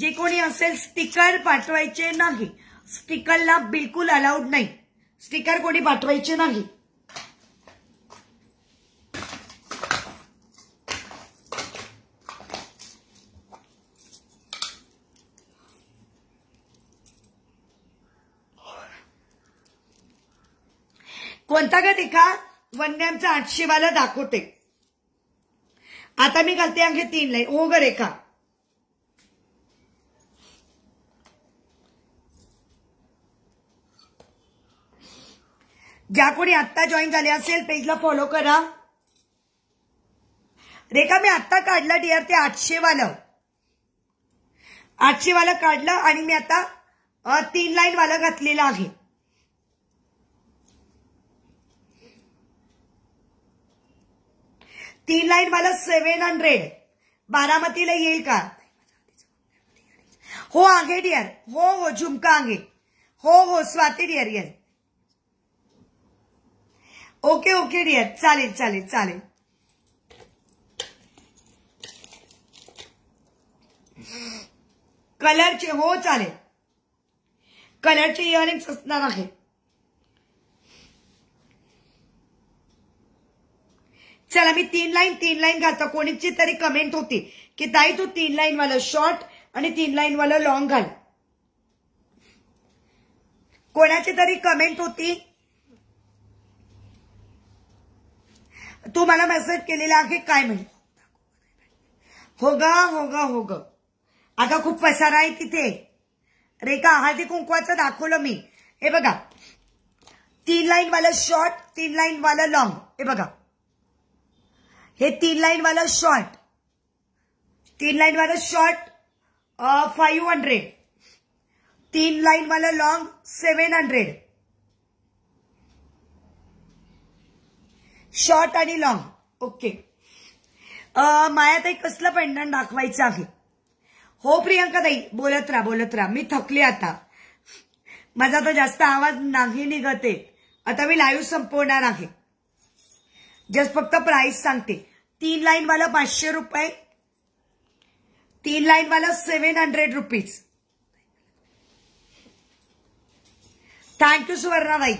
जे कोणी असेल स्टिकर पाठवायचे नाही स्टिकरला बिलकुल अलाउड नाही स्टिकर कोणी पाठवायचे नाही बघा ते का आठशे वाला दाखवते आता मी घालते आणखी तीन लाईन ग रेखा ज्या कोणी आत्ता जॉईन झाले असेल पेजला फॉलो करा रेखा मी आत्ता काढला डिअर ते आठशे वालं आठशे वाला काढलं आणि मी आता तीन लाईन वाला घातलेलं आहे तीन लाईन मला सेव्हन हंड्रेड बारामतीला येईल का हो आगे डिअर हो हो झुमका आगे हो हो स्वाती डिअर येल ओके ओके डिअर चालेल चालेल चालेल कलरचे हो चालेल कलरचे इयरिंग्स असणार आहे चला मी तीन लाईन तीन लाईन घालतो कोणीची तरी कमेंट होती की ताई तू तीन लाईन वाला शॉर्ट आणि तीन लाईन वाला लॉंग घाल कोणाची तरी कमेंट होती तू मला मेसेज केलेला आहे काय म्हण हो ग हो ग हो ग अगं खूप पसारा आहे तिथे रेखा हळदी कुंकवाचं दाखवलं मी हे बघा तीन लाईन वाला शॉर्ट तीन लाईन वाला लॉंग हे बघा हे तीन लाईन वाला शॉर्ट तीन लाईन वाला शॉर्ट फाईव्ह हंड्रेड तीन लाईन वाला लॉंग सेवन हंड्रेड शॉर्ट आणि लॉंग ओके मायाताई कसलं पेंडंट दाखवायचं आहे हो प्रियंका ताई बोलत राहा बोलत राहा मी थकली आता माझा तर जास्त आवाज नाही निघते आता मी लाईव्ह संपवणार आहे जस्ट फक्त प्राइस सांगते तीन लाईन वाला पाचशे रुपये तीन लाईन वाला सेव्हन हंड्रेड रुपीज थँक्यू सुवर्णाबाई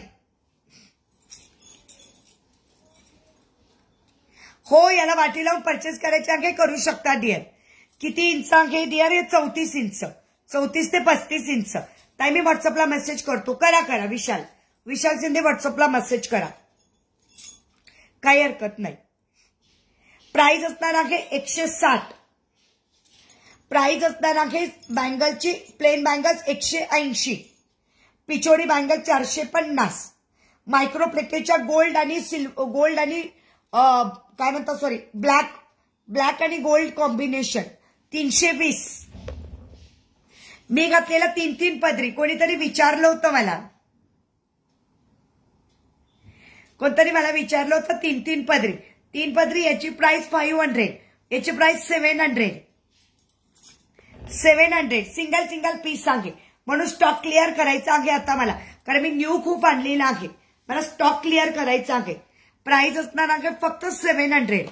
हो याला वाटी लावून परचेस करायचे आहे करू शकता डिअर किती इंच हे डिअर हे चौतीस इंच चौतीस ते पस्तीस इंच ताई मी व्हॉट्सअपला मेसेज करतो करा करा विशाल विशाल शिंदे व्हॉट्सअपला मेसेज करा काही हरकत नाही प्राइस असणार आहे एकशे साठ प्राइस असणार आहे बँगलची प्लेन बँगल्स एकशे ऐंशी पिचोडी बँगल चारशे पन्नास मायक्रो गोल्ड आणि सिल्व गोल्ड आणि काय म्हणतात सॉरी ब्लॅक ब्लॅक आणि गोल्ड कॉम्बिनेशन तीनशे वीस मी घातलेला तीन तीन पदरी कोणीतरी विचारलं होतं मला कोणतरी मला विचारलं होतं तीन तीन पदरी तीन पदरी याची प्राइस फाईव्ह हंड्रेड याची price seven hundred seven hundred single single piece सांगे म्हणून स्टॉक क्लिअर करायचा आहे आता मला कारण मी न्यू खूप आणलेला आहे मला स्टॉक क्लिअर करायचा आहे प्राइस असणार आहे फक्त सेव्हन हंड्रेड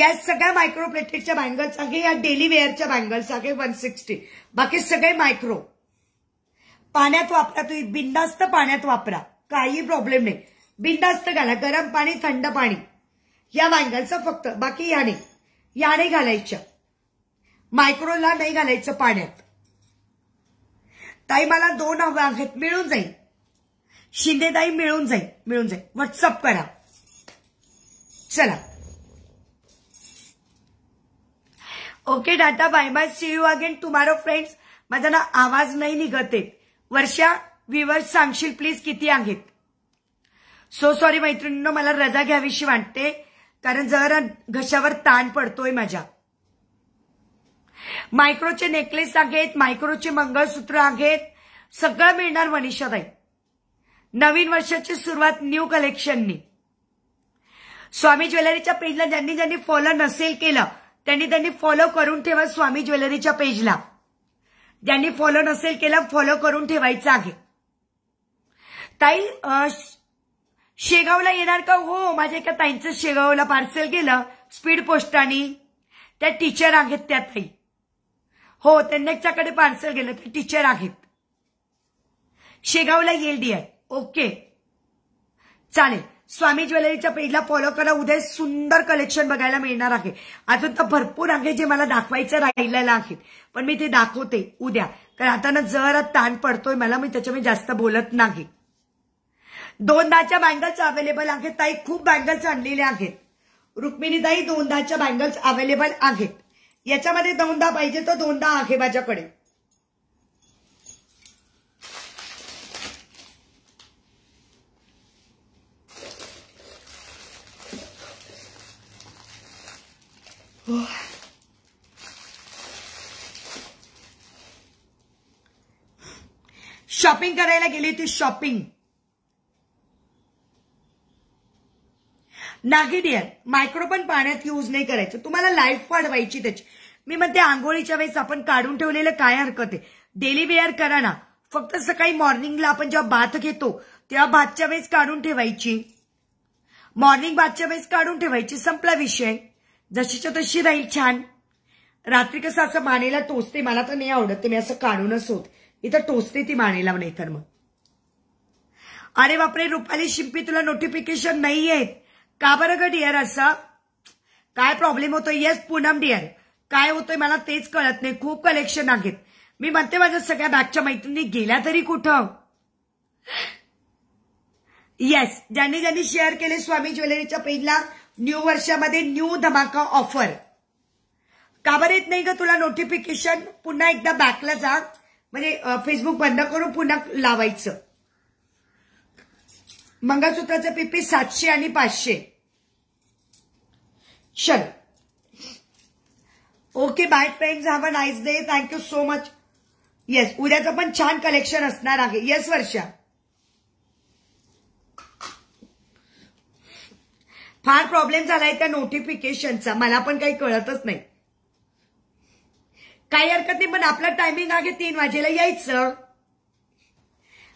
या सगळ्या मायक्रो प्लेटेडच्या बँगल्स आहे या डेली वेअरच्या बँगल्स आहे वन सिक्स्टी बाकी सगळे मायक्रो पाण्यात वापरा तुम्ही बिंदास्त पाण्यात वापरा काही प्रॉब्लेम नाही बिंदास्त घाला गरम पाणी थंड पाणी या वांग्याचं फक्त बाकी याने याने घालायच्या मायक्रोला नाही घालायचं पाण्यात ताई मला दोन हव्या आहेत मिळून जाईल शिंदेताई मिळून जाईल मिळून जाईल व्हॉट्सअप करा चला ओके डाटा bye bye see you again tomorrow friends माझा ना आवाज नाही निघते वर्षा व्हिवर्स सांगशील प्लीज किती आहेत सो सॉरी मैत्रिणींनो मला रजा घ्यावीशी वाटते कारण जरा घशावर ताण पडतोय माझ्या मायक्रोचे नेकलेस आहेत मायक्रोचे मंगळसूत्र आहेत सगळं मिळणार मनीषाताई नवीन वर्षाची सुरुवात न्यू कलेक्शननी स्वामी ज्वेलरीच्या पेजला ज्यांनी ज्यांनी फॉलो नसेल केलं त्यांनी त्यांनी फॉलो करून ठेवा स्वामी ज्वेलरीच्या पेजला ज्यांनी फॉलो नसेल केलं फॉलो करून ठेवायचं आहे ताई शेगावला येणार का हो माझ्या एका ताईंचं शेगावला पार्सल गेलं स्पीड पोस्टानी त्या टीचर आहेत त्या ताई हो त्यांच्याकडे पार्सल गेलं ते टीचर आहेत शेगावला येईल डी ओके चालेल स्वामी ज्वेलरीच्या पेजला फॉलो करा उद्या सुंदर कलेक्शन बघायला मिळणार आहे अजून तर भरपूर आहे जे मला दाखवायचं राहिलेलं आहे पण मी ते दाखवते उद्या कारण आता ना जरा ताण पडतोय मला मी त्याच्यामुळे जास्त बोलत नाही दोनदाच्या बँगल्स अवेलेबल आहेत ताई खूप बँगल्स आणलेल्या आहेत रुक्मिणीताई दोनदाच्या बँगल्स अवेलेबल आहेत याच्यामध्ये दोनदा पाहिजे तर दोनदा आहे माझ्याकडे शॉपिंग करायला गेली ती शॉपिंग नागिडियन मायक्रो पण पाण्यात यूज नाही करायचं तुम्हाला लाईफ वाढवायची त्याची मी म्हणते आंघोळीच्या वेळेस आपण काढून ठेवलेलं काय हरकत आहे डेली वेअर करा ना फक्त सकाळी मॉर्निंगला आपण जेव्हा भात घेतो तेव्हा भातच्या वेळेस काढून ठेवायची मॉर्निंग भातच्या वेळेस काढून ठेवायची संपला विषय जशीच्या तशी राहील छान रात्री कसं असं मानेला टोचते मला तर नाही आवडत मी असं काढूनच होत इथं टोचते ती मानेला नाही तर मग अरे बापरे रुपाली शिंपी तुला नोटिफिकेशन नाही आहेत का बरं ग डिअर असं काय प्रॉब्लेम होतो येस पूनम डिअर काय होतोय मला तेच कळत नाही खूप कलेक्शन आहेत मी म्हणते माझ्या सगळ्या बॅगच्या मैत्रिणी गेल्या तरी कुठं येस ज्यांनी ज्यांनी शेअर केले स्वामी ज्वेलरीच्या पेजला न्यू वर्षामध्ये न्यू धमाका ऑफर का बरं येत नाही ग तुला नोटिफिकेशन पुन्हा एकदा बॅकला जा म्हणजे फेसबुक बंद करून पुन्हा लावायचं मंगळसूत्राचं पीपी सातशे आणि पाचशे चल okay bye friends have a nice day thank you so much yes उद्याचं पण छान कलेक्शन असणार आहे येस वर्षा फार प्रॉब्लेम झालाय त्या नोटिफिकेशनचा मला पण काही कळतच नाही काही हरकत नाही पण आपला टायमिंग आहे तीन वाजेला यायचं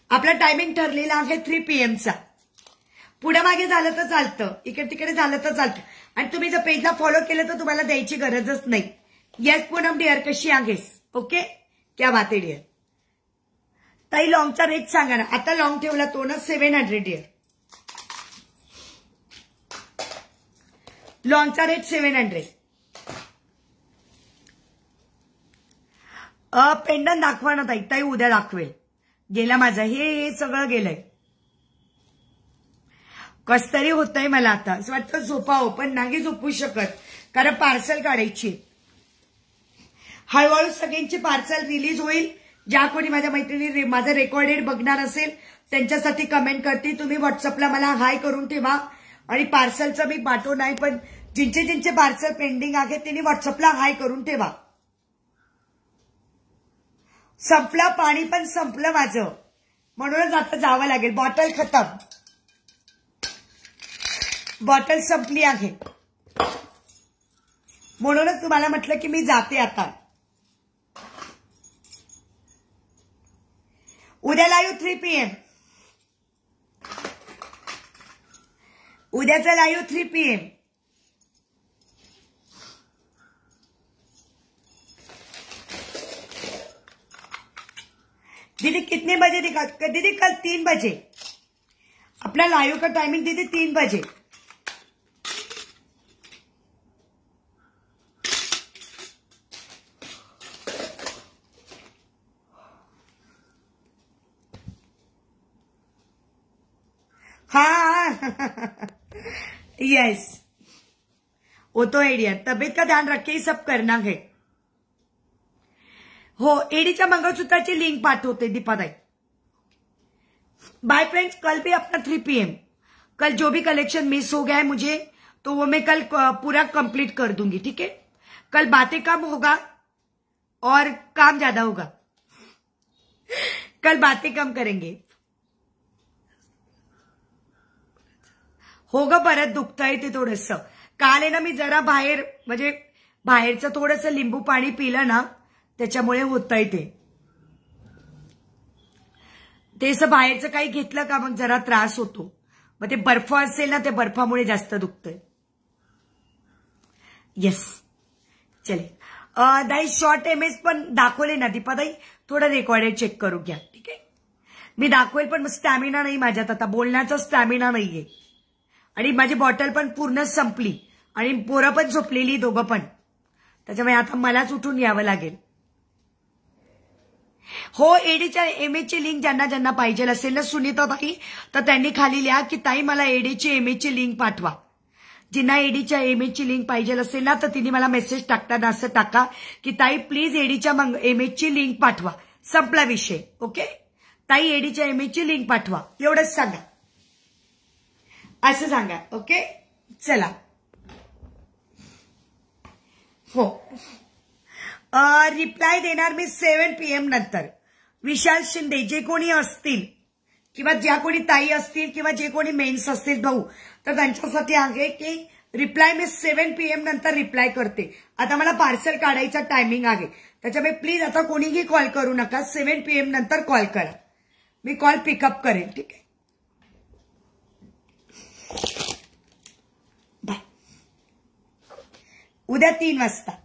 आपला टायमिंग ठरलेला आहे थ्री पी एमचा पुढे मागे झालं तर चालतं इकडे तिकडे झालं तर चालतं आणि तुम्ही जर पेजला फॉलो केलं तर तुम्हाला द्यायची गरजच नाही येस पूनम डिअर कशी आहेस ओके क्या बात डिअर ताई लॉंगचा रेट सांगा ना आता लॉंग ठेवला तो ना सेव्हन हंड्रेड डिअर लॉंगचा रेट सेव्हन हंड्रेड पेंडन दाखवा ना ताई ताई उद्या दाखवेल गेला माझा हे हे सगळं गेलंय कस तरी होतंय मला आता स्वतः वाटतं झोपावं पण नाही झोपू शकत कारण पार्सल काढायची हळूहळू सगळ्यांची पार्सल रिलीज होईल ज्या कोणी माझ्या मैत्रिणी माझं रेकॉर्डेड बघणार असेल त्यांच्यासाठी कमेंट करते तुम्ही व्हॉट्सअपला मला हाय करून ठेवा आणि पार्सलचं मी पाठव नाही पण जिंचे जिंचे पार्सल पेंडिंग आहे त्यांनी व्हॉट्सअपला हाय करून ठेवा संपलं पाणी पण संपलं माझं म्हणूनच आता जावं लागेल बॉटल खतम बॉटल संपली आहे म्हणूनच तुम्हाला म्हटलं की मी जाते आता उद्या लाईव्ह थ्री पी एम उद्याचा लाईव्ह थ्री पी एम दीदी कितने बजे दिखा दीदी कल तीन बजे अपना लाइव का टाइमिंग दीदी तीन बजे यस वो तो आहे तबियत का ध्यान रखे ही सब करना है हो सूत्र मंगळसूत्राची लिंक पाठते दीपाताई बाय फ्रेंड्स कल भी अपना थ्री पीएम कल जो भी कलेक्शन मिस हो गया है मुझे तो वो मैं कल पूरा कंप्लीट कर दूंगी ठीक है कल बातें कम होगा और काम ज्यादा होगा कल बातें कम करेंगे हो ग परत दुखतंय ते थोडस काल आहे ना मी जरा बाहेर म्हणजे बाहेरचं थोडस लिंबू पाणी पिलं ना त्याच्यामुळे होतंय ते असं बाहेरचं काही घेतलं का मग जरा त्रास होतो मग ते बर्फ असेल ना ते बर्फामुळे जास्त दुखतंय येस चले दाई शॉर्ट एम एस पण दाखवले ना दीपाई थोडं रेकॉर्डेड चेक करू घ्या ठीक आहे मी दाखवेल पण स्टॅमिना नाही माझ्यात आता बोलण्याचा स्टॅमिना नाहीये आणि माझी बॉटल पण पूर्ण संपली आणि पोरं पण झोपलेली दोघं पण त्याच्यामुळे आता मलाच उठून यावं लागेल हो एडीच्या एम एची लिंक ज्यांना ज्यांना पाहिजे असेल ना सुनीता ताई तर त्यांनी खाली लिहा की ताई मला एडीची एम एची लिंक पाठवा जिना एडीच्या एम एची लिंक पाहिजे असेल ना तर तिने मला मेसेज टाकताना असं टाका की ताई प्लीज एडीच्या मग एम एची लिंक पाठवा संपला विषय ओके ताई एडीच्या एम एची लिंक पाठवा एवढंच सांगा असं सांगा ओके चला हो रिप्लाय देणार मी सेव्हन एम नंतर विशाल शिंदे जे कोणी असतील किंवा ज्या कोणी ताई असतील किंवा जे कोणी मेन्स असतील भाऊ तर त्यांच्यासाठी आहे की रिप्लाय मी सेव्हन एम नंतर रिप्लाय करते आता मला पार्सल काढायचा टायमिंग आहे त्याच्यामुळे प्लीज आता कोणीही कॉल करू नका सेव्हन एम नंतर कॉल करा मी कॉल पिकअप करेन ठीक आहे बाय उद्या तीन वाजता